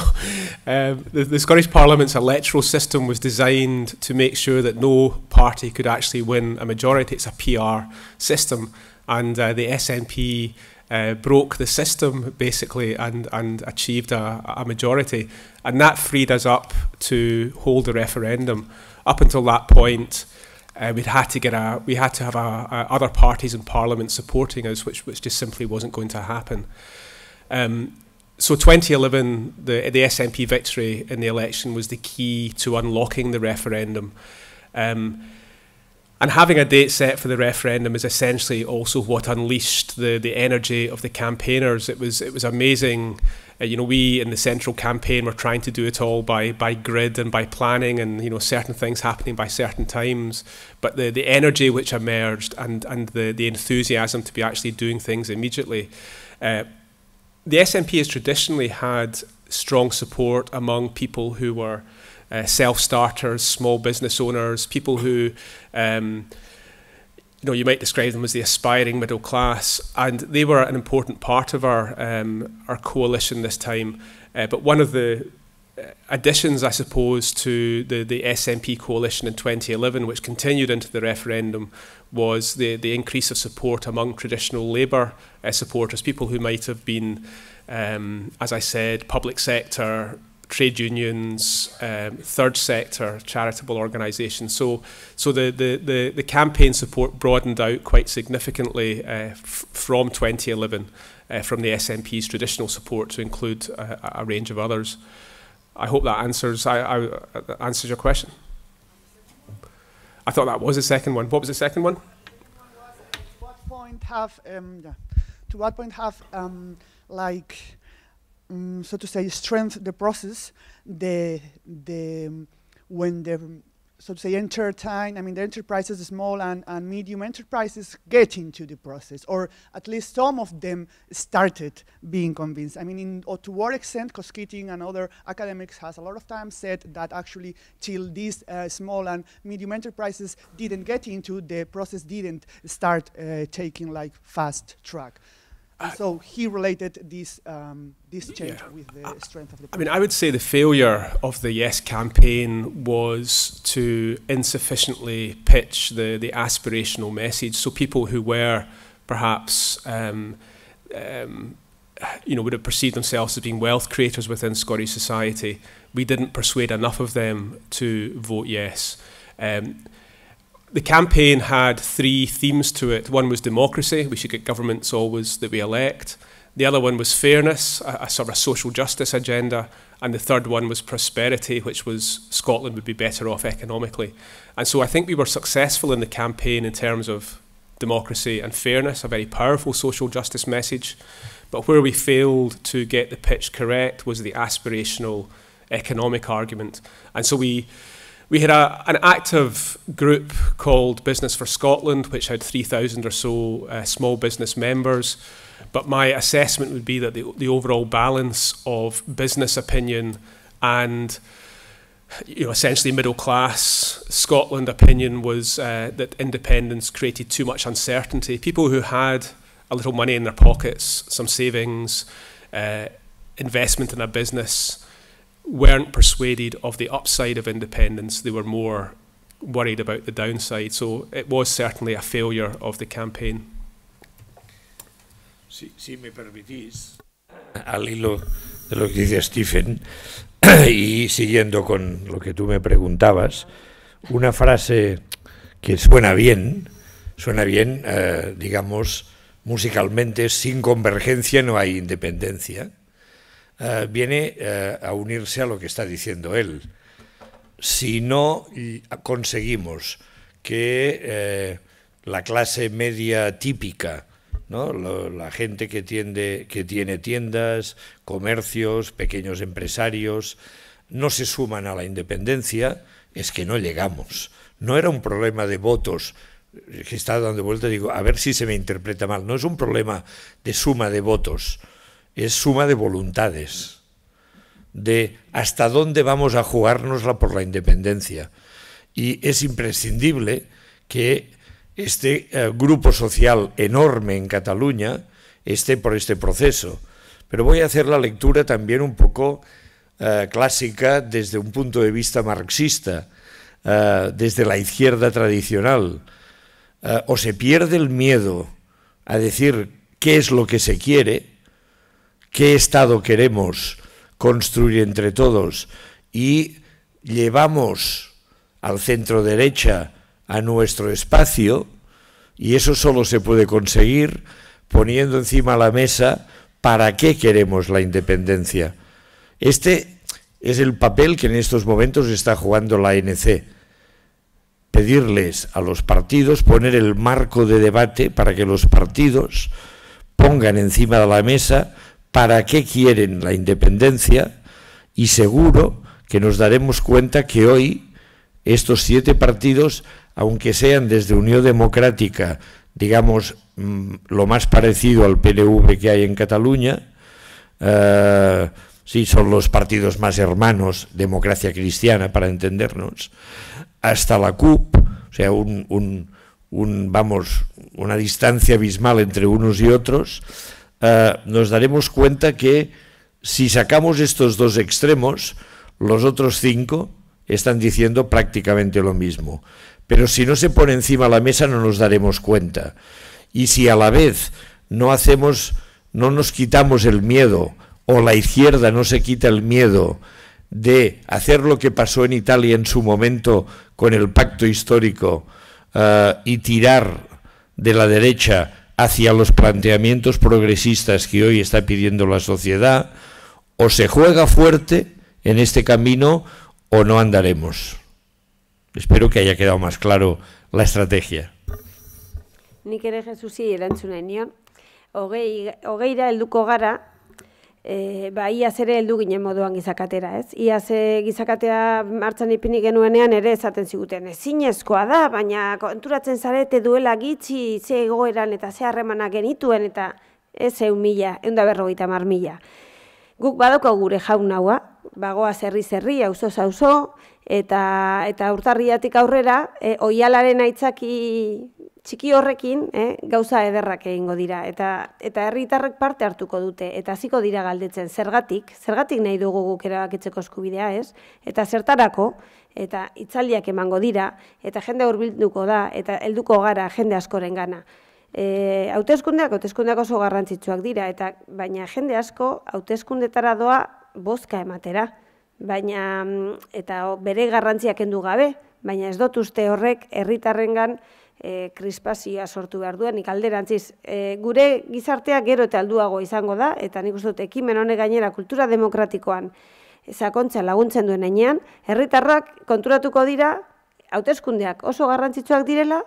um, the, the, Scottish Parliament's electoral system was designed to make sure that no party could actually win a majority. It's a PR system. And uh, the SNP uh, broke the system basically and, and achieved a, a majority. And that freed us up to hold a referendum. Up until that point, uh, we'd had to get a, we had to have a, a other parties in Parliament supporting us, which, which just simply wasn't going to happen. Um, so 2011, the, the SNP victory in the election was the key to unlocking the referendum. Um, and having a date set for the referendum is essentially also what unleashed the, the energy of the campaigners. It was, it was amazing Uh, you know, we in the central campaign were trying to do it all by by grid and by planning, and you know, certain things happening by certain times. But the the energy which emerged and and the the enthusiasm to be actually doing things immediately. Uh, the SNP has traditionally had strong support among people who were uh, self starters, small business owners, people who. Um, you know, you might describe them as the aspiring middle class, and they were an important part of our um, our coalition this time. Uh, but one of the uh, additions, I suppose, to the the SNP coalition in 2011, which continued into the referendum, was the the increase of support among traditional Labour uh, supporters, people who might have been, um, as I said, public sector trade unions, um, third sector, charitable organisations. So, so the, the, the, the, campaign support broadened out quite significantly uh, from 2011 uh, from the SNP's traditional support to include uh, a, a range of others. I hope that answers, I, I, uh, answers your question. I thought that was the second one. What was the second one? What point have, um, to what point have um, like Mm, so to say, strengthen the process. The the mm, when the so to say enter time. I mean the enterprises, the small and, and medium enterprises get into the process, or at least some of them started being convinced. I mean, in, or to what extent Koskiting and other academics has a lot of time said that actually till these uh, small and medium enterprises didn't get into, the process didn't start uh, taking like fast track. And uh, so he related this um, this change yeah. with the strength of the. I mean, I would say the failure of the Yes campaign was to insufficiently pitch the the aspirational message. So people who were perhaps um, um, you know would have perceived themselves as being wealth creators within Scottish society. We didn't persuade enough of them to vote yes. Um, the campaign had three themes to it. One was democracy, we should get governments always that we elect. The other one was fairness, a, a, sort of social justice agenda. And the third one was prosperity, which was Scotland would be better off economically. And so I think we were successful in the campaign in terms of democracy and fairness, a very powerful social justice message. But where we failed to get the pitch correct was the aspirational economic argument. And so we we had a, an active group called Business for Scotland, which had 3,000 or so uh, small business members. But my assessment would be that the, the overall balance of business opinion and you know, essentially middle class Scotland opinion was uh, that independence created too much uncertainty. People who had a little money in their pockets, some savings, uh, investment in a business, weren't persuaded of the upside of independence. They were more worried about the downside. So it was certainly a failure of the campaign. Si, si me permitís, al hilo de lo que dice Stephen y siguiendo con lo que tú me preguntabas, una frase que suena bien, suena bien, eh, digamos, musicalmente, sin convergencia no hay independencia eh, viene eh, a unirse a lo que está diciendo él. Si no conseguimos que eh, la clase media típica, la, gente que, que tiene tiendas, comercios, pequeños empresarios, no se suman a la independencia, es que no llegamos. No era un problema de votos que está dando vuelta, digo, a ver si se me interpreta mal, no es un problema de suma de votos, es suma de voluntades, de hasta dónde vamos a jugárnosla por la independencia. Y es imprescindible que este eh, grupo social enorme en Cataluña esté por este proceso. Pero voy a hacer la lectura también un poco eh, clásica desde un punto de vista marxista, eh, desde la izquierda tradicional. o se pierde el miedo a decir qué es lo que se quiere, qué Estado queremos construir entre todos y llevamos al centro derecha a nuestro espacio y eso solo se puede conseguir poniendo encima la mesa para qué queremos la independencia. Este es el papel que en estos momentos está jugando la ANC. Pedirles a los partidos poner el marco de debate para que los partidos pongan encima de la mesa para qué quieren la independencia y seguro que nos daremos cuenta que hoy estos siete partidos, aunque sean desde Unión Democrática, digamos, mm, lo más parecido al PNV que hay en Cataluña, eh, sí, son los partidos más hermanos, democracia cristiana, para entendernos, hasta la CUP, o sea, un, vamos, una distancia abismal entre unos y otros, eh, nos daremos cuenta que si sacamos estos dos extremos, los otros cinco están diciendo prácticamente lo mismo. Pero si no se pone encima la mesa no nos daremos cuenta. Y si a la vez no hacemos, no nos quitamos el miedo, o la izquierda no se quita el miedo de hacer lo que pasó en Italia en su momento con el pacto histórico eh, y tirar de la derecha hacia los planteamientos progresistas que hoy está pidiendo la sociedad, o se juega fuerte en este camino o no andaremos. Espero que haya quedado más claro la estrategia. E, ba, iaz ere heldu ginen moduan gizakatera, ez? Iaz e, eh, gizakatea martzan ipini genuenean ere esaten ziguten, ezinezkoa da, baina konturatzen zarete duela gitzi ze egoeran eta ze harremanak genituen eta ez eh, egun mila, egun da berrogeita mar mila. Guk badoko gure jaun naua, bagoa zerri zerri, auzo zauzo, eta, eta urtarriatik aurrera, e, oialaren aitzaki txiki horrekin eh, gauza ederrak egingo dira eta eta herritarrek parte hartuko dute eta hasiko dira galdetzen zergatik zergatik nahi dugu guk erabakitzeko eskubidea ez eta zertarako eta itzaldiak emango dira eta jende hurbilduko da eta helduko gara jende askorengana E, hauteskundeak hauteskundeak oso garrantzitsuak dira eta baina jende asko hauteskundetara doa bozka ematera baina mm, eta bere garrantzia kendu gabe baina ez dut uste horrek herritarrengan e, krispazia sortu behar duen, nik alderantziz, e, gure gizartea gero eta alduago izango da, eta nik uste dut ekimen honek gainera kultura demokratikoan zakontza laguntzen duen enean, herritarrak konturatuko dira, hauteskundeak oso garrantzitsuak direla,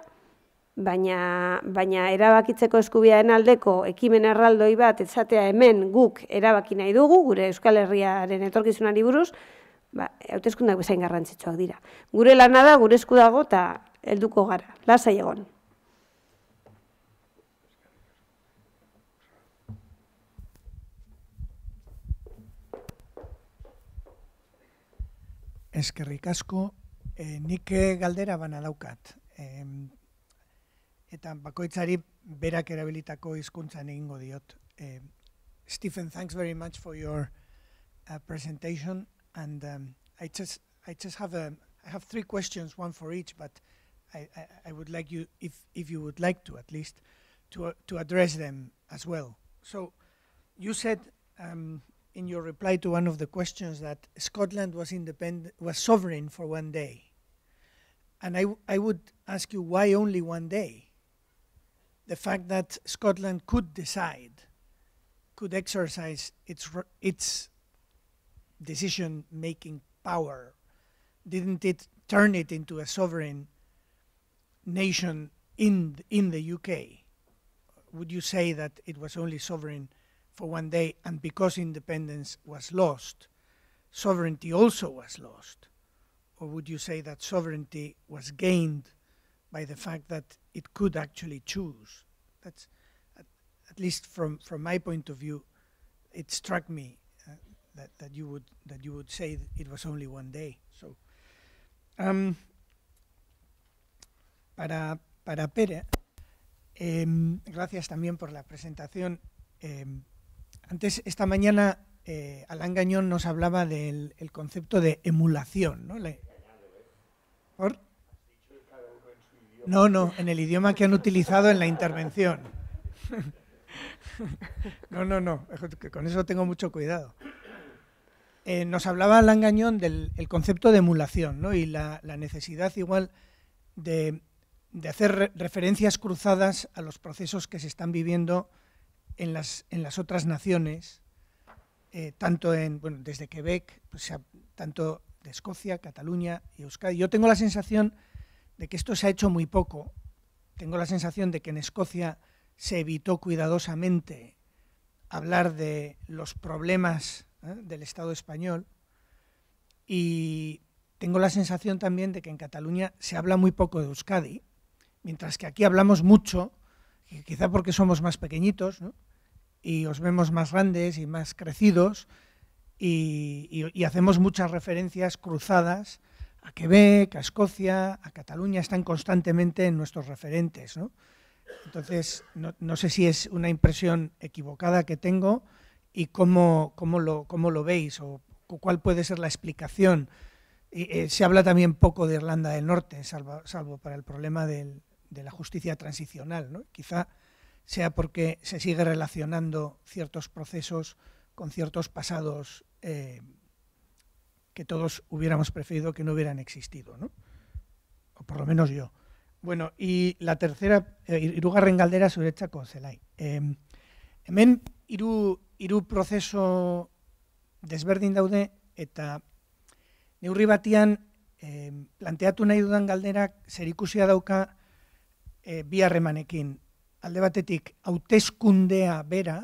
baina, baina erabakitzeko eskubiaen aldeko ekimen erraldoi bat ezatea hemen guk erabaki nahi dugu, gure Euskal Herriaren etorkizunari buruz, ba, hauteskundak bezain garrantzitsuak dira. Gure lana da, gure esku eta helduko gara. Lasai egon. Eskerrik asko, e, nik galdera bana daukat. E, eta bakoitzari berak erabilitako hizkuntzan egingo diot. E, Stephen, thanks very much for your uh, presentation and um, I just I just have a I have three questions, one for each, but I, I, would like you, if, if you would like to at least, to, uh, to address them as well. So you said um, in your reply to one of the questions that Scotland was independent, was sovereign for one day. And I, I would ask you why only one day? The fact that Scotland could decide, could exercise its, its decision making power, didn't it turn it into a sovereign nation in in the UK? Would you say that it was only sovereign for one day, and because independence was lost, sovereignty also was lost, or would you say that sovereignty was gained by the fact that it could actually choose? That's at, at least from from my point of view, it struck me uh, that that you would that you would say it was only one day. So. Um, para, para Pere. Em, gracias también por la presentación. Em, antes, esta mañana, eh, Alain Gañón nos hablaba del concepto de emulación. ¿no? No, no, en el idioma que han utilizado en la intervención. No, no, no, con eso tengo mucho cuidado. Eh, nos hablaba Alain Gañón del concepto de emulación ¿no? y la, necesidad igual de de hacer referencias cruzadas a los procesos que se están viviendo en las, en las otras naciones, eh, tanto en, bueno, desde Quebec, pues, tanto de Escocia, Cataluña y Euskadi. Yo tengo la sensación de que esto se ha hecho muy poco. Tengo la sensación de que en Escocia se evitó cuidadosamente hablar de los problemas ¿eh? del Estado español y tengo la sensación también de que en Cataluña se habla muy poco de Euskadi Mientras que aquí hablamos mucho, quizá porque somos más pequeñitos, y os vemos más grandes y más crecidos, y, hacemos muchas referencias cruzadas a Quebec, a Escocia, a Cataluña, están constantemente en nuestros referentes. Entonces, no, sé si es una impresión equivocada que tengo y cómo, cómo, lo, cómo lo veis o cuál puede ser la explicación. Eh, se habla también poco de Irlanda del Norte, salvo, salvo para el problema del, de la justicia transicional. Quizá sea porque se sigue relacionando ciertos procesos con ciertos pasados eh, que todos hubiéramos preferido que no hubieran existido, o por lo menos yo. Bueno, y la tercera, eh, irugarren galdera derecha con zelai. Eh, hemen, hiru desberdin daude, eta neurri batian eh, planteatu nahi dudan galderak dauka e, bi harremanekin. Alde batetik, hauteskundea bera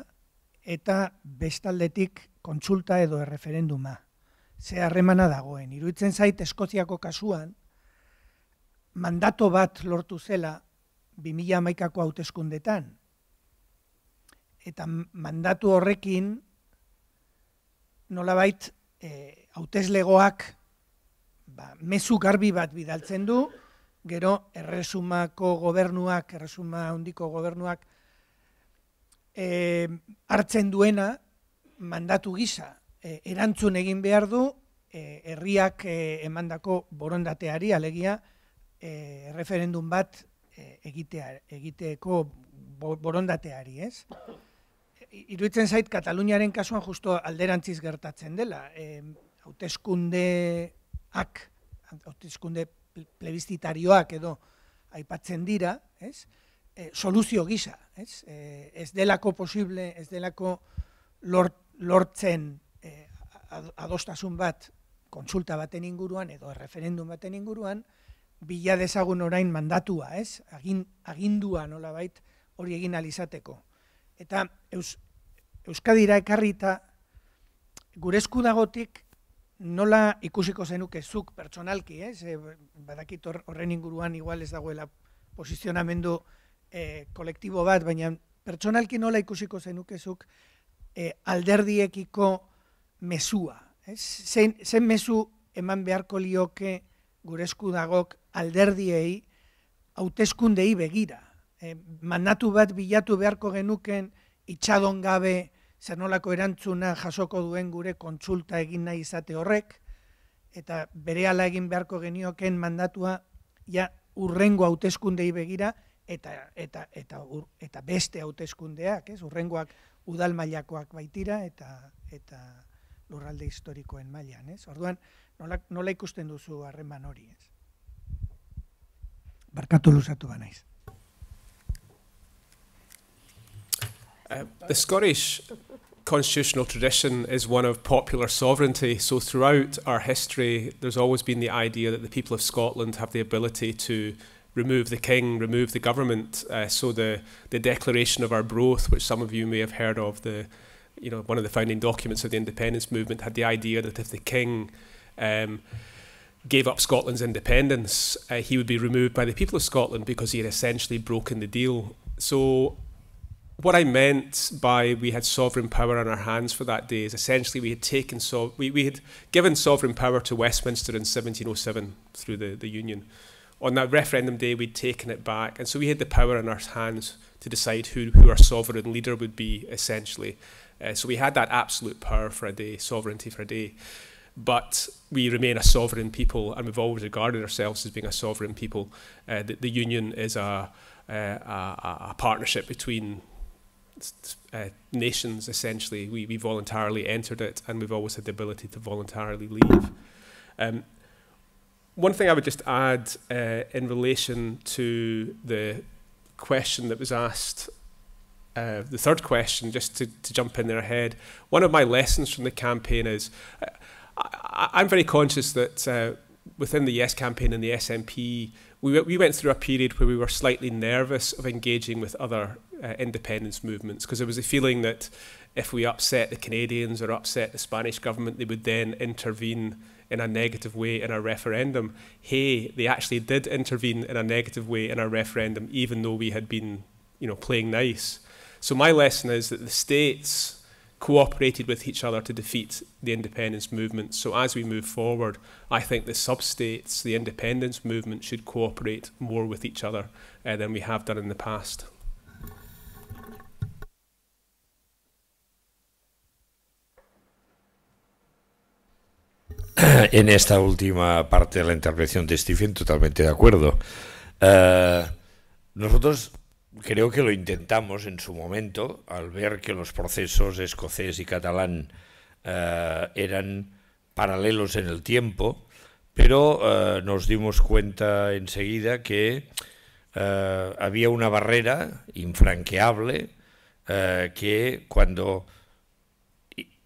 eta bestaldetik kontsulta edo erreferenduma. Ze harremana dagoen. Iruitzen zait, Eskoziako kasuan, mandato bat lortu zela 2000 amaikako hauteskundetan. Eta mandatu horrekin, nolabait, e, hauteslegoak ba, mezu garbi bat bidaltzen du, gero erresumako gobernuak, erresuma hondiko gobernuak e, hartzen duena mandatu gisa e, erantzun egin behar du e, herriak e, emandako borondateari alegia e, bat e, egitea, egiteko borondateari, ez? Iruitzen zait, Kataluniaren kasuan justo alderantziz gertatzen dela. E, hauteskunde plebiscitarioak edo aipatzen dira, ez? E, soluzio gisa, ez? E, ez delako posible, ez delako lortzen e, adostasun bat kontsulta baten inguruan edo referendum baten inguruan bila dezagun orain mandatua, ez? Agin, agindua nolabait hori egin alizateko. Eta Eus, Euskadira ekarrita gure esku dagotik nola ikusiko zenuke zuk pertsonalki, eh? badakit horren inguruan igual ez dagoela posizionamendu eh, kolektibo bat, baina pertsonalki nola ikusiko zenuke zuk eh, alderdiekiko mesua, eh? Zen, zen mesu eman beharko lioke gure esku dagok alderdiei hautezkundei begira. Eh, mandatu bat bilatu beharko genuken itxadon gabe zer nolako erantzuna jasoko duen gure kontsulta egin nahi izate horrek, eta bere egin beharko genioken mandatua ja urrengo hauteskundei begira, eta, eta, eta, eta beste hauteskundeak, ez? urrengoak udal mailakoak baitira, eta, eta lurralde historikoen mailan. Ez? Orduan, nola, nola ikusten duzu harren hori, ez? Barkatu luzatu banaiz. Uh, the Scottish constitutional tradition is one of popular sovereignty. So, throughout our history, there's always been the idea that the people of Scotland have the ability to remove the king, remove the government. Uh, so, the, the Declaration of Our Broth, which some of you may have heard of, the you know one of the founding documents of the independence movement had the idea that if the king um, gave up Scotland's independence, uh, he would be removed by the people of Scotland because he had essentially broken the deal. So what I meant by we had sovereign power in our hands for that day is essentially we had taken so we, we had given sovereign power to Westminster in 1707 through the, the Union. On that referendum day, we'd taken it back, and so we had the power in our hands to decide who, who our sovereign leader would be, essentially. Uh, so we had that absolute power for a day, sovereignty for a day. But we remain a sovereign people, and we've always regarded ourselves as being a sovereign people. Uh, the, the union is a, uh, a, a partnership between uh, nations, essentially. We, we voluntarily entered it, and we've always had the ability to voluntarily leave. Um, one thing I would just add uh, in relation to the question that was asked, uh, the third question, just to, to jump in there ahead, one of my lessons from the campaign is uh, I, am very conscious that uh, within the Yes campaign and the SNP, we, we went through a period where we were slightly nervous of engaging with other uh, independence movements because there was a feeling that if we upset the Canadians or upset the Spanish government, they would then intervene in a negative way in a referendum. Hey, they actually did intervene in a negative way in a referendum, even though we had been, you know, playing nice. So my lesson is that the states cooperated with each other to defeat the independence movement. So as we move forward, I think the sub-states, the independence movement, should cooperate more with each other uh, than we have done in the past. en esta última parte de la intervención de Stephen, totalmente de acuerdo. Eh, nosotros creo que lo intentamos en su momento al ver que los procesos escocés y catalán eh, eran paralelos en el tiempo, pero eh, nos dimos cuenta enseguida que había una barrera infranqueable que cuando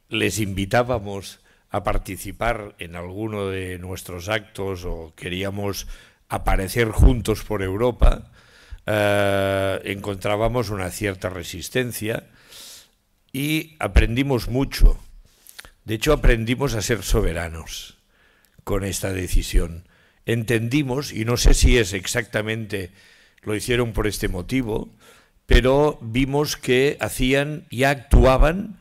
les invitábamos a participar en alguno de nuestros actos o queríamos aparecer juntos por Europa, eh, encontrábamos una cierta resistencia y aprendimos mucho. De hecho, aprendimos a ser soberanos con esta decisión. Entendimos, y no sé si es exactamente lo hicieron por este motivo, pero vimos que hacían y actuaban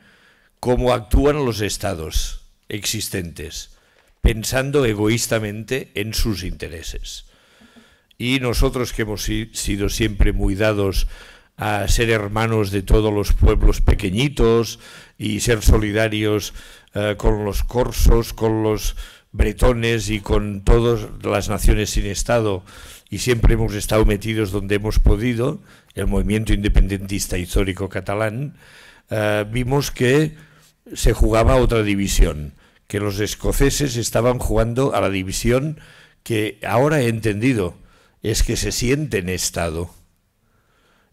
como actúan los estados existentes, pensando egoístamente en sus intereses. Y nosotros que hemos sido siempre muy dados a ser hermanos de todos los pueblos pequeñitos y ser solidarios eh, con los corsos, con los bretones y con todas las naciones sin Estado, y siempre hemos estado metidos donde hemos podido, el movimiento independentista histórico catalán, eh, vimos que se jugaba otra división, que los escoceses estaban jugando a la división que ahora he entendido, es que se sienten Estado.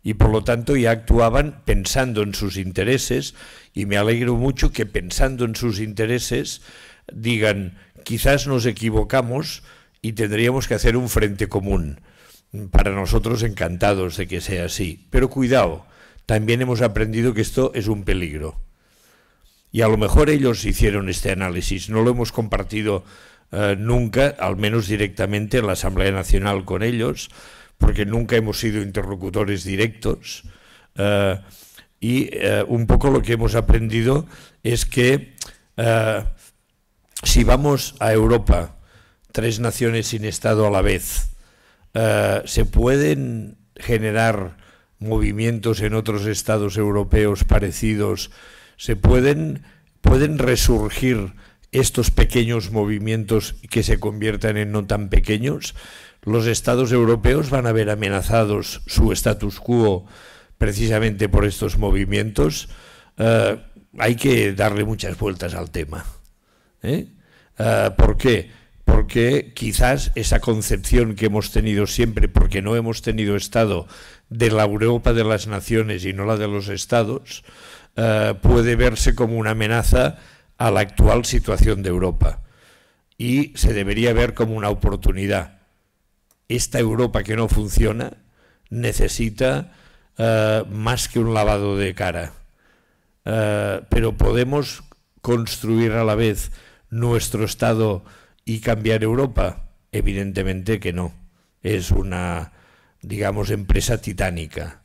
Y por lo tanto ya actuaban pensando en sus intereses y me alegro mucho que pensando en sus intereses digan, quizás nos equivocamos y tendríamos que hacer un frente común. Para nosotros encantados de que sea así. Pero cuidado, también hemos aprendido que esto es un peligro. Y a lo mejor ellos hicieron este análisis, no lo hemos compartido eh, nunca, al menos directamente en la Asamblea Nacional con ellos, porque nunca hemos sido interlocutores directos. Eh, y eh, un poco lo que hemos aprendido es que si vamos a Europa, tres naciones sin Estado a la vez, se pueden generar movimientos en otros estados europeos parecidos se pueden, resurgir estos pequeños movimientos que se conviertan en no tan pequeños, los estados europeos van a ver amenazados su status quo precisamente por estos movimientos. Eh, hay que darle muchas vueltas al tema. ¿eh? Eh, ¿Por qué? Porque quizás esa concepción que hemos tenido siempre, porque no hemos tenido Estado, de la Europa de las naciones y no la de los Estados, eh, puede verse como una amenaza a la actual situación de Europa y se debería ver como una oportunidad. Esta Europa que no funciona necesita eh, más que un lavado de cara, eh, pero podemos construir a la vez nuestro Estado y cambiar Europa? Evidentemente que no. Es una, digamos, empresa titánica.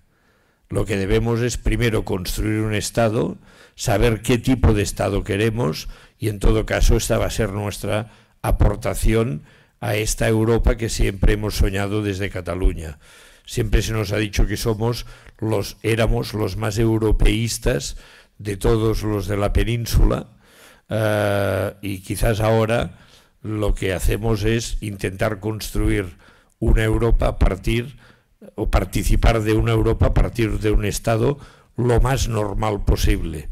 Lo que debemos es primero construir un Estado, saber qué tipo de Estado queremos y en todo caso esta va a ser nuestra aportación a esta Europa que siempre hemos soñado desde Cataluña. Siempre se nos ha dicho que somos los éramos los más europeístas de todos los de la península eh, y quizás ahora lo que hacemos es intentar construir una Europa a partir o participar de una Europa a partir de un Estado lo más normal posible,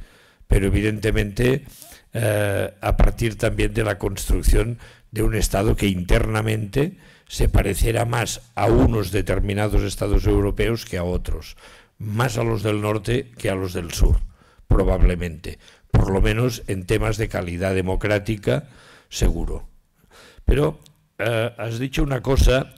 pero evidentemente eh, a partir también de la construcción de un Estado que internamente se pareciera más a unos determinados Estados europeos que a otros, más a los del norte que a los del sur, probablemente, por lo menos en temas de calidad democrática, seguro. Pero eh, has dicho una cosa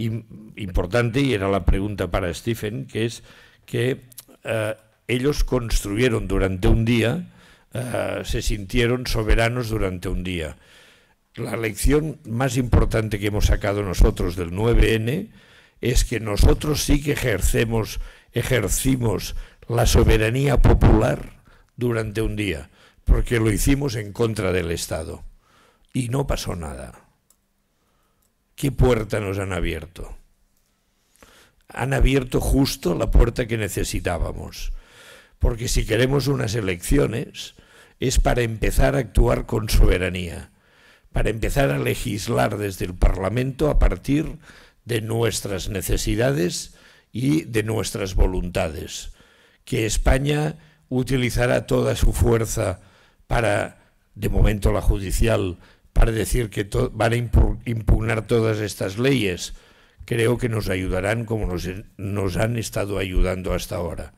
importante, y era la pregunta para Stephen, que es que eh, ellos construyeron durante un día, eh, se sintieron soberanos durante un día. La lección más importante que hemos sacado nosotros del 9N es que nosotros sí que ejercemos, ejercimos la soberanía popular durante un día, porque lo hicimos en contra del Estado y no pasó nada. ¿Qué puerta nos han abierto? Han abierto justo la puerta que necesitábamos. Porque si queremos unas elecciones es para empezar a actuar con soberanía, para empezar a legislar desde el Parlamento a partir de nuestras necesidades y de nuestras voluntades. Que España utilizará toda su fuerza para, de momento la judicial, para decir que van a impugnar todas estas leyes. Creo que nos ayudarán como nos, nos han estado ayudando hasta ahora.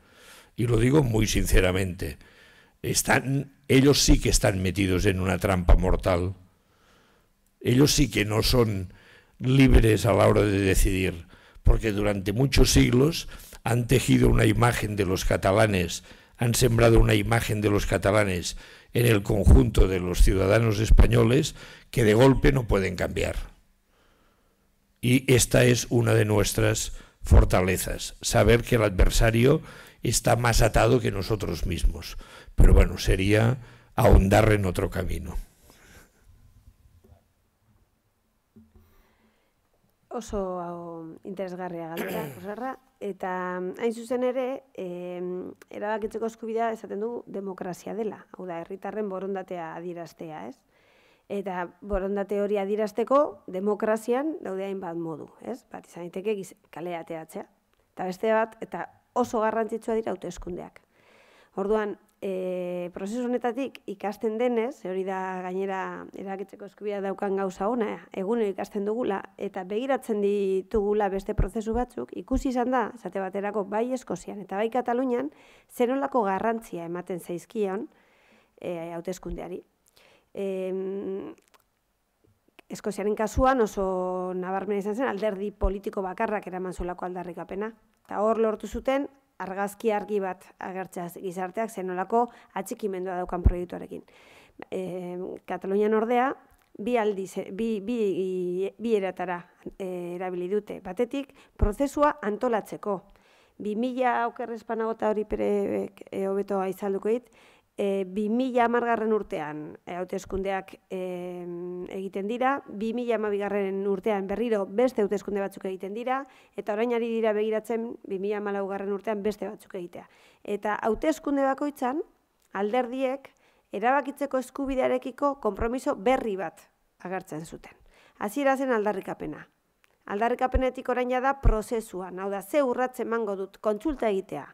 Y lo digo muy sinceramente. Están, ellos sí que están metidos en una trampa mortal. Ellos sí que no son libres a la hora de decidir, porque durante muchos siglos han tejido una imagen de los catalanes, han sembrado una imagen de los catalanes en el conjunto de los ciudadanos españoles que de golpe no pueden cambiar. Y esta es una de nuestras fortalezas, saber que el adversario está más atado que nosotros mismos. Pero bueno, sería ahondar en otro camino. Oso interesgarria Eta mm, hain zuzen ere, e, erabakitzeko eskubidea esaten du demokrazia dela, hau da, herritarren borondatea adiraztea, ez? Eta borondate hori adirazteko demokrazian daude hainbat modu, ez? Bat izan iteke kale ateratzea. Eta beste bat, eta oso garrantzitsua dira hauteskundeak. Orduan, e, prozesu honetatik ikasten denez, hori da gainera erabakitzeko eskubia daukan gauza ona, egunero ikasten dugula eta begiratzen ditugula beste prozesu batzuk, ikusi izan da, zate baterako bai Eskozian eta bai Katalunian, zerolako garrantzia ematen zaizkion eh hauteskundeari. E, Eskoziaren kasuan oso nabarmen izan zen alderdi politiko bakarrak eraman zulako aldarrikapena. Eta hor lortu zuten, argazki argi bat agertzeaz gizarteak zenolako atxikimendua daukan proiektuarekin. E, Katalunian ordea, bi aldiz, bi, bi, bi eratara eh, erabili dute batetik, prozesua antolatzeko. Bi mila okerrezpanagota hori pere eh, hobeto 2000 e, amargarren urtean eh, hauteskundeak egiten dira, 2000 amabigarren urtean berriro beste hauteskunde batzuk egiten dira, eta orainari dira begiratzen 2000 amalaugarren urtean beste batzuk egitea. Eta hauteskunde bakoitzan, alderdiek, erabakitzeko eskubidearekiko konpromiso berri bat agartzen zuten. Hasiera zen aldarrikapena. Aldarrikapenetik orain da prozesuan, hau da, ze urratzen mango dut, kontsulta egitea,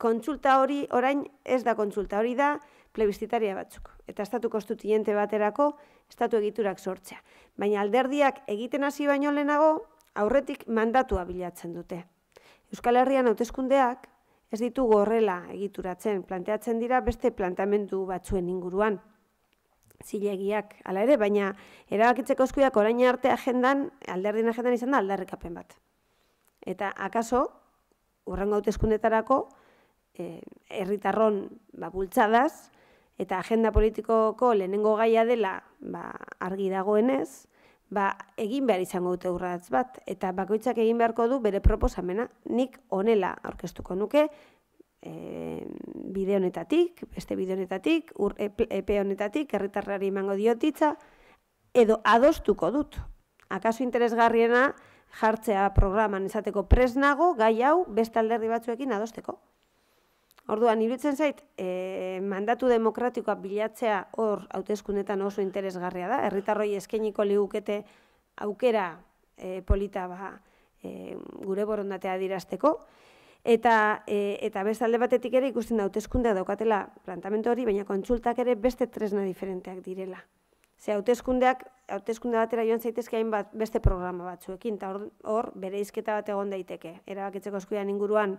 kontsulta hori orain ez da kontsulta hori da plebistitaria batzuk. Eta estatu tiente baterako estatu egiturak sortzea. Baina alderdiak egiten hasi baino lehenago aurretik mandatua bilatzen dute. Euskal Herrian hauteskundeak ez ditugu horrela egituratzen, planteatzen dira beste plantamendu batzuen inguruan. Zilegiak hala ere, baina erabakitzeko eskuiak orain arte agendan, alderdin agendan izan da alderrikapen bat. Eta akaso, urrango hauteskundetarako, Eh, herritarron ba, bultzadaz, eta agenda politikoko lehenengo gaia dela ba, argi dagoenez, ba, egin behar izango dute urratz bat, eta bakoitzak egin beharko du bere proposamena nik onela aurkeztuko nuke, e, bide honetatik, beste bide honetatik, ur, epe e honetatik, herritarrari emango diotitza, edo adostuko dut. Akaso interesgarriena jartzea programan izateko presnago gai hau beste alderdi batzuekin adosteko. Orduan, iruditzen zait, e, mandatu demokratikoa bilatzea hor hautezkundetan oso interesgarria da, herritarroi eskainiko liukete aukera e, polita ba, eh, gure borondatea dirasteko. eta, e, eta beste alde batetik ere ikusten da hautezkundea daukatela plantamento hori, baina kontsultak ere beste tresna diferenteak direla. Ze hautezkundeak, hautezkunde batera joan zaitezke hainbat beste programa batzuekin, eta hor, hor bere izketa bat egon daiteke. Erabakitzeko eskuian inguruan,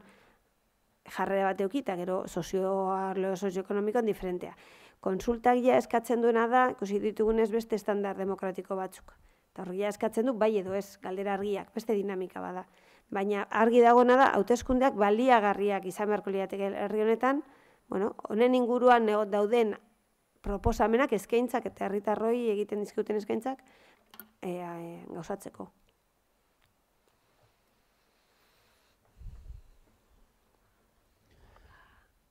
jarra bat eukita, gero sozioekonomikoan diferentea. Konsultagia eskatzen duena da, ikusi ditugunez beste estandar demokratiko batzuk. Eta horria eskatzen du, bai edo ez, galdera argiak, beste dinamika bada. Baina argi dagoena da, hauteskundeak baliagarriak izan beharko herri honetan, bueno, honen inguruan dauden proposamenak eskaintzak eta herritarroi egiten dizkuten eskaintzak e, gauzatzeko.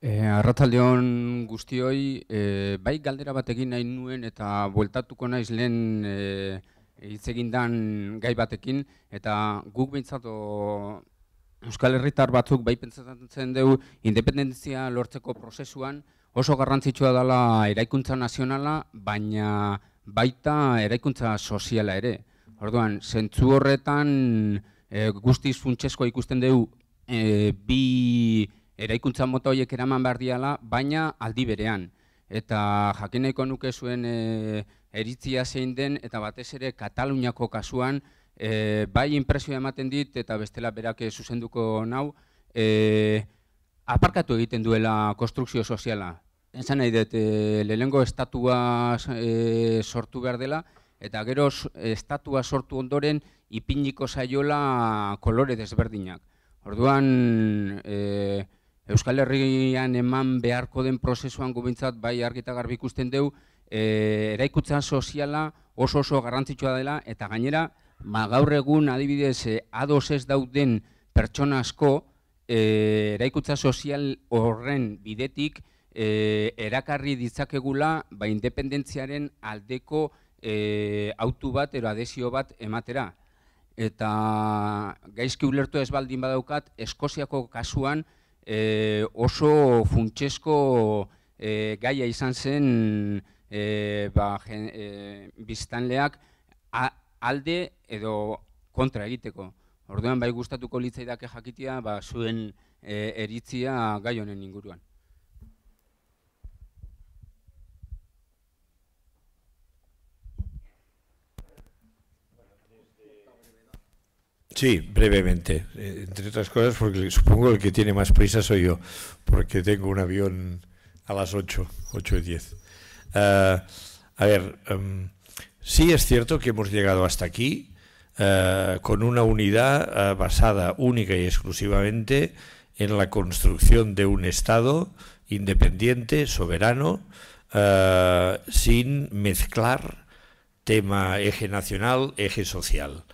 E, eh, Arratzaldeon guztioi, e, bai galdera batekin nahi nuen eta bueltatuko naiz lehen eh, hitz egindan gai batekin eta guk behintzat Euskal Herritar batzuk bai pentsatzen dugu independentzia lortzeko prozesuan oso garrantzitsua dela eraikuntza nazionala, baina baita eraikuntza soziala ere. Orduan, zentzu horretan e, guztiz funtsezkoa ikusten dugu e, bi eraikuntza mota horiek eraman behar diala, baina aldi berean. Eta jakineko nuke zuen e, eh, eritzia zein den, eta batez ere Kataluniako kasuan, eh, bai inpresio ematen dit, eta bestela berak eh, zuzenduko nau, aparkatu egiten duela konstrukzio soziala. Entzan nahi dut, e, estatua sortu behar dela, eta gero estatua sortu ondoren ipiniko saiola kolore desberdinak. Orduan, Euskal Herrian eman beharko den prozesuan gubintzat bai argita garbi ikusten dugu, e, eh, eraikutza soziala oso oso garrantzitsua dela, eta gainera, ba, gaur egun adibidez adoses eh, ados ez dauden pertsona asko, eh, eraikutza sozial horren bidetik, erakarri ditzakegula, ba, independentziaren aldeko autu bat, ero adesio bat ematera. Eta gaizki ulertu ez baldin badaukat, Eskoziako kasuan, e, oso funtsesko e, eh, gaia izan zen e, ba, e, biztanleak alde edo kontra egiteko. Orduan bai gustatuko litzaidake jakitia ba, zuen e, eritzia gai honen inguruan. Sí, brevemente. Eh, entre otras cosas, porque supongo el que tiene más prisa soy yo, porque tengo un avión a las 8, 8 y 10. Ah, a ver, em, sí es cierto que hemos llegado hasta aquí ah, con una unidad ah, basada única y exclusivamente en la construcción de un Estado independiente, soberano, sin mezclar tema eje nacional, eje social.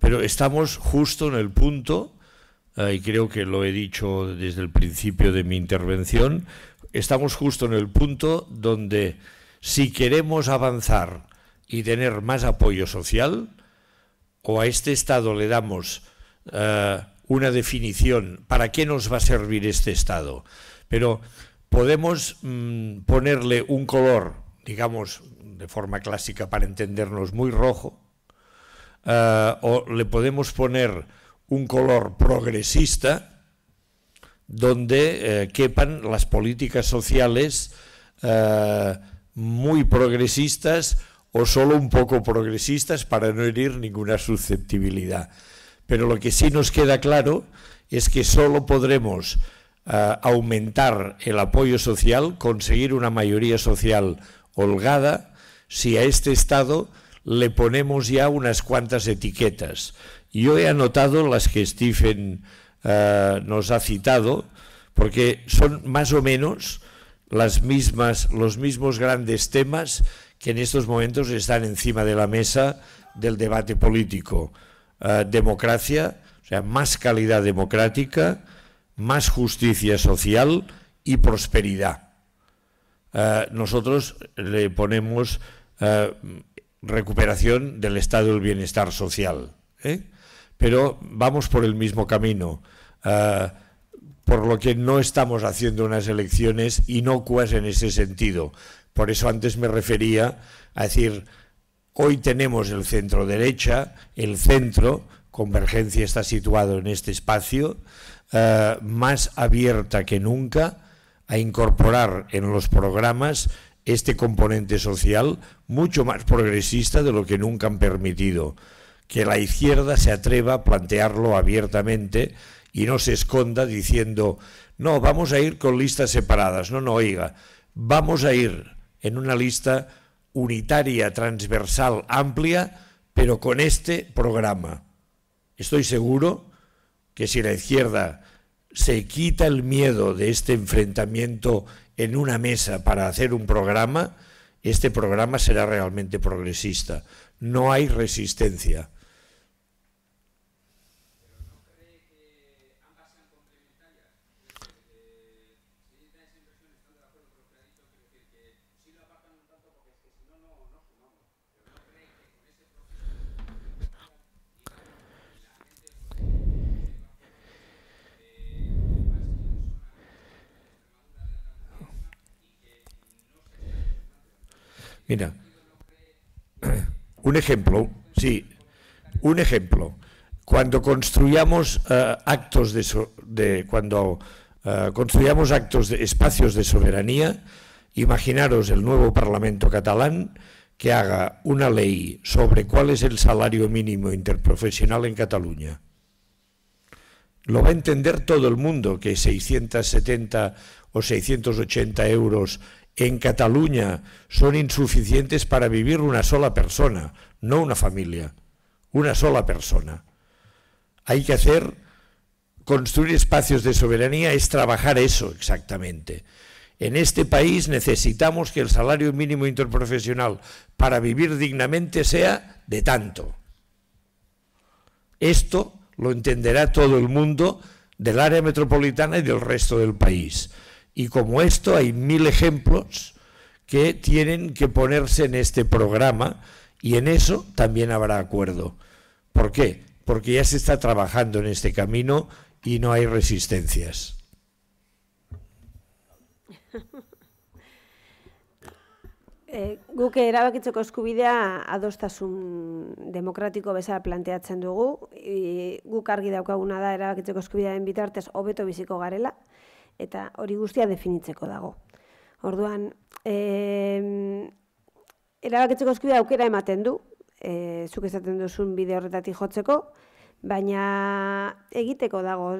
Pero estamos justo en el punto, eh, y creo que lo he dicho desde el principio de mi intervención, estamos justo en el punto donde si queremos avanzar y tener más apoyo social, o a este Estado le damos eh, una definición, ¿para qué nos va a servir este Estado? Pero podemos mm, ponerle un color, digamos, de forma clásica para entendernos, muy rojo, eh, o le podemos poner un color progresista donde eh, quepan las políticas sociales eh, muy progresistas o solo un poco progresistas para no herir ninguna susceptibilidad. Pero lo que sí nos queda claro es que solo podremos aumentar el apoyo social, conseguir una mayoría social holgada, si a este Estado le ponemos ya unas cuantas etiquetas. Yo he anotado las que Stephen eh, nos ha citado, porque son más o menos las mismas, los mismos grandes temas que en estos momentos están encima de la mesa del debate político. Eh, democracia, o sea, más calidad democrática, más justicia social y prosperidad. Eh, nosotros le ponemos recuperación del estado del bienestar social. ¿eh? Pero vamos por el mismo camino, ah, por lo que no estamos haciendo unas elecciones inocuas en ese sentido. Por eso antes me refería a decir, hoy tenemos el centro derecha, el centro, Convergencia está situado en este espacio, ah, más abierta que nunca a incorporar en los programas este componente social mucho más progresista de lo que nunca han permitido. Que la izquierda se atreva a plantearlo abiertamente y no se esconda diciendo, no, vamos a ir con listas separadas. No, no, oiga, vamos a ir en una lista unitaria, transversal, amplia, pero con este programa. Estoy seguro que si la izquierda se quita el miedo de este enfrentamiento en una mesa para hacer un programa, este programa será realmente progresista. No hay resistencia. Mira, un ejemplo, sí, un ejemplo. Cuando construyamos eh, actos de, cuando eh, construyamos actos de espacios de soberanía, imaginaros el nuevo Parlamento catalán que haga una ley sobre cuál es el salario mínimo interprofesional en Cataluña. Lo va a entender todo el mundo que 670 o 680 euros en Cataluña son insuficientes para vivir una sola persona, no una familia, una sola persona. Hay que hacer, construir espacios de soberanía es trabajar eso exactamente. En este país necesitamos que el salario mínimo interprofesional para vivir dignamente sea de tanto. Esto lo entenderá todo el mundo del área metropolitana y del resto del país. Y como esto hay mil ejemplos que tienen que ponerse en este programa y en eso también habrá acuerdo. ¿Por qué? Porque ya se está trabajando en este camino y no hay resistencias. E, guk erabakitzeko eskubidea adostasun demokratiko bezala planteatzen dugu. E, guk argi daukaguna da erabakitzeko eskubidearen bitartez hobeto biziko garela. eta hori guztia definitzeko dago. Orduan, e, erabaketzeko eskubidea aukera ematen du, e, zuk esaten duzun bide horretatik jotzeko, baina egiteko dago,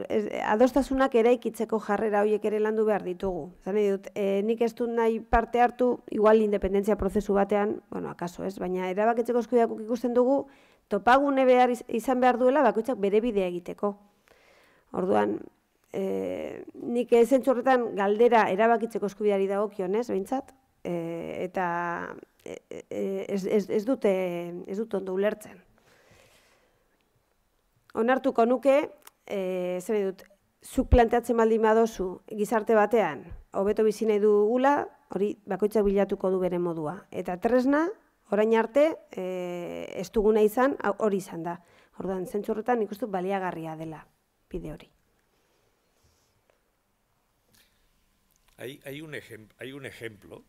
adostasunak eraikitzeko jarrera horiek ere landu behar ditugu. Zene e, nik ez dut nahi parte hartu, igual independentzia prozesu batean, bueno, akaso ez, baina erabaketzeko eskubidea ikusten dugu, topagune behar izan behar duela bakoitzak bere bidea egiteko. Orduan, e, nik horretan galdera erabakitzeko eskubiari dagokionez, ez, e, eta e, e, ez, ez, ez, dute, ez dut ondo ulertzen. Onartuko nuke, e, dut, zuk planteatzen baldin badozu gizarte batean, hobeto bizi nahi dugula, hori bakoitza bilatuko du bere modua. Eta tresna, orain arte, e, ez duguna izan, hori izan da. Orduan, zentzu horretan ikustu baliagarria dela bide hori. Hay, un, ejemplo.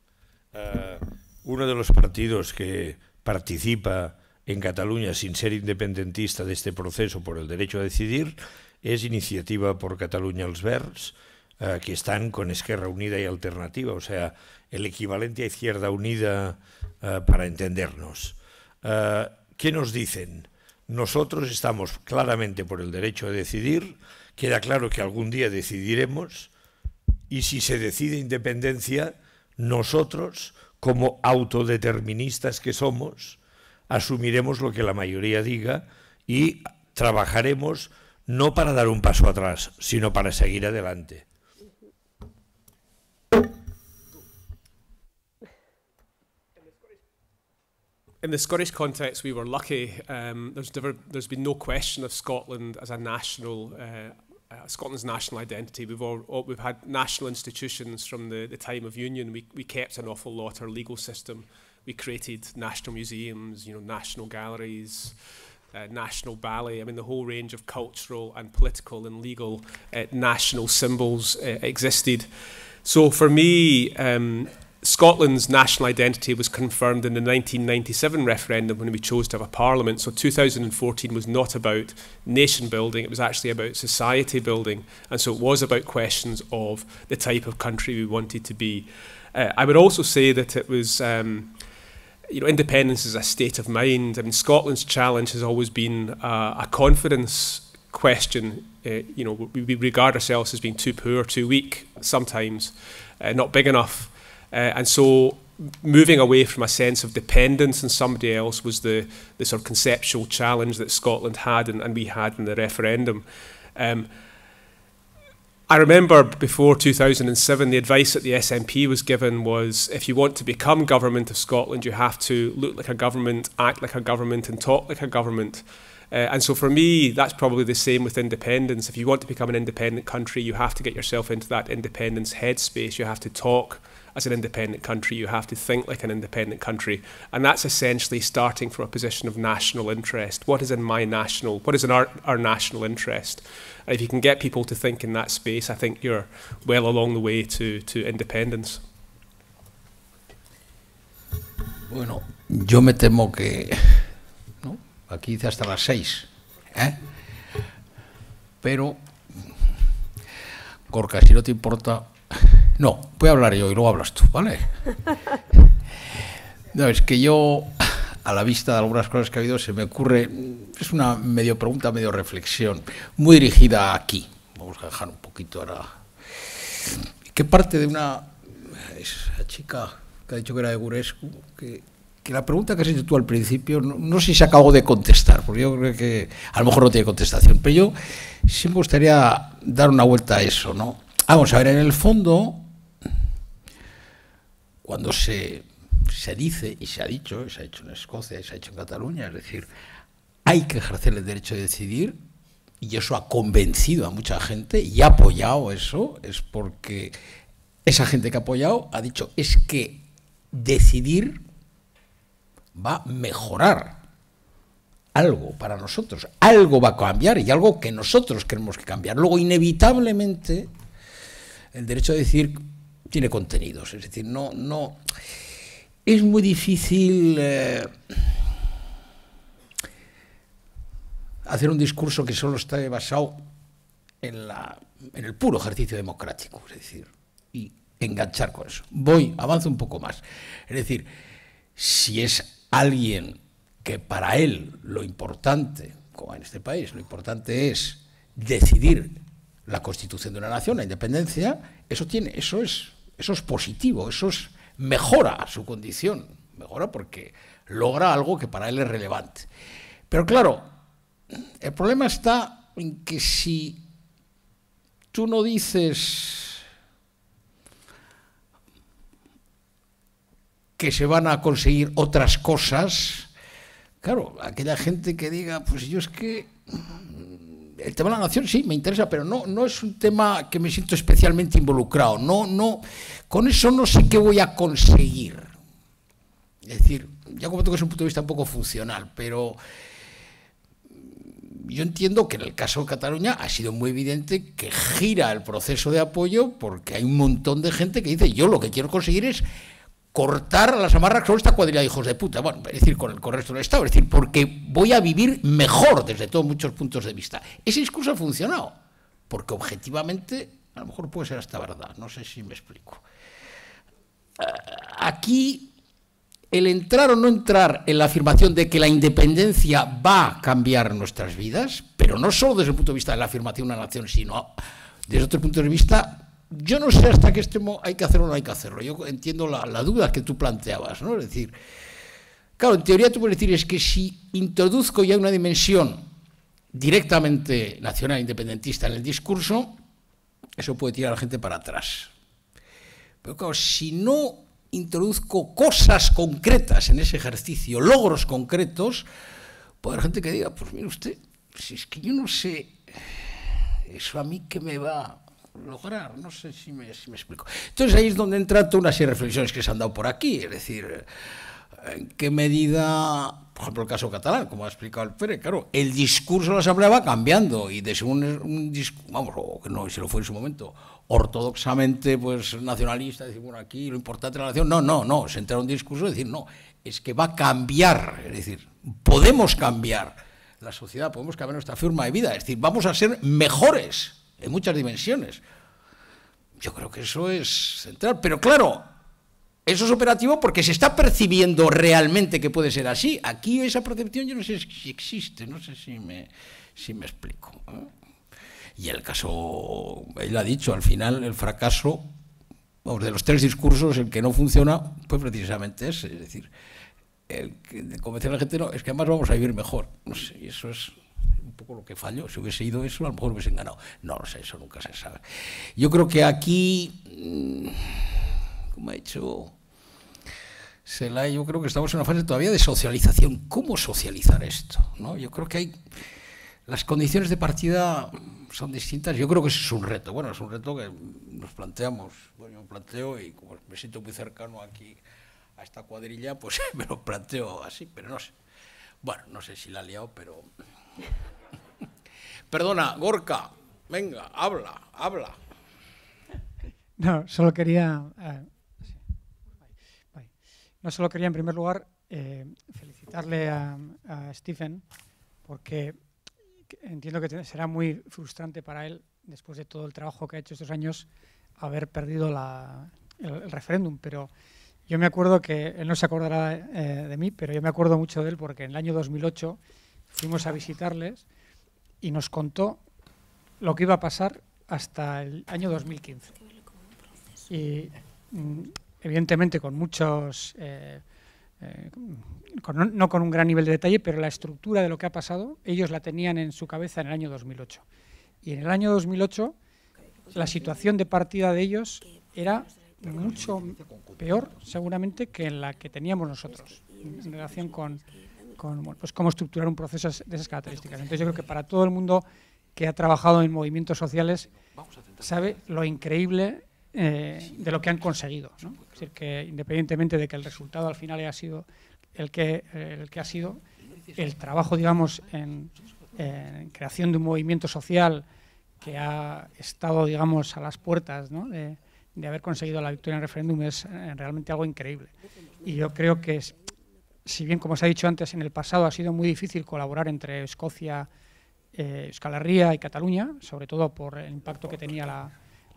Ah, uno de los partidos que participa en Cataluña sin ser independentista de este proceso por el derecho a decidir es Iniciativa por Cataluña els Verds, ah, que están con Esquerra Unida y Alternativa, o sea, el equivalente a Izquierda Unida ah, para entendernos. ¿Qué nos dicen? Nosotros estamos claramente por el derecho a decidir, queda claro que algún día decidiremos, y si se decide independencia, nosotros, como autodeterministas que somos, asumiremos lo que la mayoría diga y trabajaremos no para dar un paso atrás, sino para seguir adelante. in the Scottish context, we were lucky. Um, there's, there's been no question of Scotland as a national uh, uh, Scotland's national identity. We've, all, we've had national institutions from the, the time of union. We, we kept an awful lot, our legal system. We created national museums, you know, national galleries, uh, national ballet. I mean, the whole range of cultural and political and legal uh, national symbols uh, existed. So for me, um, Scotland's national identity was confirmed in the 1997 referendum when we chose to have a parliament. So 2014 was not about nation building, it was actually about society building. And so it was about questions of the type of country we wanted to be. Uh, I would also say that it was. Um, you know, independence is a state of mind. I mean, Scotland's challenge has always been uh, a confidence question. Uh, you know, we, we, regard ourselves as being too poor, too weak, sometimes uh, not big enough. Uh, and so moving away from a sense of dependence on somebody else was the, the sort of conceptual challenge that Scotland had and, and we had in the referendum. Um, I remember before 2007, the advice that the SNP was given was if you want to become Government of Scotland, you have to look like a government, act like a government, and talk like a government. Uh, and so for me, that's probably the same with independence. If you want to become an independent country, you have to get yourself into that independence headspace. You have to talk as an independent country. You have to think like an independent country. And that's essentially starting from a position of national interest. What is in my national, what is in our, our national interest? And if you can get people to think in that space, I think you're well along the way to, to independence. Bueno, yo me temo que ¿no? aquí dice hasta las seis, ¿eh? pero Corca, si no te importa, No, voy a hablar yo y luego hablas tú, ¿vale? No, es que yo, a la vista de algunas cosas que ha habido, se me ocurre, es una medio pregunta, medio reflexión, muy dirigida aquí. Vamos a dejar un poquito ahora. ¿Qué parte de una, esa chica que ha dicho que era de Gurescu, que la pregunta que has hecho tú al principio, no, no, sé si se acabó de contestar, porque yo creo que a lo mejor no tiene contestación, pero yo sí me gustaría dar una vuelta a eso, ¿no? Vamos a ver, en el fondo, cuando se, dice, y se ha dicho, y se ha hecho en Escocia, y se ha hecho en Cataluña, es decir, hay que ejercer el derecho de decidir, y eso ha convencido a mucha gente y ha apoyado eso, es porque esa gente que ha apoyado ha dicho, es que decidir va a mejorar algo para nosotros, algo va a cambiar y algo que nosotros queremos que cambiar. Luego, inevitablemente, el derecho a decidir tiene contenidos. Es decir, no, no. Es muy difícil eh, hacer un discurso que solo esté basado en, la, en el puro ejercicio democrático. Es decir, y enganchar con eso. Voy, avanzo un poco más. Es decir, si es alguien que para él lo importante, como en este país, lo importante es decidir la constitución de una nación, la independencia, eso tiene, eso es eso es positivo, eso es, mejora su condición, mejora porque logra algo que para él es relevante. Pero claro, el problema está en que si tú no dices que se van a conseguir otras cosas, claro, aquella gente que diga, pues yo es que el tema de la nación sí me interesa, pero no, no es un tema que me siento especialmente involucrado. No, no, con eso no sé qué voy a conseguir. Es decir, ya como que es un punto de vista un poco funcional, pero yo entiendo que en el caso de Cataluña ha sido muy evidente que gira el proceso de apoyo porque hay un montón de gente que dice yo lo que quiero conseguir es cortar las amarras con esta cuadrilla de hijos de puta, bueno, es decir, con el, resto del Estado, es decir, porque voy a vivir mejor desde todos muchos puntos de vista. Ese discurso ha funcionado, porque objetivamente a lo mejor puede ser hasta verdad, no sé si me explico. Ah, aquí el entrar o no entrar en la afirmación de que la independencia va a cambiar nuestras vidas, pero no solo desde el punto de vista de la afirmación de una nación, sino desde otro punto de vista yo no sé hasta qué extremo hay que hacerlo o no hay que hacerlo. Yo entiendo la, duda que tú planteabas, ¿no? Es decir, claro, en teoría tú puedes decir que si introduzco ya una dimensión directamente nacional independentista en el discurso, eso puede tirar a la gente para atrás. Pero claro, si no introduzco cosas concretas en ese ejercicio, logros concretos, puede haber gente que diga, pues mire usted, si es que yo no sé, eso a mí que me va lograr. No sé si me, explico. Entonces ahí es donde entran todas unas reflexiones que se han dado por aquí. Es decir, en qué medida, por ejemplo, el caso catalán, como ha explicado el Pérez, claro, el discurso de la Asamblea va cambiando y de según un discurso, vamos, o que no se lo fue en su momento, ortodoxamente pues nacionalista, decir, bueno, aquí lo importante de la nación, no, no, no, se entra un discurso y decir, no, es que va a cambiar, es decir, podemos cambiar la sociedad, podemos cambiar nuestra forma de vida, es decir, vamos a ser mejores en muchas dimensiones. Yo creo que eso es central. Pero claro, eso es operativo porque se está percibiendo realmente que puede ser así. Aquí esa percepción yo no sé si existe, no sé si me, si me explico. ¿eh? Y el caso, él ha dicho, al final el fracaso, de los tres discursos, el que no funciona pues precisamente ese. Es decir, el convencer a la gente, no, es que además vamos a vivir mejor. No sé, y eso es un poco lo que falló. Si hubiese ido eso, a lo mejor hubiesen ganado. No lo sé, eso nunca se sabe. Yo creo que aquí, mm, como ha hecho Sela, yo creo que estamos en una fase todavía de socialización. ¿Cómo socializar esto? ¿No? Yo creo que hay las condiciones de partida son distintas. Yo creo que ese es un reto. Bueno, es un reto que nos planteamos. Bueno, yo planteo y como me siento muy cercano aquí a esta cuadrilla, pues me lo planteo así, pero no sé. Bueno, no sé si la ha liado, pero Perdona, Gorka, venga, habla, habla. No, solo quería. Eh, no solo quería, en primer lugar, eh, felicitarle a, Stephen, porque entiendo que será muy frustrante para él, después de todo el trabajo que ha hecho estos años, haber perdido el, referéndum. Pero yo me acuerdo que él no se acordará eh, de mí, pero yo me acuerdo mucho de él porque en el año 2008 fuimos a visitarles y nos contó lo que iba a pasar hasta el año 2015. Y mm, evidentemente con muchos, eh, eh, no con un gran nivel de detalle, pero la estructura de lo que ha pasado, ellos la tenían en su cabeza en el año 2008. Y en el año 2008 la situación de partida de ellos era mucho peor seguramente que en la que teníamos nosotros en relación con con pues cómo estructurar un proceso de esas características. Entonces yo creo que para todo el mundo que ha trabajado en movimientos sociales sabe lo increíble eh, de lo que han conseguido. decir, que independientemente de que el resultado al final haya sido el que, el que ha sido, el trabajo, digamos, en, creación de un movimiento social que ha estado, digamos, a las puertas de, haber conseguido la victoria en el referéndum es eh, realmente algo increíble. Y yo creo que si bien, como se ha dicho antes, en el pasado ha sido muy difícil colaborar entre Escocia, Escalarría eh, y Cataluña, sobre todo por el impacto que tenía la,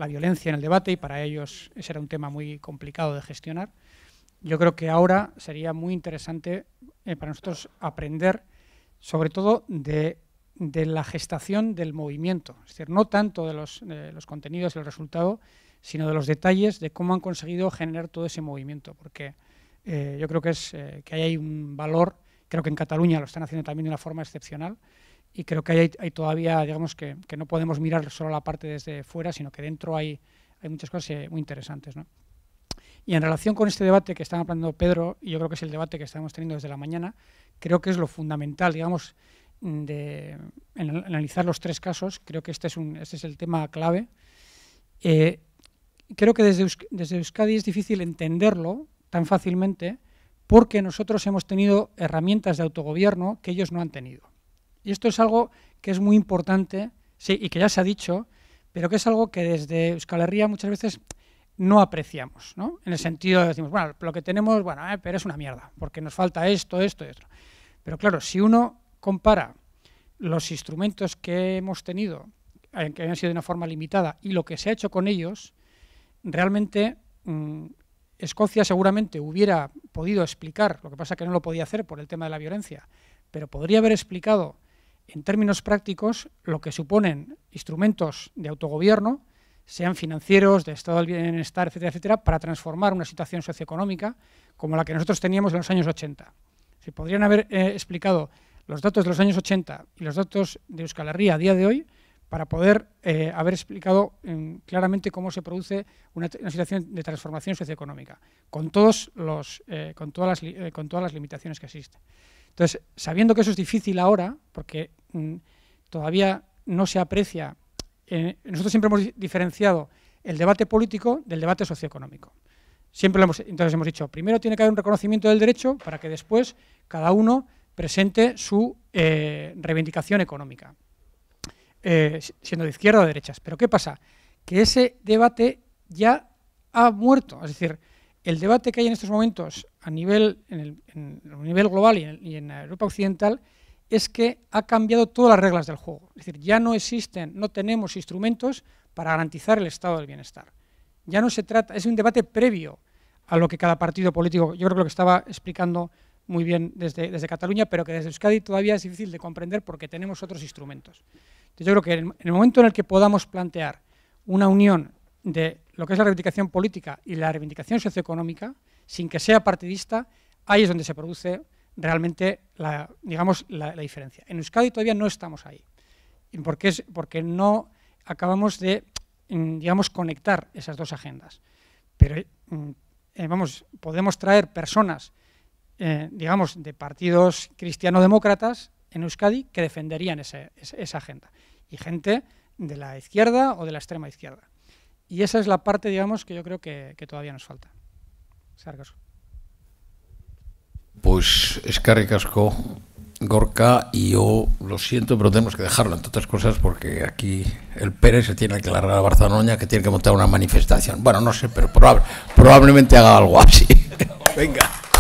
violencia en el debate y para ellos ese era un tema muy complicado de gestionar. Yo creo que ahora sería muy interesante eh, para nosotros aprender, sobre todo, de, la gestación del movimiento, es decir, no tanto de los, contenidos y el resultado, sino de los detalles de cómo han conseguido generar todo ese movimiento, porque eh, yo creo que, es, eh, que ahí hay un valor, creo que en Cataluña lo están haciendo también de una forma excepcional y creo que hay, todavía, digamos, que, que, no podemos mirar solo la parte desde fuera, sino que dentro hay, hay muchas cosas eh, muy interesantes. ¿no? Y en relación con este debate que estaba planteando Pedro, y yo creo que es el debate que estamos teniendo desde la mañana, creo que es lo fundamental, digamos, mm, de en, analizar los tres casos. Creo que este es, un, este es el tema clave. creo que desde, desde Euskadi es difícil entenderlo, tan fácilmente porque nosotros hemos tenido herramientas de autogobierno que ellos no han tenido. Y esto es algo que es muy importante sí, y que ya se ha dicho, pero que es algo que desde Euskal Herria muchas veces no apreciamos, ¿no? En el sentido de decimos, bueno, lo que tenemos, bueno, eh, pero es una mierda, porque nos falta esto, esto y esto. Pero claro, si uno compara los instrumentos que hemos tenido, eh, que han sido de una forma limitada, y lo que se ha hecho con ellos, realmente mm, Escocia seguramente hubiera podido explicar, lo que pasa que no lo podía hacer por el tema de la violencia, pero podría haber explicado en términos prácticos lo que suponen instrumentos de autogobierno, sean financieros, de estado del bienestar, etcétera, etcétera, para transformar una situación socioeconómica como la que nosotros teníamos en los años 80. Se podrían haber eh, explicado los datos de los años 80 y los datos de Euskal Herria a día de hoy, para poder eh, haber explicado mm, claramente cómo se produce una, situación de transformación socioeconómica, con, todos los, eh, con, todas las, eh, con todas las limitaciones que existen. Entonces, sabiendo que eso es difícil ahora, porque mm, todavía no se aprecia, nosotros siempre hemos diferenciado el debate político del debate socioeconómico. Siempre hemos, entonces hemos dicho, primero tiene que haber un reconocimiento del derecho para que después cada uno presente su reivindicación económica. Eh, siendo de izquierda o derechas. Pero ¿qué pasa? Que ese debate ya ha muerto. Es decir, el debate que hay en estos momentos a nivel, en nivel global y en, y en, Europa Occidental es que ha cambiado todas las reglas del juego. Es decir, ya no existen, no tenemos instrumentos para garantizar el estado del bienestar. Ya no se trata, es un debate previo a lo que cada partido político, yo creo que lo que estaba explicando muy bien desde, desde, Cataluña, pero que desde Euskadi todavía es difícil de comprender porque tenemos otros instrumentos. yo creo que en el momento en el que podamos plantear una unión de lo que es la reivindicación política y la reivindicación socioeconómica, sin que sea partidista, ahí es donde se produce realmente la, digamos, la, diferencia. En Euskadi todavía no estamos ahí, porque, es, porque no acabamos de digamos, conectar esas dos agendas. Pero, mm, eh, vamos, podemos traer personas eh, digamos, de partidos cristiano-demócratas en Euskadi que defenderían esa agenda. Y gente de la izquierda o de la extrema izquierda. Y esa es la parte, digamos, que yo creo que, todavía nos falta. Sargas Pues Es Casco, Gorka y yo lo siento, pero tenemos que dejarlo, entre otras cosas, porque aquí el Pérez se tiene que aclarar a Barcelona, que tiene que montar una manifestación. Bueno, no sé, pero probablemente haga algo así. Venga.